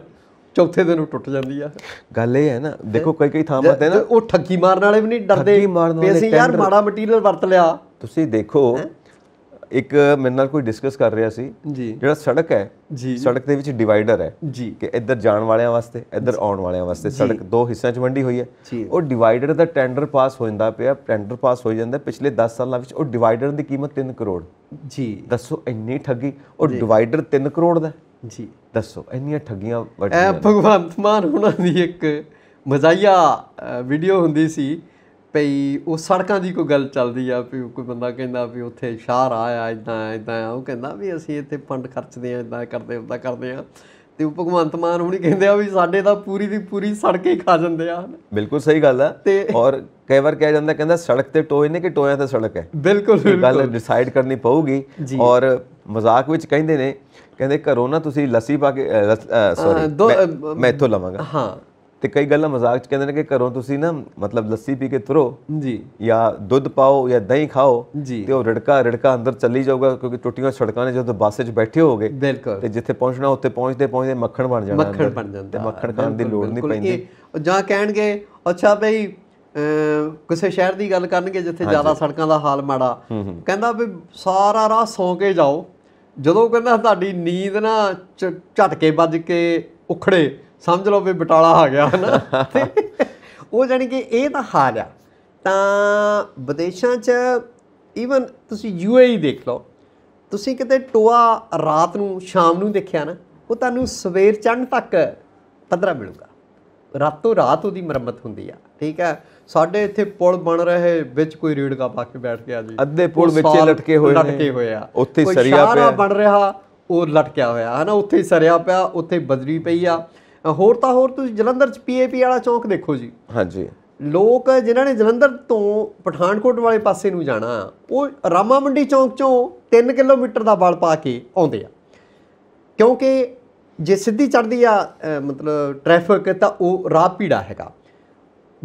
ਚੌਥੇ ਦਿਨ ਉਹ ਟੁੱਟ ਜਾਂਦੀ ਆ ਗੱਲ ਇਹ ਹੈ ਨਾ ਦੇਖੋ ਕਈ ਕਈ ਥਾਂ ਤੇ ਨਾ ਉਹ ਠੱਗੀ ਮਾਰਨ ਵਾਲੇ ਵੀ ਨਹੀਂ ਡਰਦੇ ਵੀ ਅਸੀਂ ਯਾਰ ਮਾੜਾ ਮਟੀਰੀਅਲ ਵਰਤ ਲਿਆ ਤੁਸੀਂ ਦੇਖੋ ਇੱਕ ਮੇਰੇ ਨਾਲ ਕੋਈ ਡਿਸਕਸ ਕਰ ਰਿਹਾ ਸੀ ਜਿਹੜਾ ਸੜਕ ਹੈ ਸੜਕ ਦੇ ਵਿੱਚ ਡਿਵਾਈਡਰ ਹੈ ਕਿ ਇੱਧਰ ਜਾਣ ਵਾਲਿਆਂ ਵਾਸਤੇ ਇੱਧਰ ਆਉਣ ਵਾਲਿਆਂ ਵਾਸਤੇ ਸੜਕ ਦੋ ਹਿੱਸਿਆਂ 'ਚ ਵੰਡੀ ਹੋਈ ਹੈ ਉਹ ਡਿਵਾਈਡਰ ਦਾ ਟੈਂਡਰ ਪਾਸ ਹੋ ਜਾਂਦਾ ਪਿਆ ਟੈਂਡਰ ਪਾਸ ਹੋ ਜਾਂਦਾ ਪਿਛਲੇ 10 ਸਾਲਾਂ ਵਿੱਚ ਉਹ ਡਿਵਾਈਡਰ ਦੀ ਕੀਮਤ 3 ਕਰੋੜ ਜੀ ਦੱਸੋ ਇੰਨੀ ਠੱਗੀ ਉਹ ਡਿਵਾਈਡਰ 3 ਕਰੋੜ ਦਾ ਜੀ ਦੱਸੋ ਇੰਨੀਆਂ ਠੱਗੀਆਂ ਵਟੀਆਂ ਐ ਭਗਵਾਨ ਮਾਨ ਉਹਨਾਂ ਦੀ ਇੱਕ ਮਜ਼ਾਇਆ ਵੀਡੀਓ ਹੁੰਦੀ ਸੀ ਪਈ ਉਹ ਸੜਕਾਂ ਦੀ ਕੋਈ ਗੱਲ ਚੱਲਦੀ ਆ ਵੀ ਕੋਈ ਬੰਦਾ ਕਹਿੰਦਾ ਵੀ ਉੱਥੇ ਸ਼ਾਹ ਰਾਹ ਆ ਇਦਾਂ ਇਦਾਂ ਉਹ ਕਹਿੰਦਾ ਵੀ ਅਸੀਂ ਇੱਥੇ ਫੰਡ ਖਰਚਦੇ ਆ ਇਦਾਂ ਕਰਦੇ ਉਦਾਂ ਕਰਦੇ ਆ ਤੇ ਉਹ ਭਗਵੰਤ ਮਾਨ ਹੁਣੀ ਕਹਿੰਦੇ ਆ ਵੀ ਸਾਡੇ ਤਾਂ ਪੂਰੀ ਦੀ ਪੂਰੀ ਸੜਕੇ ਹੀ ਖਾ ਜਾਂਦੇ ਆ ਬਿਲਕੁਲ ਸਹੀ ਗੱਲ ਆ ਤੇ ਔਰ ਕਈ ਵਾਰ ਕਿਹਾ ਜਾਂਦਾ ਕਹਿੰਦਾ ਸੜਕ ਤੇ ਟੋਏ ਨੇ ਕਿ ਟੋਇਆ ਤੇ ਸੜਕ ਹੈ ਬਿਲਕੁਲ ਗੱਲ ਡਿਸਾਈਡ ਕਰਨੀ ਪਊਗੀ ਔਰ ਮਜ਼ਾਕ ਵਿੱਚ ਕਹਿੰਦੇ ਨੇ ਕਹਿੰਦੇ ਘਰੋਂ ਨਾ ਤੁਸੀਂ ਲੱਸੀ ਪਾ ਕੇ ਸੌਰੀ ਮੈਂ ਇੱਥੋਂ ਲਵਾਂਗਾ ਹਾਂ ਤੇ ਕਈ ਗੱਲਾਂ ਮਜ਼ਾਕ ਚ ਕਹਿੰਦੇ ਨੇ ਕਿ ਘਰੋਂ ਤੁਸੀਂ ਨਾ ਮਤਲਬ ਲੱਸੀ ਪੀ ਕੇ ਤੁਰੋ ਜੀ ਜਾਂ ਦੁੱਧ ਪਾਓ ਜਾਂ ਦਹੀਂ ਖਾਓ ਤੇ ਉਹ ਰੜਕਾ ਰੜਕਾ ਅੰਦਰ ਚੱਲੀ ਜਾਊਗਾ ਕਿਉਂਕਿ ਟੁੱਟੀਆਂ ਸੜਕਾਂ ਨੇ ਜਦੋਂ ਬੱਸ 'ਚ ਬੈਠੇ ਹੋਗੇ ਬਿਲਕੁਲ ਤੇ ਜਿੱਥੇ ਪਹੁੰਚਣਾ ਉੱਥੇ ਪਹੁੰਚਦੇ ਪਹੁੰਚਦੇ ਮੱਖਣ ਬਣ ਜਾਂਦਾ ਮੱਖਣ ਬਣ ਜਾਂਦਾ ਤੇ ਮੱਖਣ ਖਾਣ ਦੀ ਲੋੜ ਨਹੀਂ ਪੈਂਦੀ ਜਾਂ ਕਹਿਣਗੇ ਅੱਛਾ ਭਈ ਕਿਸੇ ਸ਼ਹਿਰ ਦੀ ਗੱਲ ਕਰਨਗੇ ਜਿੱਥੇ ਜ਼ਿਆਦਾ ਸੜਕਾਂ ਦਾ ਹਾਲ ਮਾੜਾ ਕਹਿੰਦਾ ਵੀ ਸਾਰਾ ਰਾਹ ਸੌ ਕੇ ਜਾਓ ਜਦੋਂ ਕਹਿੰਦਾ ਤੁਹਾਡੀ ਨੀਂਦ ਨਾ ਝਟਕੇ ਵੱਜ ਕੇ ਉਖੜੇ ਸਮਝ ਲਓ ਵੀ ਬਟਾਲਾ ਆ ਗਿਆ ਹਨਾ <laughs> ਉਹ ਜਾਨੀ ਕਿ ਇਹ ਤਾਂ ਹਾਲ ਆ ਤਾਂ ਵਿਦੇਸ਼ਾਂ 'ਚ ਈਵਨ ਤੁਸੀਂ ਯੂਏਈ e ਦੇਖ ਲਓ ਤੁਸੀਂ ਕਿਤੇ ਟੋਆ ਰਾਤ ਨੂੰ ਸ਼ਾਮ ਨੂੰ ਦੇਖਿਆ ਨਾ ਉਹ ਤੁਹਾਨੂੰ ਸਵੇਰ ਚੰਨ ਤੱਕ ਪੱਧਰਾ ਮਿਲੂਗਾ ਰਾਤੋਂ ਰਾਤ ਉਹਦੀ ਮੁਰੰਮਤ ਹੁੰਦੀ ਆ ਠੀਕ ਆ ਸਾਡੇ ਇੱਥੇ ਪੁਲ ਬਣ ਰਹੇ ਵਿੱਚ ਕੋਈ ਰੀੜਗਾ ਪਾ ਕੇ ਬੈਠ ਗਿਆ ਜੀ ਅੱਧੇ ਪੁਲ ਵਿੱਚ ਲਟਕੇ ਹੋਏ ਨੇ ਲਟਕੇ ਹੋਏ ਆ ਉੱਥੇ ਸਰੀਆ ਪਿਆ ਬਣ ਰਿਹਾ ਉਹ ਲਟਕਿਆ ਹੋਇਆ ਹਨਾ ਉੱਥੇ ਸਰਿਆ ਪਿਆ ਉੱਥੇ ਬਜਰੀ ਪਈ ਆ ਹੋਰ ਤਾਂ ਹੋਰ ਤੁਸੀਂ ਜਲੰਧਰ ਚ ਪੀਏਪੀ ਵਾਲਾ ਚੌਕ ਦੇਖੋ ਜੀ ਹਾਂਜੀ ਲੋਕ ਜਿਨ੍ਹਾਂ ਨੇ ਜਲੰਧਰ ਤੋਂ ਪਠਾਨਕੋਟ ਵਾਲੇ ਪਾਸੇ ਨੂੰ ਜਾਣਾ ਉਹ ਰਾਮਾ ਮੰਡੀ ਚੌਕ ਚੋਂ 3 ਕਿਲੋਮੀਟਰ ਦਾ ਬਲ ਪਾ ਕੇ ਆਉਂਦੇ ਆ ਕਿਉਂਕਿ ਜੇ ਸਿੱਧੀ ਚੜਦੀ ਆ ਮਤਲਬ ਟ੍ਰੈਫਿਕ ਤਾਂ ਉਹ ਰਾਹ ਪੀੜਾ ਹੈਗਾ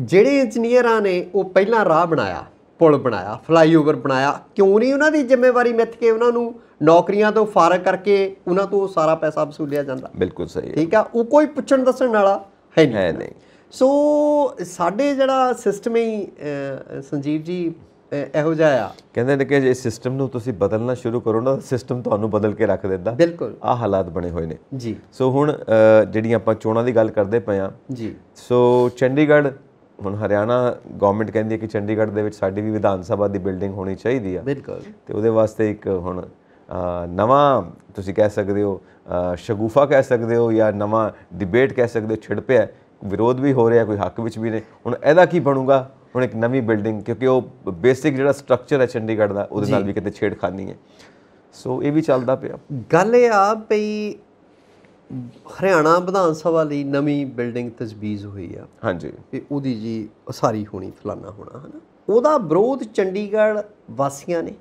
ਜਿਹੜੇ ਇੰਜੀਨੀਅਰਾਂ ਨੇ ਉਹ ਪਹਿਲਾਂ ਰਾਹ ਬਣਾਇਆ ਪੁਲ ਬਣਾਇਆ ਫਲਾਈਓਵਰ ਬਣਾਇਆ ਕਿਉਂ ਨਹੀਂ ਉਹਨਾਂ ਦੀ ਜ਼ਿੰਮੇਵਾਰੀ ਮਿੱਥ ਕੇ ਉਹਨਾਂ ਨੂੰ ਨੌਕਰੀਆਂ ਤੋਂ ਫਾਰਗ ਕਰਕੇ ਉਹਨਾਂ ਤੋਂ ਸਾਰਾ ਪੈਸਾ ਵਸੂਲਿਆ ਜਾਂਦਾ ਬਿਲਕੁਲ ਸਹੀ ਠੀਕ ਆ ਉਹ ਕੋਈ ਪੁੱਛਣ ਦੱਸਣ ਵਾਲਾ ਹੈ ਨਹੀਂ ਹੈ ਨਹੀਂ ਸੋ ਸਾਡੇ ਜਿਹੜਾ ਸਿਸਟਮ ਹੀ ਸੰਜੀਵ ਜੀ ਇਹੋ ਜਿਹਾ ਆ ਕਹਿੰਦੇ ਨੇ ਕਿ ਜੇ ਸਿਸਟਮ ਨੂੰ ਤੁਸੀਂ ਬਦਲਣਾ ਸ਼ੁਰੂ ਕਰੋ ਨਾ ਸਿਸਟਮ ਤੁਹਾਨੂੰ ਬਦਲ ਕੇ ਰੱਖ ਦਿੰਦਾ ਬਿਲਕੁਲ ਆ ਹਾਲਾਤ ਬਣੇ ਹੋਏ ਨੇ ਜੀ ਸੋ ਹੁਣ ਜਿਹੜੀ ਆਪਾਂ ਚੋਣਾਂ ਦੀ ਗੱਲ ਕਰਦੇ ਪਏ ਆ ਜੀ ਸੋ ਚੰਡੀਗੜ੍ਹ ਹੁਣ ਹਰਿਆਣਾ ਗਵਰਨਮੈਂਟ ਕਹਿੰਦੀ ਹੈ ਕਿ ਚੰਡੀਗੜ੍ਹ ਦੇ ਵਿੱਚ ਸਾਡੀ ਵੀ ਵਿਧਾਨ ਸਭਾ ਦੀ ਬਿਲਡਿੰਗ ਹੋਣੀ ਚਾਹੀਦੀ ਆ ਬਿਲਕੁਲ ਤੇ ਉਹਦੇ ਵਾਸਤੇ ਇੱਕ ਹੁਣ ਨਵਾਂ ਤੁਸੀਂ ਕਹਿ ਸਕਦੇ ਹੋ ਸ਼ਗੂਫਾ ਕਹਿ ਸਕਦੇ ਹੋ ਜਾਂ ਨਵਾਂ ਡਿਬੇਟ ਕਹਿ ਸਕਦੇ ਹੋ ਛਿੜ ਪਿਆ ਵਿਰੋਧ ਵੀ ਹੋ ਰਿਹਾ ਕੋਈ ਹੱਕ ਵਿੱਚ ਵੀ ਨੇ ਹੁਣ ਇਹਦਾ ਕੀ ਬਣੂਗਾ ਹੁਣ ਇੱਕ ਨਵੀਂ ਬਿਲਡਿੰਗ ਕਿਉਂਕਿ ਉਹ ਬੇਸਿਕ ਜਿਹੜਾ ਸਟਰਕਚਰ ਹੈ ਚੰਡੀਗੜ੍ਹ ਦਾ ਉਹਦੇ ਨਾਲ ਵੀ ਕਿਤੇ ਛੇੜਖਾਨੀ ਹੈ ਸੋ ਇਹ ਵੀ ਚੱਲਦਾ ਪਿਆ ਗੱਲ ਇਹ ਆ ਭਈ ਹਰਿਆਣਾ ਵਿਧਾਨ ਸਭਾ ਲਈ ਨਵੀਂ ਬਿਲਡਿੰਗ ਤਜਵੀਜ਼ ਹੋਈ ਆ ਹਾਂਜੀ ਤੇ ਉਹਦੀ ਜੀ ਉਸਾਰੀ ਹੋਣੀ ਫਲਾਨਾ ਹੋਣਾ ਹਨਾ ਉਹਦਾ ਵਿਰੋਧ ਚੰਡੀਗੜ੍ਹ ਵਾਸੀਆਂ ਨੇ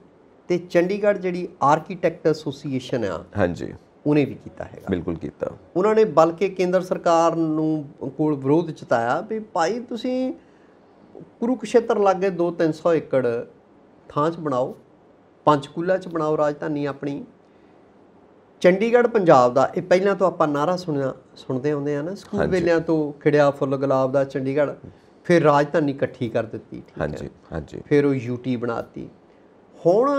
ਤੇ ਚੰਡੀਗੜ੍ਹ ਜਿਹੜੀ ਆਰਕੀਟੈਕਟ ਐਸੋਸੀਏਸ਼ਨ ਆ ਹਾਂਜੀ ਉਹਨੇ ਵੀ ਕੀਤਾ ਹੈਗਾ ਬਿਲਕੁਲ ਕੀਤਾ ਉਹਨਾਂ ਨੇ ਬਲਕਿ ਕੇਂਦਰ ਸਰਕਾਰ ਨੂੰ ਕੋਲ ਵਿਰੋਧ ਚਤਾਇਆ ਵੀ ਭਾਈ ਤੁਸੀਂ ਕੁਰੂਕਸ਼ੇਤਰ ਲਾਗੇ 2-300 ਏਕੜ ਥਾਂ 'ਚ ਬਣਾਓ ਪੰਚਕੂਲਾ 'ਚ ਬਣਾਓ ਰਾਜਧਾਨੀ ਆਪਣੀ ਚੰਡੀਗੜ੍ਹ ਪੰਜਾਬ ਦਾ ਇਹ ਪਹਿਲਾਂ ਤੋਂ ਆਪਾਂ ਨਾਰਾ ਸੁਣਿਆ ਸੁਣਦੇ ਆਉਂਦੇ ਆ ਨਾ ਸਕੂਲ ਵੇਲਿਆਂ ਤੋਂ ਖਿੜਿਆ ਫੁੱਲ ਗੁਲਾਬ ਦਾ ਚੰਡੀਗੜ੍ਹ ਫਿਰ ਰਾਜਧਾਨੀ ਇਕੱਠੀ ਕਰ ਦਿੱਤੀ ਠੀਕ ਹੈ ਹਾਂਜੀ ਹਾਂਜੀ ਫਿਰ ਉਹ ਯੂਟੀ ਬਣਾਤੀ ਹੁਣ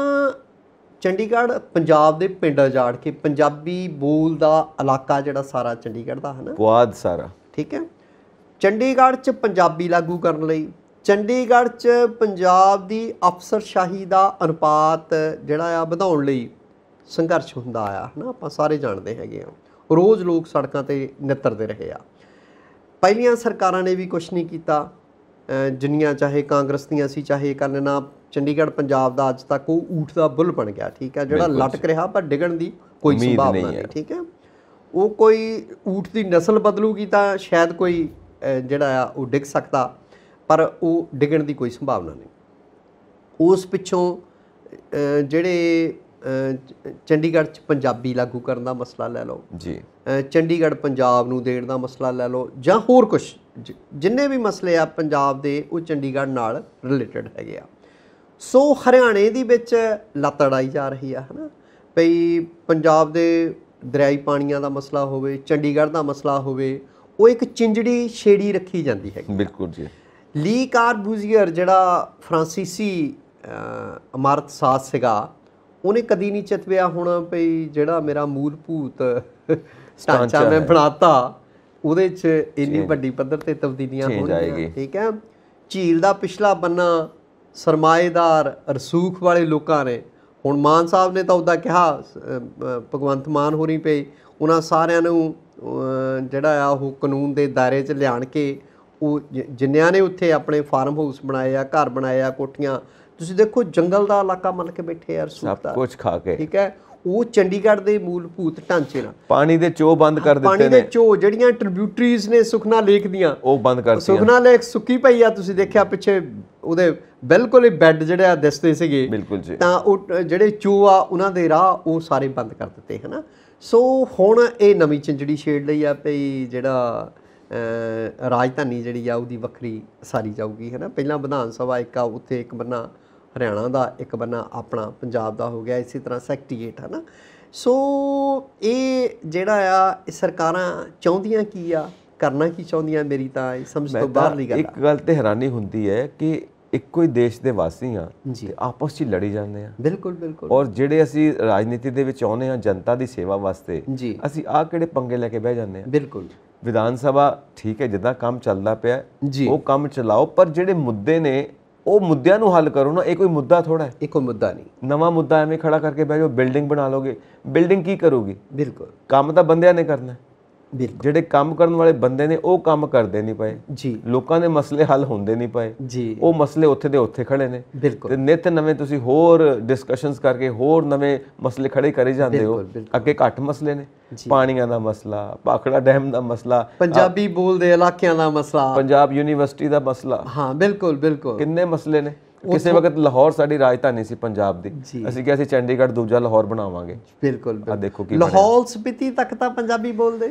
ਚੰਡੀਗੜ੍ਹ ਪੰਜਾਬ ਦੇ ਪਿੰਡ ਜਾੜ ਕੇ ਪੰਜਾਬੀ ਬੋਲ ਦਾ ਇਲਾਕਾ ਜਿਹੜਾ ਸਾਰਾ ਚੰਡੀਗੜ੍ਹ ਦਾ ਹੈ ਨਾ ਪੁਆਧ ਸਾਰਾ ਠੀਕ ਹੈ ਚੰਡੀਗੜ੍ਹ 'ਚ ਪੰਜਾਬੀ ਲਾਗੂ ਕਰਨ ਲਈ ਚੰਡੀਗੜ੍ਹ 'ਚ ਪੰਜਾਬ ਦੀ ਅਫਸਰਸ਼ਾਹੀ ਦਾ ਅਨੁਪਾਤ ਜਿਹੜਾ ਆ ਵਧਾਉਣ ਲਈ ਸੰਘਰਸ਼ ਹੁੰਦਾ ਆਇਆ ਹਨਾ ਆਪਾਂ ਸਾਰੇ ਜਾਣਦੇ ਹੈਗੇ ਆ ਰੋਜ਼ ਲੋਕ ਸੜਕਾਂ ਤੇ ਨਿੱਤਰਦੇ ਰਹੇ ਆ ਪਹਿਲੀਆਂ ਸਰਕਾਰਾਂ ਨੇ ਵੀ ਕੁਝ ਨਹੀਂ ਕੀਤਾ ਜਿੰਨੀਆਂ ਚਾਹੇ ਕਾਂਗਰਸ ਦੀਆਂ ਸੀ ਚਾਹੇ ਕਰਨਾ ਚੰਡੀਗੜ੍ਹ ਪੰਜਾਬ ਦਾ ਅੱਜ ਤੱਕ ਉਹ ਊਠ ਦਾ ਬੁੱਲ ਬਣ ਗਿਆ ਠੀਕ ਹੈ ਜਿਹੜਾ ਲਟਕ ਰਿਹਾ ਪਰ ਡਿਗਣ ਦੀ ਕੋਈ ਸੰਭਾਵਨਾ ਨਹੀਂ ਠੀਕ ਹੈ ਉਹ ਕੋਈ ਊਠ ਦੀ ਨਸਲ ਬਦਲੂਗੀ ਤਾਂ ਸ਼ਾਇਦ ਕੋਈ ਜਿਹੜਾ ਆ ਉਹ ਡਿੱਗ ਸਕਦਾ ਪਰ ਉਹ ਡਿਗਣ ਦੀ ਕੋਈ ਸੰਭਾਵਨਾ ਨਹੀਂ ਉਸ ਪਿੱਛੋਂ ਜਿਹੜੇ ਚੰਡੀਗੜ੍ਹ 'ਚ ਪੰਜਾਬੀ ਲਾਗੂ ਕਰਨ ਦਾ ਮਸਲਾ ਲੈ ਲਓ ਜੀ ਚੰਡੀਗੜ੍ਹ ਪੰਜਾਬ ਨੂੰ ਦੇਣ ਦਾ ਮਸਲਾ ਲੈ ਲਓ ਜਾਂ ਹੋਰ ਕੁਝ ਜਿੰਨੇ ਵੀ ਮਸਲੇ ਆ ਪੰਜਾਬ ਦੇ ਉਹ ਚੰਡੀਗੜ੍ਹ ਨਾਲ ਰਿਲੇਟਡ ਹੈਗੇ ਆ ਸੋ ਹਰਿਆਣੇ ਦੀ ਵਿੱਚ ਲਤੜਾਈ ਅੜਾਈ ਜਾ ਰਹੀ ਆ ਹਨਾ ਭਈ ਪੰਜਾਬ ਦੇ ਦਰਿਆਈ ਪਾਣੀਆਂ ਦਾ ਮਸਲਾ ਹੋਵੇ ਚੰਡੀਗੜ੍ਹ ਦਾ ਮਸਲਾ ਹੋਵੇ ਉਹ ਇੱਕ ਚਿੰਜੜੀ ਛੇੜੀ ਰੱਖੀ ਜਾਂਦੀ ਹੈ ਬਿਲਕੁਲ ਜੀ ਲੀ ਕਾਰਬੂਜ਼ੀਅਰ ਜਿਹੜਾ ਫ੍ਰਾਂਸੀਸੀ ਅਮਰਤ ਸਾਸ ਸੀਗਾ ਉਹਨੇ ਕਦੀ ਨਹੀਂ ਚਤਵਿਆ ਹੁਣ ਭਈ ਜਿਹੜਾ ਮੇਰਾ ਮੂਲ ਭੂਤ ਸਟਾਂਚਾ ਮੈਂ ਬਣਾਤਾ ਉਹਦੇ 'ਚ ਇੰਨੀ ਵੱਡੀ ਪੱਧਰ ਤੇ ਤਬਦੀਲੀਆਂ ਹੋਣਗੀਆਂ ਠੀਕ ਹੈ ਝੀਲ ਦਾ ਪਿਛਲਾ ਬੰਨਾ ਸਰਮਾਏਦਾਰ ਰਸੂਖ ਵਾਲੇ ਲੋਕਾਂ ਨੇ ਹੁਣ ਮਾਨ ਸਾਹਿਬ ਨੇ ਤਾਂ ਉਹਦਾ ਕਿਹਾ ਭਗਵੰਤ ਮਾਨ ਹੋਣੀ ਪਈ ਉਹਨਾਂ ਸਾਰਿਆਂ ਨੂੰ ਜਿਹੜਾ ਆ ਉਹ ਕਾਨੂੰਨ ਦੇ ਦਾਇਰੇ 'ਚ ਲਿਆਣ ਕੇ ਉਹ ਜਿੰਨਿਆਂ ਨੇ ਉੱਥੇ ਆਪਣੇ ਫਾਰਮ ਹਾਊਸ ਬਣਾਏ ਆ ਘਰ ਬਣਾਏ ਆ ਕੋਠੀਆਂ ਤੁਸੀਂ ਦੇਖੋ ਜੰਗਲ ਦਾ ਇਲਾਕਾ ਮੰਨ ਕੇ ਬੈਠੇ ਯਾਰ ਸੂਤ ਦਾ ਸਭ ਕੁਝ ਖਾ ਕੇ ਠੀਕ ਹੈ ਉਹ ਚੰਡੀਗੜ੍ਹ ਦੇ ਮੂਲਭੂਤ ਢਾਂਚੇ ਨਾਲ ਪਾਣੀ ਦੇ ਚੋ ਬੰਦ ਕਰ ਦਿੱਤੇ ਨੇ ਪਾਣੀ ਦੇ ਚੋ ਜਿਹੜੀਆਂ ਟ੍ਰਿਬਿਊਟਰੀਜ਼ ਨੇ ਸੁਖਨਾ ਲੇਕ ਦੀਆਂ ਉਹ ਬੰਦ ਕਰ ਦਿੱਤੀਆਂ ਸੁਖਨਾ ਲੇਕ ਸੁੱਕੀ ਪਈ ਆ ਤੁਸੀਂ ਦੇਖਿਆ ਪਿੱਛੇ ਉਹਦੇ ਬਿਲਕੁਲ ਹੀ ਬੈੱਡ ਜਿਹੜੇ ਆ ਦਿਸਦੇ ਸੀਗੇ ਬਿਲਕੁਲ ਜੀ ਤਾਂ ਉਹ ਜਿਹੜੇ ਚੋ ਆ ਉਹਨਾਂ ਦੇ ਰਾਹ ਉਹ ਸਾਰੇ ਬੰਦ ਕਰ ਦਿੱਤੇ ਹਨਾ ਸੋ ਹੁਣ ਇਹ ਨਵੀਂ ਚਿੰਜੜੀ ਸ਼ੇਡ ਲਈ ਆ ਭਈ ਜਿਹੜਾ ਰਾਜਧਾਨੀ ਜਿਹੜੀ ਆ ਉਹਦੀ ਵੱਖਰੀ ਸਾਰੀ ਜਾਊਗੀ ਹਨਾ ਪਹਿਲਾਂ ਵਿਧਾਨ ਸਭਾ ਇੱਕ ਆ ਉੱਥੇ ਇੱਕ ਬੰਨਾ ਹਰਿਆਣਾ ਦਾ ਇੱਕ ਬੰਨਾ ਆਪਣਾ ਪੰਜਾਬ ਦਾ ਹੋ ਗਿਆ ਇਸੇ ਤਰ੍ਹਾਂ ਸੈਕਟਰੀਏਟ ਹੈ ਨਾ ਸੋ ਇਹ ਜਿਹੜਾ ਆ ਸਰਕਾਰਾਂ ਚਾਹੁੰਦੀਆਂ ਕੀ ਆ ਕਰਨਾ ਕੀ ਚਾਹੁੰਦੀਆਂ ਮੇਰੀ ਤਾਂ ਸਮਝ ਤੋਂ ਬਾਹਰ ਨਹੀਂ ਗੱਲ ਇੱਕ ਗੱਲ ਤੇ ਹੈਰਾਨੀ ਹੁੰਦੀ ਹੈ ਕਿ ਇੱਕੋ ਹੀ ਦੇਸ਼ ਦੇ ਵਾਸੀ ਆ ਤੇ ਆਪਸ ਵਿੱਚ ਲੜੀ ਜਾਂਦੇ ਆ ਬਿਲਕੁਲ ਬਿਲਕੁਲ ਔਰ ਜਿਹੜੇ ਅਸੀਂ ਰਾਜਨੀਤੀ ਦੇ ਵਿੱਚ ਆਉਨੇ ਆ ਜਨਤਾ ਦੀ ਸੇਵਾ ਵਾਸਤੇ ਅਸੀਂ ਆ ਕਿਹੜੇ ਪੰਗੇ ਲੈ ਕੇ ਬਹਿ ਜਾਂਦੇ ਆ ਬਿਲਕੁਲ ਵਿਧਾਨ ਸਭਾ ਠੀਕ ਹੈ ਜਿੱਦਾਂ ਕੰਮ ਚੱਲਦਾ ਪਿਆ ਉਹ ਕੰਮ ਚਲਾਓ ਪਰ ਜਿਹੜੇ ਮੁੱਦੇ ਨੇ ਉਹ ਮੁੱਦਿਆਂ ਨੂੰ ਹੱਲ ਕਰੋ ਨਾ ਇਹ ਕੋਈ ਮੁੱਦਾ ਥੋੜਾ ਹੈ ਇਹ ਕੋਈ ਮੁੱਦਾ ਨਹੀਂ ਨਵਾਂ ਮੁੱਦਾ ਐਵੇਂ ਖੜਾ ਕਰਕੇ ਬਹਿ ਜਾਓ ਬਿਲਡਿੰਗ ਬਣਾ ਲੋਗੇ ਬਿਲਡਿੰਗ ਕੀ ਕਰੋਗੇ ਬਿਲਕੁਲ ਕੰਮ ਤਾਂ ਬੰਦਿਆਂ ਨੇ ਕਰਨਾ ਹੈ ਬਿਲਕੁਲ ਜਿਹੜੇ ਕੰਮ ਕਰਨ ਵਾਲੇ ਬੰਦੇ ਨੇ ਉਹ ਕੰਮ ਕਰਦੇ ਨਹੀਂ ਪਏ ਜੀ ਲੋਕਾਂ ਦੇ ਮਸਲੇ ਹੱਲ ਹੁੰਦੇ ਨਹੀਂ ਪਏ ਜੀ ਉਹ ਮਸਲੇ ਉੱਥੇ ਦੇ ਉੱਥੇ ਖੜੇ ਨੇ ਤੇ ਨਿਤ ਨਵੇਂ ਤੁਸੀਂ ਹੋਰ ਡਿਸਕਸ਼ਨਸ ਕਰਕੇ ਹੋਰ ਨਵੇਂ ਮਸਲੇ ਖੜੇ ਕਰੇ ਜਾਂਦੇ ਹੋ ਅੱਗੇ ਘੱਟ ਮਸਲੇ ਨੇ ਪਾਣੀਆਂ ਦਾ ਮਸਲਾ ਪਾਖੜਾ ਡੈਮ ਦਾ ਮਸਲਾ <laughs> ਪੰਜਾਬੀ ਬੋਲਦੇ ਇਲਾਕਿਆਂ ਦਾ ਮਸਲਾ ਪੰਜਾਬ ਯੂਨੀਵਰਸਿਟੀ ਦਾ ਮਸਲਾ ਹਾਂ ਬਿਲਕੁਲ ਬਿਲਕੁਲ ਕਿੰਨੇ ਮਸਲੇ ਨੇ ਕਿਸੇ ਵਕਤ ਲਾਹੌਰ ਸਾਡੀ ਰਾਜਧਾਨੀ ਸੀ ਪੰਜਾਬ ਦੀ ਅਸੀਂ ਕਿਹਾ ਸੀ ਚੰਡੀਗੜ੍ਹ ਦੂਜਾ ਲਾਹੌਰ ਬਣਾਵਾਂਗੇ ਬਿਲਕੁਲ ਆ ਦੇਖੋ ਕੀ ਲਾਹੌਰ ਸਪੀਤੀ ਤੱਕ ਤਾਂ ਪੰਜਾਬੀ ਬੋਲਦੇ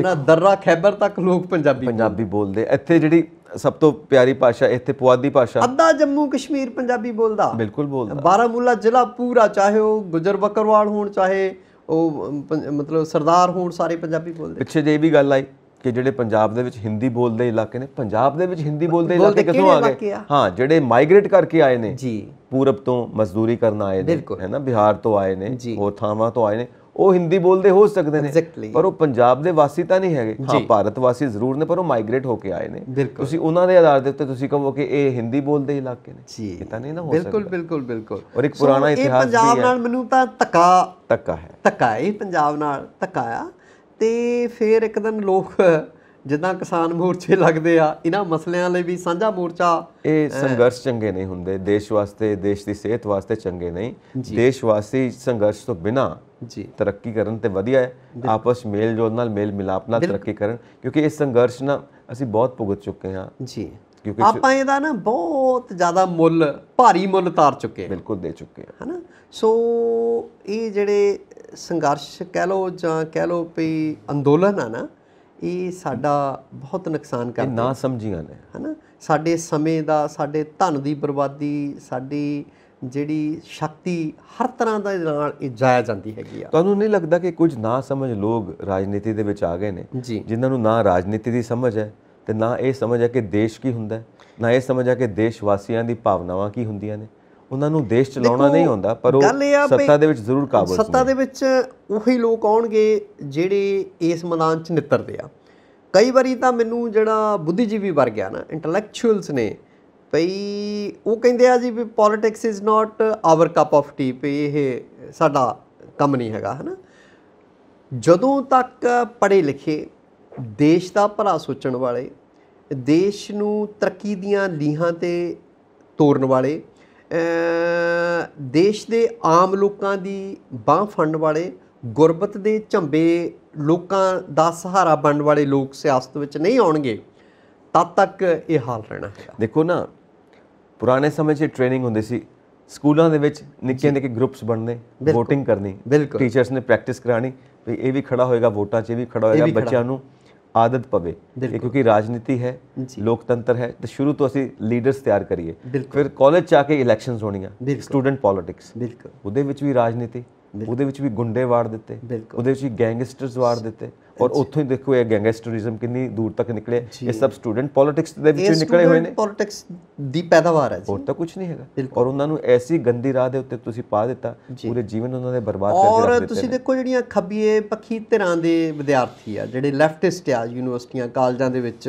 ਨਾ ਦਰਰਾ ਖੈਬਰ ਤੱਕ ਲੋਕ ਪੰਜਾਬੀ ਪੰਜਾਬੀ ਬੋਲਦੇ ਇੱਥੇ ਜਿਹੜੀ ਸਭ ਤੋਂ ਪਿਆਰੀ ਭਾਸ਼ਾ ਇੱਥੇ ਪੁਆਧੀ ਭਾਸ਼ਾ ਅੱਧਾ ਜੰਮੂ ਕਸ਼ਮੀਰ ਪੰਜਾਬੀ ਬੋਲਦਾ ਬਿਲਕੁਲ ਬੋਲਦਾ ਬਾਰਾਮੂਲਾ ਜ਼ਿਲ੍ਹਾ ਪੂਰਾ ਚਾਹੇ ਉਹ ਗੁਜਰ ਬੱਕਰਵਾਲ ਹੋਣ ਚਾਹੇ ਉਹ ਮਤਲਬ ਸਰਦਾਰ ਹੋਣ ਸਾਰੇ ਪੰਜਾਬੀ ਬੋਲਦੇ ਪਿੱਛੇ ਜੇ ਵੀ ਗੱਲ ਆਈ ਕਿ ਜਿਹੜੇ ਪੰਜਾਬ ਦੇ ਵਿੱਚ ਹਿੰਦੀ ਬੋਲਦੇ ਇਲਾਕੇ ਨੇ ਪੰਜਾਬ ਦੇ ਵਿੱਚ ਹਿੰਦੀ ਬੋਲਦੇ ਇਲਾਕੇ ਕਿੱਥੋਂ ਆ ਗਏ ਹਾਂ ਜਿਹੜੇ ਮਾਈਗ੍ਰੇਟ ਕਰਕੇ ਆਏ ਨੇ ਜੀ ਪੂਰਬ ਤੋਂ ਮਜ਼ਦੂਰੀ ਕਰਨ ਆਏ ਨੇ ਹੈ ਨਾ ਬਿਹਾਰ ਤੋਂ ਆਏ ਨੇ ਹੋਰ ਥਾਵਾਂ ਤੋਂ ਆਏ ਨੇ ਉਹ ਹਿੰਦੀ ਬੋਲਦੇ ਹੋ ਸਕਦੇ ਨੇ ਪਰ ਉਹ ਪੰਜਾਬ ਦੇ ਵਾਸੀ ਤਾਂ ਨਹੀਂ ਹੈਗੇ ਹਾਂ ਭਾਰਤ ਵਾਸੀ ਜ਼ਰੂਰ ਨੇ ਪਰ ਉਹ ਮਾਈਗ੍ਰੇਟ ਹੋ ਕੇ ਆਏ ਨੇ ਤੁਸੀਂ ਉਹਨਾਂ ਦੇ ਆਧਾਰ ਦੇ ਉੱਤੇ ਤੁਸੀਂ ਕਹੋ ਕਿ ਇਹ ਹਿੰਦੀ ਬੋਲਦੇ ਇਲਾਕੇ ਨੇ ਜੀ ਇਹ ਤਾਂ ਨਹੀਂ ਨਾ ਹੋ ਸਕਦਾ ਬਿਲਕੁਲ ਬਿਲਕੁਲ ਬਿਲਕੁਲ ਔਰ ਇੱਕ ਪੁਰਾਣਾ ਇਤਿਹਾਸ ਵੀ ਹੈ ਇਹ ਪੰਜਾਬ ਨਾਲ ਮੈਨੂੰ ਤਾਂ ਧੱਕਾ ਧੱਕਾ ਹੈ ਧੱਕਾ ਇਹ ਪੰਜਾਬ ਨਾਲ ਧੱਕਾ ਆ ਤੇ ਫਿਰ ਇੱਕ ਦਿਨ ਲੋਕ ਜਿੱਦਾਂ ਕਿਸਾਨ ਮੋਰਚੇ ਲੱਗਦੇ ਆ ਇਹਨਾਂ ਮਸਲਿਆਂ ਲਈ ਵੀ ਸਾਂਝਾ ਮੋਰਚਾ ਇਹ ਸੰਘਰਸ਼ ਚੰਗੇ ਨਹੀਂ ਹੁੰਦੇ ਦੇਸ਼ ਵਾਸਤੇ ਦੇਸ਼ ਦੀ ਸਿਹਤ ਵਾਸਤੇ ਚੰਗੇ ਨਹੀਂ ਦੇਸ਼ ਵਾਸੀ ਸੰਘਰਸ਼ ਤੋਂ ਬਿਨਾ ਜੀ ਤਰੱਕੀ ਕਰਨ ਤੇ ਵਧੀਆ ਹੈ ਆਪਸ ਮੇਲ ਜੋਲ ਨਾਲ ਮੇਲ ਮਿਲਾਪ ਨਾਲ ਤਰੱਕੀ ਕਰਨ ਕਿਉਂਕਿ ਇਸ ਸੰਘਰਸ਼ ਨਾਲ ਅਸੀਂ ਬਹੁਤ ਭੁਗਤ ਚੁੱਕੇ ਹਾਂ ਜੀ ਕਿਉਂਕਿ ਆਪਾਂ ਇਹਦਾ ਨਾ ਬਹੁਤ ਜ਼ਿਆਦਾ ਮੁੱਲ ਭਾਰੀ ਮੁੱਲ ਤਾਰ ਚੁੱਕੇ ਹਾਂ ਬਿਲਕੁਲ ਦੇ ਚੁੱਕੇ ਹਾਂ ਹਨਾ ਸੋ ਇਹ ਜਿਹੜੇ ਸੰਘਰਸ਼ ਕਹਿ ਲੋ ਜਾਂ ਕਹਿ ਲੋ ਵੀ ਅੰਦੋਲਨ ਆ ਨਾ ਇਹ ਸਾਡਾ ਬਹੁਤ ਨੁਕਸਾਨ ਕਰਦੇ ਨਾ ਸਮਝੀਆਂ ਨੇ ਹਨਾ ਸਾਡੇ ਸਮੇਂ ਦਾ ਸਾਡੇ ਧਨ ਦੀ ਬਰਬਾਦੀ ਸਾਡੀ ਜਿਹੜੀ ਸ਼ਕਤੀ ਹਰ ਤਰ੍ਹਾਂ ਦਾ ਨਾਲ ਜਾਇਆ ਜਾਂਦੀ ਹੈਗੀ ਆ ਤੁਹਾਨੂੰ ਨਹੀਂ ਲੱਗਦਾ ਕਿ ਕੁਝ ਨਾ ਸਮਝ ਲੋਕ ਰਾਜਨੀਤੀ ਦੇ ਵਿੱਚ ਆ ਗਏ ਨੇ ਜਿਨ੍ਹਾਂ ਨੂੰ ਨਾ ਰਾਜਨੀਤੀ ਦੀ ਸਮਝ ਹੈ ਤੇ ਨਾ ਇਹ ਸਮਝ ਹੈ ਕਿ ਦੇਸ਼ ਕੀ ਹੁੰਦਾ ਹੈ ਨਾ ਇਹ ਸਮਝ ਹੈ ਕਿ ਦੇਸ਼ ਵਾਸੀਆਂ ਦੀ ਭਾਵਨਾਵਾਂ ਕੀ ਹੁੰਦੀਆਂ ਨੇ ਉਹਨਾਂ ਨੂੰ ਦੇਸ਼ ਚਲਾਉਣਾ ਨਹੀਂ ਹੁੰਦਾ ਪਰ ਉਹ ਸੱਤਾ ਦੇ ਵਿੱਚ ਜ਼ਰੂਰ ਕਾਬੂ ਸੱਤਾ ਦੇ ਵਿੱਚ ਉਹੀ ਲੋਕ ਆਉਣਗੇ ਜਿਹੜੇ ਇਸ ਮੈਦਾਨ 'ਚ ਨਿੱਤਰਦੇ ਆ ਕਈ ਵਾਰੀ ਤਾਂ ਮੈਨੂੰ ਜਿਹੜਾ ਬੁੱਧੀਜੀਵੀ ਵਰਗ ਆ ਨਾ ਇੰਟੈਲੈਕਚੁਅਲਸ ਨੇ ਭਈ ਉਹ ਕਹਿੰਦੇ ਆ ਜੀ ਵੀ politics is not our cup of tea ਭਈ ਇਹ ਸਾਡਾ ਕੰਮ ਨਹੀਂ ਹੈਗਾ ਹਨਾ ਜਦੋਂ ਤੱਕ ਪੜ੍ਹੇ ਲਿਖੇ ਦੇਸ਼ ਦਾ ਭਲਾ ਸੋਚਣ ਵਾਲੇ ਦੇਸ਼ ਨੂੰ ਤਰੱਕੀ ਦੀਆਂ ਲੀਹਾਂ ਤੇ ਤੋਰਨ ਵਾਲੇ ਦੇਸ਼ ਦੇ ਆਮ ਲੋਕਾਂ ਦੀ ਬਾਹ ਫੰਡ ਵਾਲੇ ਗੁਰਬਤ ਦੇ ਝੰਬੇ ਲੋਕਾਂ ਦਾ ਸਹਾਰਾ ਬਣਨ ਵਾਲੇ ਲੋਕ ਸਿਆਸਤ ਵਿੱਚ ਨਹੀਂ ਆਉਣਗੇ ਤਦ ਤੱਕ ਇਹ ਹਾਲ ਰਹਿਣਾ ਹੈ ਦੇਖੋ ਨਾ ਪੁਰਾਣੇ ਸਮੇਂ 'ਚ ਟ੍ਰੇਨਿੰਗ ਹੁੰਦੀ ਸੀ ਸਕੂਲਾਂ ਦੇ ਵਿੱਚ ਨਿੱਕੇ ਨਿੱਕੇ ਗਰੁੱਪਸ ਬਣਨੇ VOTING ਕਰਨੀ ਟੀਚਰਸ ਨੇ ਪ੍ਰੈਕਟਿਸ ਕਰਾਣੀ ਵੀ ਇਹ ਵੀ ਖੜਾ ਹੋਏਗਾ ਵੋਟਾਂ 'ਚ ਇਹ ਵੀ ਖੜਾ ਹੋਏਗਾ ਬੱਚਿਆਂ ਨੂੰ ਆਦਤ ਪਵੇ ਕਿਉਂਕਿ ਰਾਜਨੀਤੀ ਹੈ ਲੋਕਤੰਤਰ ਹੈ ਤੇ ਸ਼ੁਰੂ ਤੋਂ ਅਸੀਂ ਲੀਡਰਸ ਤਿਆਰ ਕਰੀਏ ਫਿਰ ਕਾਲਜ ਚ ਆ ਕੇ ਇਲੈਕਸ਼ਨਸ ਹੋਣੀਆਂ ਸਟੂਡੈਂਟ ਪੋਲਿਟਿਕਸ ਉਹਦੇ ਵਿੱਚ ਵੀ ਰਾਜਨੀਤੀ ਉਹਦੇ ਵਿੱਚ ਵੀ ਗੁੰਡੇ ਵਾਰ ਦਿੱਤੇ ਉਹਦੇ ਵਿੱਚ ਵੀ ਗੈਂਗਸਟਰਸ ਵਾਰ ਦਿੱਤੇ ਔਰ ਉੱਥੋਂ ਹੀ ਦੇਖੋ ਇਹ ਗੈਂਗਸਟਰਿਜ਼ਮ ਕਿੰਨੀ ਦੂਰ ਤੱਕ ਨਿਕਲੇ ਇਹ ਸਭ ਸਟੂਡੈਂਟ ਪੋਲਿਟਿਕਸ ਦੇ ਵਿੱਚੋਂ ਨਿਕਲੇ ਹੋਏ ਨੇ ਪੋਲਿਟਿਕਸ ਦੀ ਪੈਦਾਵਾਰ ਹੈ ਜੀ ਹੋਰ ਤਾਂ ਕੁਝ ਨਹੀਂ ਹੈਗਾ ਔਰ ਉਹਨਾਂ ਨੂੰ ਐਸੀ ਗੰਦੀ ਰਾਹ ਦੇ ਉੱਤੇ ਤੁਸੀਂ ਪਾ ਦਿੱਤਾ ਪੂਰੇ ਜੀਵਨ ਉਹਨਾਂ ਦੇ ਬਰਬਾਦ ਕਰ ਦਿੱਤੇ ਔਰ ਤੁਸੀਂ ਦੇਖੋ ਜਿਹੜੀਆਂ ਖੱਬੀਏ ਪੱਖੀ ਧਿਰਾਂ ਦੇ ਵਿਦਿਆਰਥੀ ਆ ਜਿਹੜੇ ਲੈਫਟਿਸਟ ਆ ਯੂਨੀਵਰਸਿਟੀਆਂ ਕਾਲਜਾਂ ਦੇ ਵਿੱਚ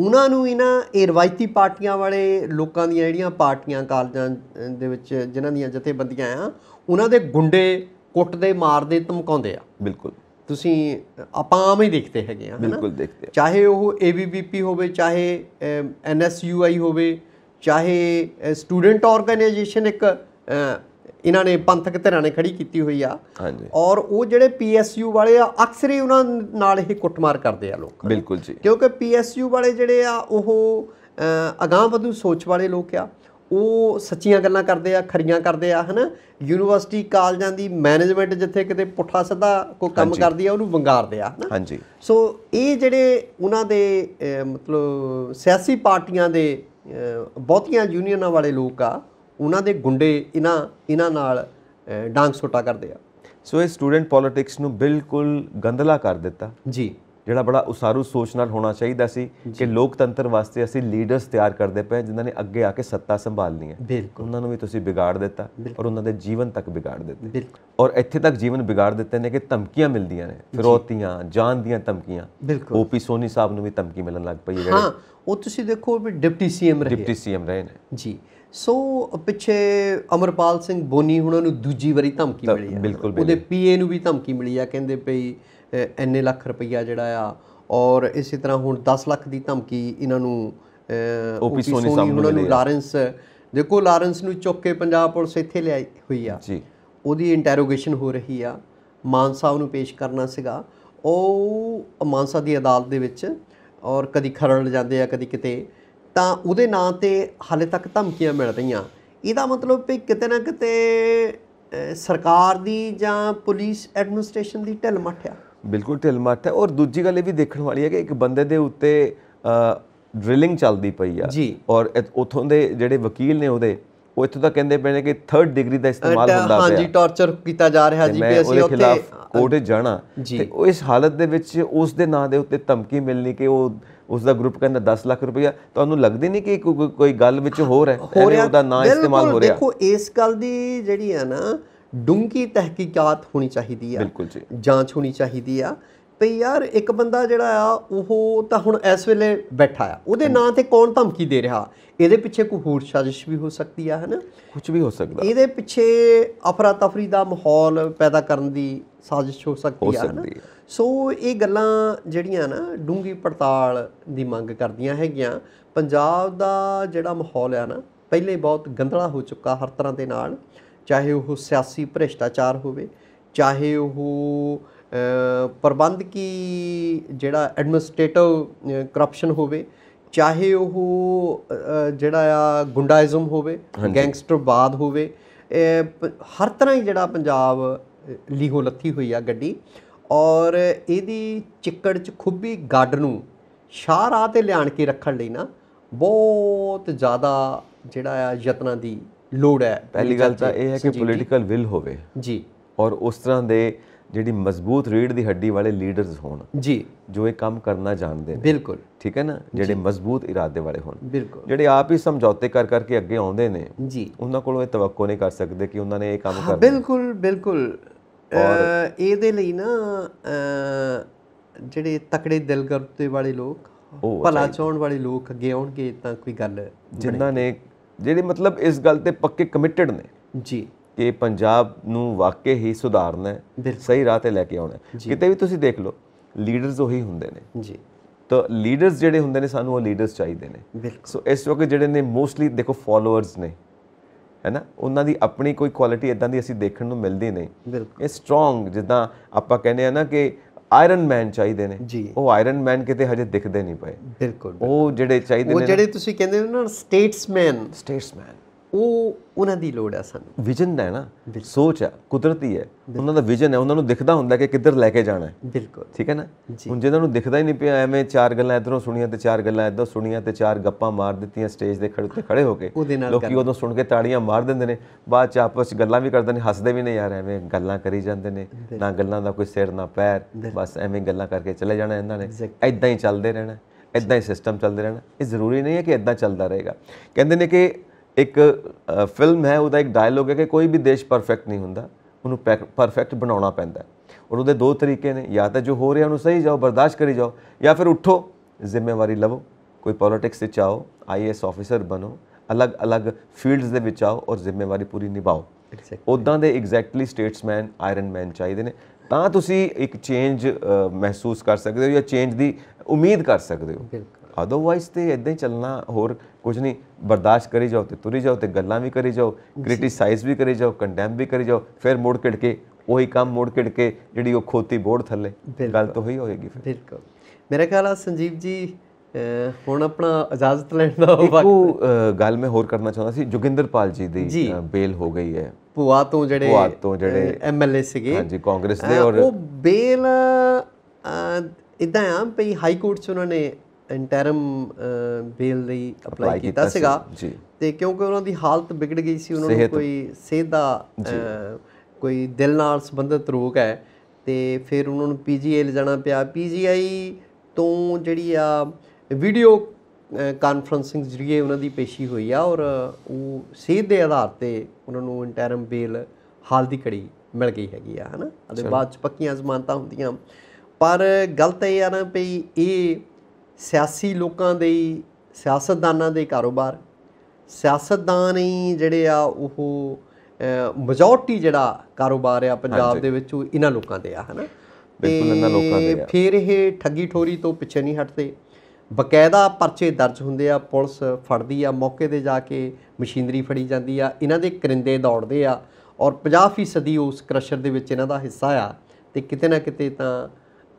ਉਹਨਾਂ ਨੂੰ ਹੀ ਨਾ ਇਹ ਰਵਾਇਤੀ ਪਾਰਟੀਆਂ ਵਾਲੇ ਲੋਕਾਂ ਦੀਆਂ ਜਿਹੜੀਆਂ ਪਾਰਟੀਆਂ ਕਾਲਜਾਂ ਦੇ ਵਿੱਚ ਜਿਨ੍ਹਾਂ ਦੀਆਂ ਜਥੇਬੰਦੀਆਂ ਆ ਉਹਨਾਂ ਦੇ ਗੁੰਡੇ ਕੁੱਟਦੇ ਮਾਰਦੇ ਧਮਕਾਉਂਦੇ ਆ ਬਿਲਕੁਲ ਤੁਸੀਂ ਆਪਾਂ ਆਮ ਹੀ ਦੇਖਦੇ ਹੈਗੇ ਆ ਬਿਲਕੁਲ ਦੇਖਦੇ ਚਾਹੇ ਉਹ ABBP ਹੋਵੇ ਚਾਹੇ NSUI ਹੋਵੇ ਚਾਹੇ ਸਟੂਡੈਂਟ ਆਰਗੇਨਾਈਜੇਸ਼ਨ ਇੱਕ ਇਹਨਾਂ ਨੇ ਪੰਥਕ ਧਿਰਾਂ ਨੇ ਖੜੀ ਕੀਤੀ ਹੋਈ ਆ ਹਾਂਜੀ ਔਰ ਉਹ ਜਿਹੜੇ PSU ਵਾਲੇ ਆ ਅਕਸਰ ਹੀ ਉਹਨਾਂ ਨਾਲ ਇਹ ਕੁੱਟਮਾਰ ਕਰਦੇ ਆ ਲੋਕ ਬਿਲਕੁਲ ਜੀ ਕਿਉਂਕਿ PSU ਵਾਲੇ ਜਿਹੜੇ ਆ ਉਹ ਅਗਾਹ ਵਧੂ ਸੋਚ ਵਾਲੇ ਲੋਕ ਆ ਉਹ ਸੱਚੀਆਂ ਗੱਲਾਂ ਕਰਦੇ ਆ ਖਰੀਆਂ ਕਰਦੇ ਆ ਹਨਾ ਯੂਨੀਵਰਸਿਟੀ ਕਾਲਜਾਂ ਦੀ ਮੈਨੇਜਮੈਂਟ ਜਿੱਥੇ ਕਿਤੇ ਪੁੱਠਾ ਸਿੱਧਾ ਕੋਈ ਕੰਮ ਕਰਦੀ ਆ ਉਹਨੂੰ ਵੰਗਾਰਦੇ ਆ ਹਨਾ ਹਾਂਜੀ ਸੋ ਇਹ ਜਿਹੜੇ ਉਹਨਾਂ ਦੇ ਮਤਲਬ ਸਿਆਸੀ ਪਾਰਟੀਆਂ ਦੇ ਬਹੁਤੀਆਂ ਯੂਨੀਅਨਾਂ ਵਾਲੇ ਲੋਕ ਆ ਉਹਨਾਂ ਦੇ ਗੁੰਡੇ ਇਹਨਾਂ ਇਹਨਾਂ ਨਾਲ ਡਾਂਗ ਸੋਟਾ ਕਰਦੇ ਆ ਸੋ ਇਹ ਸਟੂਡੈਂਟ ਪੋਲਿਟਿਕਸ ਨੂੰ ਬਿਲਕੁਲ ਗੰਦਲਾ ਕਰ ਦਿੱਤਾ ਜੀ ਜਿਹੜਾ ਬੜਾ ਉਸਾਰੂ ਸੋਚ ਨਾਲ ਹੋਣਾ ਚਾਹੀਦਾ ਸੀ ਕਿ ਲੋਕਤੰਤਰ ਵਾਸਤੇ ਅਸੀਂ ਲੀਡਰਸ ਤਿਆਰ ਕਰਦੇ ਪਏ ਜਿਨ੍ਹਾਂ ਨੇ ਅੱਗੇ ਆ ਕੇ ਸੱਤਾ ਸੰਭਾਲਣੀ ਹੈ ਬਿਲਕੁਲ ਉਹਨਾਂ ਨੂੰ ਵੀ ਤੁਸੀਂ ਵਿਗਾੜ ਦਿੱਤਾ ਔਰ ਉਹਨਾਂ ਦੇ ਜੀਵਨ ਤੱਕ ਵਿਗਾੜ ਦਿੱਤੇ ਬਿਲਕੁਲ ਔਰ ਇੱਥੇ ਤੱਕ ਜੀਵਨ ਵਿਗਾੜ ਦਿੱਤੇ ਨੇ ਕਿ ਧਮਕੀਆਂ ਮਿਲਦੀਆਂ ਨੇ ਫਿਰੋਤੀਆਂ ਜਾਨ ਦੀਆਂ ਧਮਕੀਆਂ ਓਪੀ ਸੋਨੀ ਸਾਹਿਬ ਨੂੰ ਵੀ ਧਮਕੀ ਮਿਲਣ ਲੱਗ ਪਈ ਹੈ ਹਾਂ ਉਹ ਤੁਸੀਂ ਦੇਖੋ ਵੀ ਡਿਪਟੀ ਸੀਐਮ ਰਹੇ ਡਿਪਟੀ ਸੀਐਮ ਰਹੇ ਨੇ ਜੀ ਸੋ ਪਿੱਛੇ ਅਮਰਪਾਲ ਸਿੰਘ ਬੋਨੀ ਹੁਣਾਂ ਨੂੰ ਦੂਜੀ ਵਾਰੀ ਧਮਕੀ ਮਿਲੀ ਹੈ ਉਹਦੇ ਪੀਏ ਨੂੰ ਵੀ ਧਮਕੀ ਮਿਲੀ ਆ ਕਹਿੰਦੇ ਪਈ ਐਨੇ ਲੱਖ ਰੁਪਈਆ ਜਿਹੜਾ ਆ ਔਰ ਇਸੇ ਤਰ੍ਹਾਂ ਹੁਣ 10 ਲੱਖ ਦੀ ਧਮਕੀ ਇਹਨਾਂ ਨੂੰ ਓਪੀ ਸੋਨੀ ਸਾਹਿਬ ਨੂੰ ਲਾਰੈਂਸ ਦੇਖੋ ਲਾਰੈਂਸ ਨੂੰ ਚੁੱਕ ਕੇ ਪੰਜਾਬ ਪੁਲਿਸ ਇੱਥੇ ਲਿਆਈ ਹੋਈ ਆ ਜੀ ਉਹਦੀ ਇੰਟਰੋਗੇਸ਼ਨ ਹੋ ਰਹੀ ਆ ਮਾਨ ਸਾਹਿਬ ਨੂੰ ਪੇਸ਼ ਕਰਨਾ ਸੀਗਾ ਉਹ ਮਾਨਸਾ ਦੀ ਅਦਾਲਤ ਦੇ ਵਿੱਚ ਔਰ ਕਦੀ ਖਰੜ ਜਾਂਦੇ ਆ ਕਦੀ ਕਿਤੇ ਤਾਂ ਉਹਦੇ ਨਾਂ ਤੇ ਹਾਲੇ ਤੱਕ ਧਮਕੀਆਂ ਮਿਲ ਰਹੀਆਂ ਇਹਦਾ ਮਤਲਬ ਵੀ ਕਿਤੇ ਨਾ ਕਿਤੇ ਸਰਕਾਰ ਦੀ ਜਾਂ ਪੁਲਿਸ ਐਡਮਿਨਿਸਟ੍ਰੇਸ਼ਨ ਦੀ ਢਿੱਲ ਮੱਠਿਆ ਬਿਲਕੁਲ ਢਿਲਮੱਠ ਹੈ ਔਰ ਦੂਜੀ ਗੱਲ ਇਹ ਵੀ ਦੇਖਣ ਵਾਲੀ ਹੈ ਕਿ ਇੱਕ ਬੰਦੇ ਦੇ ਉੱਤੇ ਡ੍ਰਿਲਿੰਗ ਚੱਲਦੀ ਪਈ ਆ ਔਰ ਉਥੋਂ ਦੇ ਜਿਹੜੇ ਵਕੀਲ ਨੇ ਉਹਦੇ ਉਹ ਇੱਥੋਂ ਤਾਂ ਕਹਿੰਦੇ ਪਏ ਨੇ ਕਿ 3rd ਡਿਗਰੀ ਦਾ ਇਸਤੇਮਾਲ ਹੁੰਦਾ ਪਿਆ ਹਾਂਜੀ ਟੌਰਚਰ ਕੀਤਾ ਜਾ ਰਿਹਾ ਜੀ ਵੀ ਅਸੀਂ ਉੱਥੇ ਕੋਰਟ ਜਾਣਾ ਤੇ ਉਹ ਇਸ ਹਾਲਤ ਦੇ ਵਿੱਚ ਉਸ ਦੇ ਨਾਂ ਦੇ ਉੱਤੇ ਧਮਕੀ ਮਿਲਣੀ ਕਿ ਉਹ ਉਸ ਦਾ ਗਰੁੱਪ ਕਹਿੰਦਾ 10 ਲੱਖ ਰੁਪਇਆ ਤੁਹਾਨੂੰ ਲੱਗਦੀ ਨਹੀਂ ਕਿ ਕੋਈ ਗੱਲ ਵਿੱਚ ਹੋਰ ਹੈ ਉਹਦਾ ਨਾਂ ਇਸਤੇਮਾਲ ਹੋ ਰਿਹਾ ਦੇਖੋ ਇਸ ਗੱਲ ਦੀ ਜਿਹੜੀ ਹੈ ਨਾ ਡੂੰਗੀ ਤਹਿਕੀਕਾਤ ਹੋਣੀ ਚਾਹੀਦੀ ਆ ਬਿਲਕੁਲ ਜੀ ਜਾਂਚ ਹੋਣੀ ਚਾਹੀਦੀ ਆ ਤੇ ਯਾਰ ਇੱਕ ਬੰਦਾ ਜਿਹੜਾ ਆ ਉਹ ਤਾਂ ਹੁਣ ਇਸ ਵੇਲੇ ਬੈਠਾ ਆ ਉਹਦੇ ਨਾਂ ਤੇ ਕੌਣ ਧਮਕੀ ਦੇ ਰਿਹਾ ਇਹਦੇ ਪਿੱਛੇ ਕੋਈ ਹੋਰ ਸਾਜ਼ਿਸ਼ ਵੀ ਹੋ ਸਕਦੀ ਆ ਹਨਾ ਕੁਝ ਵੀ ਹੋ ਸਕਦਾ ਇਹਦੇ ਪਿੱਛੇ ਅਫਰਾ ਤਫਰੀ ਦਾ ਮਾਹੌਲ ਪੈਦਾ ਕਰਨ ਦੀ ਸਾਜ਼ਿਸ਼ ਹੋ ਸਕਦੀ ਆ ਹਨਾ ਸੋ ਇਹ ਗੱਲਾਂ ਜਿਹੜੀਆਂ ਨਾ ਡੂੰਗੀ ਪੜਤਾਲ ਦੀ ਮੰਗ ਕਰਦੀਆਂ ਹੈਗੀਆਂ ਪੰਜਾਬ ਦਾ ਜਿਹੜਾ ਮਾਹੌਲ ਆ ਨਾ ਪਹਿਲੇ ਬਹੁਤ ਗੰਦਲਾ ਹੋ ਚੁੱਕਾ ਹਰ ਤਰ੍ਹਾਂ ਦੇ ਨਾਲ ਚਾਹੇ ਉਹ ਸਿਆਸੀ ਭ੍ਰਿਸ਼ਟਾਚਾਰ ਹੋਵੇ ਚਾਹੇ ਉਹ ਪ੍ਰਬੰਧਕੀ ਜਿਹੜਾ ਐਡਮਿਨਿਸਟ੍ਰੇਟਿਵ ਕਰਪਸ਼ਨ ਹੋਵੇ ਚਾਹੇ ਉਹ ਜਿਹੜਾ ਆ ਗੁੰਡਾਇਜ਼ਮ ਹੋਵੇ ਗੈਂਗਸਟਰਵਾਦ ਹੋਵੇ ਹਰ ਤਰ੍ਹਾਂ ਹੀ ਜਿਹੜਾ ਪੰਜਾਬ ਲੀਹੋ ਲੱਥੀ ਹੋਈ ਆ ਗੱਡੀ ਔਰ ਇਹਦੀ ਚਿੱਕੜ ਚ ਖੁੱਬੀ ਗੱਡ ਨੂੰ ਸ਼ਾਹ ਰਾਹ ਤੇ ਲਿਆਣ ਕੇ ਰੱਖਣ ਲਈ ਨਾ ਬਹੁਤ ਜ਼ਿਆਦਾ ਜਿਹੜਾ ਆ ਯਤਨਾਂ ਦੀ ਲੋੜ ਹੈ ਪਹਿਲੀ ਗੱਲ ਤਾਂ ਇਹ ਹੈ ਕਿ ਪੋਲੀਟੀਕਲ ਵਿਲ ਹੋਵੇ ਜੀ ਔਰ ਉਸ ਤਰ੍ਹਾਂ ਦੇ ਜਿਹੜੀ ਮਜ਼ਬੂਤ ਰੀੜ ਦੀ ਹੱਡੀ ਵਾਲੇ ਲੀਡਰਸ ਹੋਣ ਜੀ ਜੋ ਇਹ ਕੰਮ ਕਰਨਾ ਜਾਣਦੇ ਨੇ ਬਿਲਕੁਲ ਠੀਕ ਹੈ ਨਾ ਜਿਹੜੇ ਮਜ਼ਬੂਤ ਇਰਾਦੇ ਵਾਲੇ ਹੋਣ ਬਿਲਕੁਲ ਜਿਹੜੇ ਆਪ ਹੀ ਸਮਝੌਤੇ ਕਰ ਕਰਕੇ ਅੱਗੇ ਆਉਂਦੇ ਨੇ ਜੀ ਉਹਨਾਂ ਕੋਲੋਂ ਇਹ ਤਵੱਕੋ ਨਹੀਂ ਕਰ ਸਕਦੇ ਕਿ ਉਹਨਾਂ ਨੇ ਇਹ ਕੰਮ ਕਰਨਾ ਬਿਲਕੁਲ ਬਿਲਕੁਲ ਇਹਦੇ ਲਈ ਨਾ ਜਿਹੜੇ ਤਕੜੇ ਦਿਲਗਰਤੇ ਵਾਲੇ ਲੋਕ ਭਲਾ ਚਾਹਣ ਵਾਲੇ ਲੋਕ ਅੱਗੇ ਆਉਣਗੇ ਤਾਂ ਕੋਈ ਗੱਲ ਜਿਨ੍ਹਾਂ ਨੇ ਜਿਹੜੇ ਮਤਲਬ ਇਸ ਗੱਲ ਤੇ ਪੱਕੇ ਕਮਿਟਡ ਨੇ ਜੀ ਕਿ ਪੰਜਾਬ ਨੂੰ ਵਾਕਈ ਹੀ ਸੁਧਾਰਨਾ ਹੈ ਸਹੀ ਰਾਹ ਤੇ ਲੈ ਕੇ ਆਉਣਾ ਹੈ ਕਿਤੇ ਵੀ ਤੁਸੀਂ ਦੇਖ ਲਓ ਲੀਡਰਸ ਉਹੀ ਹੁੰਦੇ ਨੇ ਜੀ ਤਾਂ ਲੀਡਰਸ ਜਿਹੜੇ ਹੁੰਦੇ ਨੇ ਸਾਨੂੰ ਉਹ ਲੀਡਰਸ ਚਾਹੀਦੇ ਨੇ ਸੋ ਇਸ ਵਕਤ ਜਿਹੜੇ ਨੇ ਮੋਸਟਲੀ ਦੇਖੋ ਫਾਲੋਅਰਸ ਨੇ ਹੈਨਾ ਉਹਨਾਂ ਦੀ ਆਪਣੀ ਕੋਈ ਕੁਆਲਿਟੀ ਇਦਾਂ ਦੀ ਅਸੀਂ ਦੇਖਣ ਨੂੰ ਮਿਲਦੀ ਨਹੀਂ ਇਹ ਸਟਰੋਂਗ ਜਿੱਦਾਂ ਆਪਾਂ ਕਹਿੰਦੇ ਆ ਨਾ ਕਿ ਆਇਰਨ ਮੈਨ ਚਾਹੀਦੇ ਨੇ ਉਹ ਆਇਰਨ ਮੈਨ ਕਿਤੇ ਹਜੇ ਦਿਖਦੇ ਨਹੀਂ ਪਏ ਬਿਲਕੁਲ ਉਹ ਜਿਹੜੇ ਚਾਹੀਦੇ ਨੇ ਉਹ ਜਿਹੜੇ ਤੁਸੀਂ ਕਹਿੰਦੇ ਹੋ ਨਾ ਸਟੇਟਸਮੈਨ ਸਟੇਟਸਮੈਨ ਉਹ ਉਹਨਾਂ ਦੀ ਲੋੜ ਆ ਸਾਨੂੰ ਵਿਜ਼ਨ ਹੈ ਨਾ ਸੋਚ ਹੈ ਕੁਦਰਤੀ ਹੈ ਉਹਨਾਂ ਦਾ ਵਿਜ਼ਨ ਹੈ ਉਹਨਾਂ ਨੂੰ ਦਿਖਦਾ ਹੁੰਦਾ ਕਿ ਕਿੱਧਰ ਲੈ ਕੇ ਜਾਣਾ ਹੈ ਬਿਲਕੁਲ ਠੀਕ ਹੈ ਨਾ ਹੁਣ ਜਿਹਨਾਂ ਨੂੰ ਦਿਖਦਾ ਹੀ ਨਹੀਂ ਪਿਆ ਐਵੇਂ ਚਾਰ ਗੱਲਾਂ ਇਧਰੋਂ ਸੁਣੀਆਂ ਤੇ ਚਾਰ ਗੱਲਾਂ ਇਧਰੋਂ ਸੁਣੀਆਂ ਤੇ ਚਾਰ ਗੱਪਾਂ ਮਾਰ ਦਿੱਤੀਆਂ ਸਟੇਜ ਦੇ ਖੜੇ ਉੱਤੇ ਖੜੇ ਹੋ ਕੇ ਲੋਕੀ ਉਦੋਂ ਸੁਣ ਕੇ ਤਾੜੀਆਂ ਮਾਰ ਦਿੰਦੇ ਨੇ ਬਾਅਦ ਚ ਆਪਸ ਵਿੱਚ ਗੱਲਾਂ ਵੀ ਕਰਦੇ ਨੇ ਹੱਸਦੇ ਵੀ ਨੇ ਯਾਰ ਐਵੇਂ ਗੱਲਾਂ ਕਰੀ ਜਾਂਦੇ ਨੇ ਨਾ ਗੱਲਾਂ ਦਾ ਕੋਈ ਸਿਰ ਨਾ ਪੈਰ ਬਸ ਐਵੇਂ ਗੱਲਾਂ ਕਰਕੇ ਚਲੇ ਜਾਣਾ ਇਹਨਾਂ ਨੇ ਐਦਾਂ ਹੀ ਚੱਲਦੇ ਰਹਿਣਾ ਐਦਾਂ ਹੀ ਸਿਸਟਮ ਚੱਲਦੇ ਰਹਿਣਾ ਇਹ ਜ਼ਰੂਰੀ ਨਹੀਂ ਹੈ ਕਿ ਐਦਾਂ ਚੱਲਦਾ ਰਹੇਗਾ ਕਹਿੰਦੇ ਨੇ ਕਿ ਇੱਕ ਫਿਲਮ ਹੈ ਉਹਦਾ ਇੱਕ ਡਾਇਲੋਗ ਹੈ ਕਿ ਕੋਈ ਵੀ ਦੇਸ਼ ਪਰਫੈਕਟ ਨਹੀਂ ਹੁੰਦਾ ਉਹਨੂੰ ਪਰਫੈਕਟ ਬਣਾਉਣਾ ਪੈਂਦਾ ਔਰ ਉਹਦੇ ਦੋ ਤਰੀਕੇ ਨੇ ਜਾਂ ਤਾਂ ਜੋ ਹੋ ਰਿਹਾ ਉਹਨੂੰ ਸਹੀ ਜਾਓ ਬਰਦਾਸ਼ਤ ਕਰੀ ਜਾਓ ਜਾਂ ਫਿਰ ਉੱਠੋ ਜ਼ਿੰਮੇਵਾਰੀ ਲਵੋ ਕੋਈ ਪੋਲਿਟਿਕਸ ਵਿੱਚ ਆਓ ਆਈਐਸ ਆਫੀਸਰ ਬਣੋ ਅਲੱਗ-ਅਲੱਗ ਫੀਲਡਸ ਦੇ ਵਿੱਚ ਆਓ ਔਰ ਜ਼ਿੰਮੇਵਾਰੀ ਪੂਰੀ ਨਿਭਾਓ ਉਦਾਂ ਦੇ ਐਗਜ਼ੈਕਟਲੀ ਸਟੇਟਸਮੈਨ ਆਇਰਨ ਮੈਨ ਚਾਹੀਦੇ ਨੇ ਤਾਂ ਤੁਸੀਂ ਇੱਕ ਚੇਂਜ ਮਹਿਸੂਸ ਕਰ ਸਕਦੇ ਹੋ ਜਾਂ ਚੇਂਜ ਦੀ ਉਮੀਦ ਕਰ ਸਕਦੇ ਹੋ ਬਿਲਕੁਲ ਅਦਰਵਾਈਜ਼ ਤੇ ਇਦਾਂ ਹੀ ਚੱਲਣਾ ਹੋਰ ਕੁਝ ਨਹੀਂ ਬਰਦਾਸ਼ਤ ਕਰੀ ਜਾਓ ਤੇ ਤੁਰੀ ਜਾਓ ਤੇ ਗੱਲਾਂ ਵੀ ਕਰੀ ਜਾਓ ਕ੍ਰਿਟਿਸਾਈਜ਼ ਵੀ ਕਰੀ ਜਾਓ ਕੰਡੈਮ ਵੀ ਕਰੀ ਜਾਓ ਫਿਰ ਮੋੜ ਕਿੜ ਕੇ ਉਹੀ ਕੰਮ ਮੋੜ ਕਿੜ ਕੇ ਜਿਹੜੀ ਉਹ ਖੋਤੀ ਬੋੜ ਥੱਲੇ ਗੱਲ ਤਾਂ ਹੋਈ ਹੋਏਗੀ ਫਿਰ ਬਿਲਕੁਲ ਮੇਰੇ ਖਿਆਲ ਆ ਸੰਜੀਵ ਜੀ ਹੁਣ ਆਪਣਾ ਇਜਾਜ਼ਤ ਲੈਣ ਦਾ ਵਕਤ ਇੱਕ ਗੱਲ ਮੈਂ ਹੋਰ ਕਰਨਾ ਚਾਹੁੰਦਾ ਸੀ ਜੁਗਿੰਦਰਪਾਲ ਜੀ ਦੀ ਬੇਲ ਹੋ ਗਈ ਹੈ ਪੁਆ ਤੋਂ ਜਿਹੜੇ ਪੁਆ ਤੋਂ ਜਿਹੜੇ ਐਮਐਲਏ ਸੀਗੇ ਹਾਂਜੀ ਕਾਂਗਰਸ ਦੇ ਔਰ ਉਹ ਬੇਲ ਇਦਾਂ ਆ ਭਈ ਹਾਈ ਕੋਰਟ 'ਚ ਉਹਨਾਂ ਨੇ ਇੰਟਰਮ ਬੇਲ ਲਈ ਅਪਲਾਈ ਕੀਤਾ ਸੀਗਾ ਤੇ ਕਿਉਂਕਿ ਉਹਨਾਂ ਦੀ ਹਾਲਤ ਵਿਗੜ ਗਈ ਸੀ ਉਹਨਾਂ ਨੂੰ ਕੋਈ ਸਿਹਤ ਦਾ ਕੋਈ ਦਿਲ ਨਾਲ ਸੰਬੰਧਿਤ ਰੋਗ ਹੈ ਤੇ ਫਿਰ ਉਹਨਾਂ ਨੂੰ ਪੀਜੀਆਈ ਲਿਜਾਣਾ ਪਿਆ ਪੀਜੀਆਈ ਤੋਂ ਜਿਹੜੀ ਆ ਵੀਡੀਓ ਕਾਨਫਰੈਂਸਿੰਗ ਜ਼ਰੀਏ ਉਹਨਾਂ ਦੀ ਪੇਸ਼ੀ ਹੋਈ ਆ ਔਰ ਉਹ ਸਿਹਤ ਦੇ ਆਧਾਰ ਤੇ ਉਹਨਾਂ ਨੂੰ ਇੰਟਰਮ ਬੇਲ ਹਾਲ ਦੀ ਕੜੀ ਮਿਲ ਗਈ ਹੈਗੀ ਆ ਹਨਾ ਅਦੇ ਬਾਅਦ ਚ ਪੱਕੀਆਂ ਜ਼ਮਾਨਤਾਂ ਹੁੰਦੀਆਂ ਪਰ ਗਲਤ ਇਹ ਆ ਨਾ ਭਈ ਇਹ ਸਿਆਸੀ ਲੋਕਾਂ ਦੇ ਸਿਆਸਤਦਾਨਾਂ ਦੇ ਕਾਰੋਬਾਰ ਸਿਆਸਤਦਾਨ ਹੀ ਜਿਹੜੇ ਆ ਉਹ ਮੈਜੋਰਟੀ ਜਿਹੜਾ ਕਾਰੋਬਾਰ ਆ ਪੰਜਾਬ ਦੇ ਵਿੱਚ ਉਹ ਇਹਨਾਂ ਲੋਕਾਂ ਦੇ ਆ ਹਨਾ ਬਿਲਕੁਲ ਇਹਨਾਂ ਲੋਕਾਂ ਦੇ ਆ ਫਿਰ ਇਹ ਠੱਗੀ ਠੋਰੀ ਤੋਂ ਪਿੱਛੇ ਨਹੀਂ ਹਟਦੇ ਬਕਾਇਦਾ ਪਰਚੇ ਦਰਜ ਹੁੰਦੇ ਆ ਪੁਲਿਸ ਫੜਦੀ ਆ ਮੌਕੇ ਤੇ ਜਾ ਕੇ ਮਸ਼ੀਨਰੀ ਫੜੀ ਜਾਂਦੀ ਆ ਇਹਨਾਂ ਦੇ ਕਰਿੰਦੇ ਦੌੜਦੇ ਆ ਔਰ 50% ਉਸ ਕ੍ਰਸ਼ਰ ਦੇ ਵਿੱਚ ਇਹਨਾਂ ਦਾ ਹਿੱਸਾ ਆ ਤੇ ਕਿਤੇ ਨਾ ਕਿਤੇ ਤਾਂ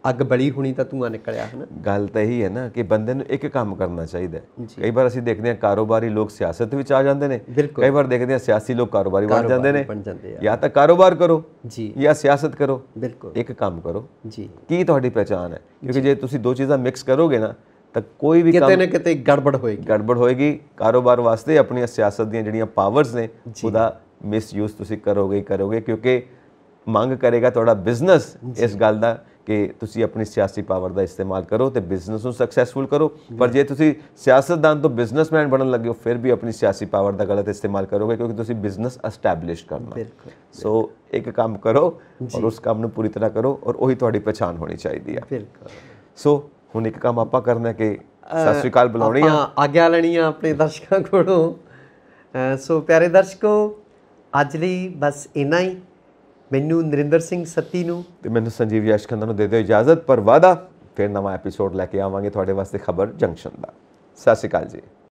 ਅੱਗ ਬਲੀ ਹੋਣੀ ਤਾਂ ਧੂਆ ਨਿਕਲਿਆ ਹਨ ਗੱਲ ਤਾਂ ਇਹੀ ਹੈ ਨਾ ਕਿ ਬੰਦੇ ਨੂੰ ਇੱਕ ਕੰਮ ਕਰਨਾ ਚਾਹੀਦਾ ਕਈ ਵਾਰ ਅਸੀਂ ਦੇਖਦੇ ਹਾਂ ਕਾਰੋਬਾਰੀ ਲੋਕ ਸਿਆਸਤ ਵਿੱਚ ਆ ਜਾਂਦੇ ਨੇ ਕਈ ਵਾਰ ਦੇਖਦੇ ਹਾਂ ਸਿਆਸੀ ਲੋਕ ਕਾਰੋਬਾਰੀ ਬਣ ਜਾਂਦੇ ਨੇ ਜਾਂ ਤਾਂ ਕਾਰੋਬਾਰ ਕਰੋ ਜੀ ਜਾਂ ਸਿਆਸਤ ਕਰੋ ਬਿਲਕੁਲ ਇੱਕ ਕੰਮ ਕਰੋ ਜੀ ਕੀ ਤੁਹਾਡੀ ਪਛਾਣ ਹੈ ਕਿਉਂਕਿ ਜੇ ਤੁਸੀਂ ਦੋ ਚੀਜ਼ਾਂ ਮਿਕਸ ਕਰੋਗੇ ਨਾ ਤਾਂ ਕੋਈ ਵੀ ਕਿਤੇ ਨਾ ਕਿਤੇ ਗੜਬੜ ਹੋਏਗੀ ਗੜਬੜ ਹੋਏਗੀ ਕਾਰੋਬਾਰ ਵਾਸਤੇ ਆਪਣੀਆਂ ਸਿਆਸਤ ਦੀਆਂ ਜਿਹੜੀਆਂ ਪਾਵਰਸ ਨੇ ਉਹਦਾ ਮਿਸਯੂਜ਼ ਤੁਸੀਂ ਕਰੋਗੇ ਹੀ ਕਰੋਗੇ ਕਿਉਂਕਿ ਮੰਗ ਕਰੇਗਾ ਤੁਹਾਡਾ ਬਿਜ਼ਨਸ ਇਸ ਗੱਲ ਦਾ ਕਿ ਤੁਸੀਂ ਆਪਣੀ ਸਿਆਸੀ ਪਾਵਰ ਦਾ ਇਸਤੇਮਾਲ ਕਰੋ ਤੇ ਬਿਜ਼ਨਸ ਨੂੰ ਸਕਸੈਸਫੁਲ ਕਰੋ ਪਰ ਜੇ ਤੁਸੀਂ ਸਿਆਸਤਦਾਨ ਤੋਂ ਬਿਜ਼ਨਸਮੈਨ ਬਣਨ ਲੱਗੇ ਹੋ ਫਿਰ ਵੀ ਆਪਣੀ ਸਿਆਸੀ ਪਾਵਰ ਦਾ ਗਲਤ ਇਸਤੇਮਾਲ ਕਰੋਗੇ ਕਿਉਂਕਿ ਤੁਸੀਂ ਬਿਜ਼ਨਸ ਐਸਟੈਬਲਿਸ਼ ਕਰਨਾ ਸੋ ਇੱਕ ਕੰਮ ਕਰੋ ਔਰ ਉਸ ਕੰਮ ਨੂੰ ਪੂਰੀ ਤਰ੍ਹਾਂ ਕਰੋ ਔਰ ਉਹੀ ਤੁਹਾਡੀ ਪਛਾਣ ਹੋਣੀ ਚਾਹੀਦੀ ਆ ਬਿਲਕੁਲ ਸੋ ਹੁਣ ਇੱਕ ਕੰਮ ਆਪਾਂ ਕਰਨਾ ਕਿ ਸਤਿ ਸ਼੍ਰੀ ਅਕਾਲ ਬੁਲਾਉਣੀ ਆ ਆਗਿਆ ਲੈਣੀ ਆ ਆਪਣੇ ਦਰਸ਼ਕਾਂ ਕੋਲੋਂ ਸੋ ਪਿਆਰੇ ਦਰਸ਼ਕੋ ਅੱਜ ਲਈ ਬਸ ਇਨਾ ਹੀ ਮੈਨੂੰ ਨਰਿੰਦਰ ਸਿੰਘ ਸੱਤੀ ਨੂੰ ਤੇ ਮੈਨੂੰ ਸੰਜੀਵ ਯਸ਼ਖੰਦਾ ਨੂੰ ਦੇ ਦਿਓ ਇਜਾਜ਼ਤ ਪਰ ਵਾਦਾ ਫਿਰ ਨਵਾਂ ਐਪੀਸੋਡ ਲੈ ਕੇ ਆਵਾਂਗੇ ਤੁਹਾਡੇ ਵਾਸਤੇ ਖਬਰ ਜੰਕਸ਼ਨ ਦਾ ਸਤਿ ਸ਼੍ਰੀ ਅਕਾਲ ਜੀ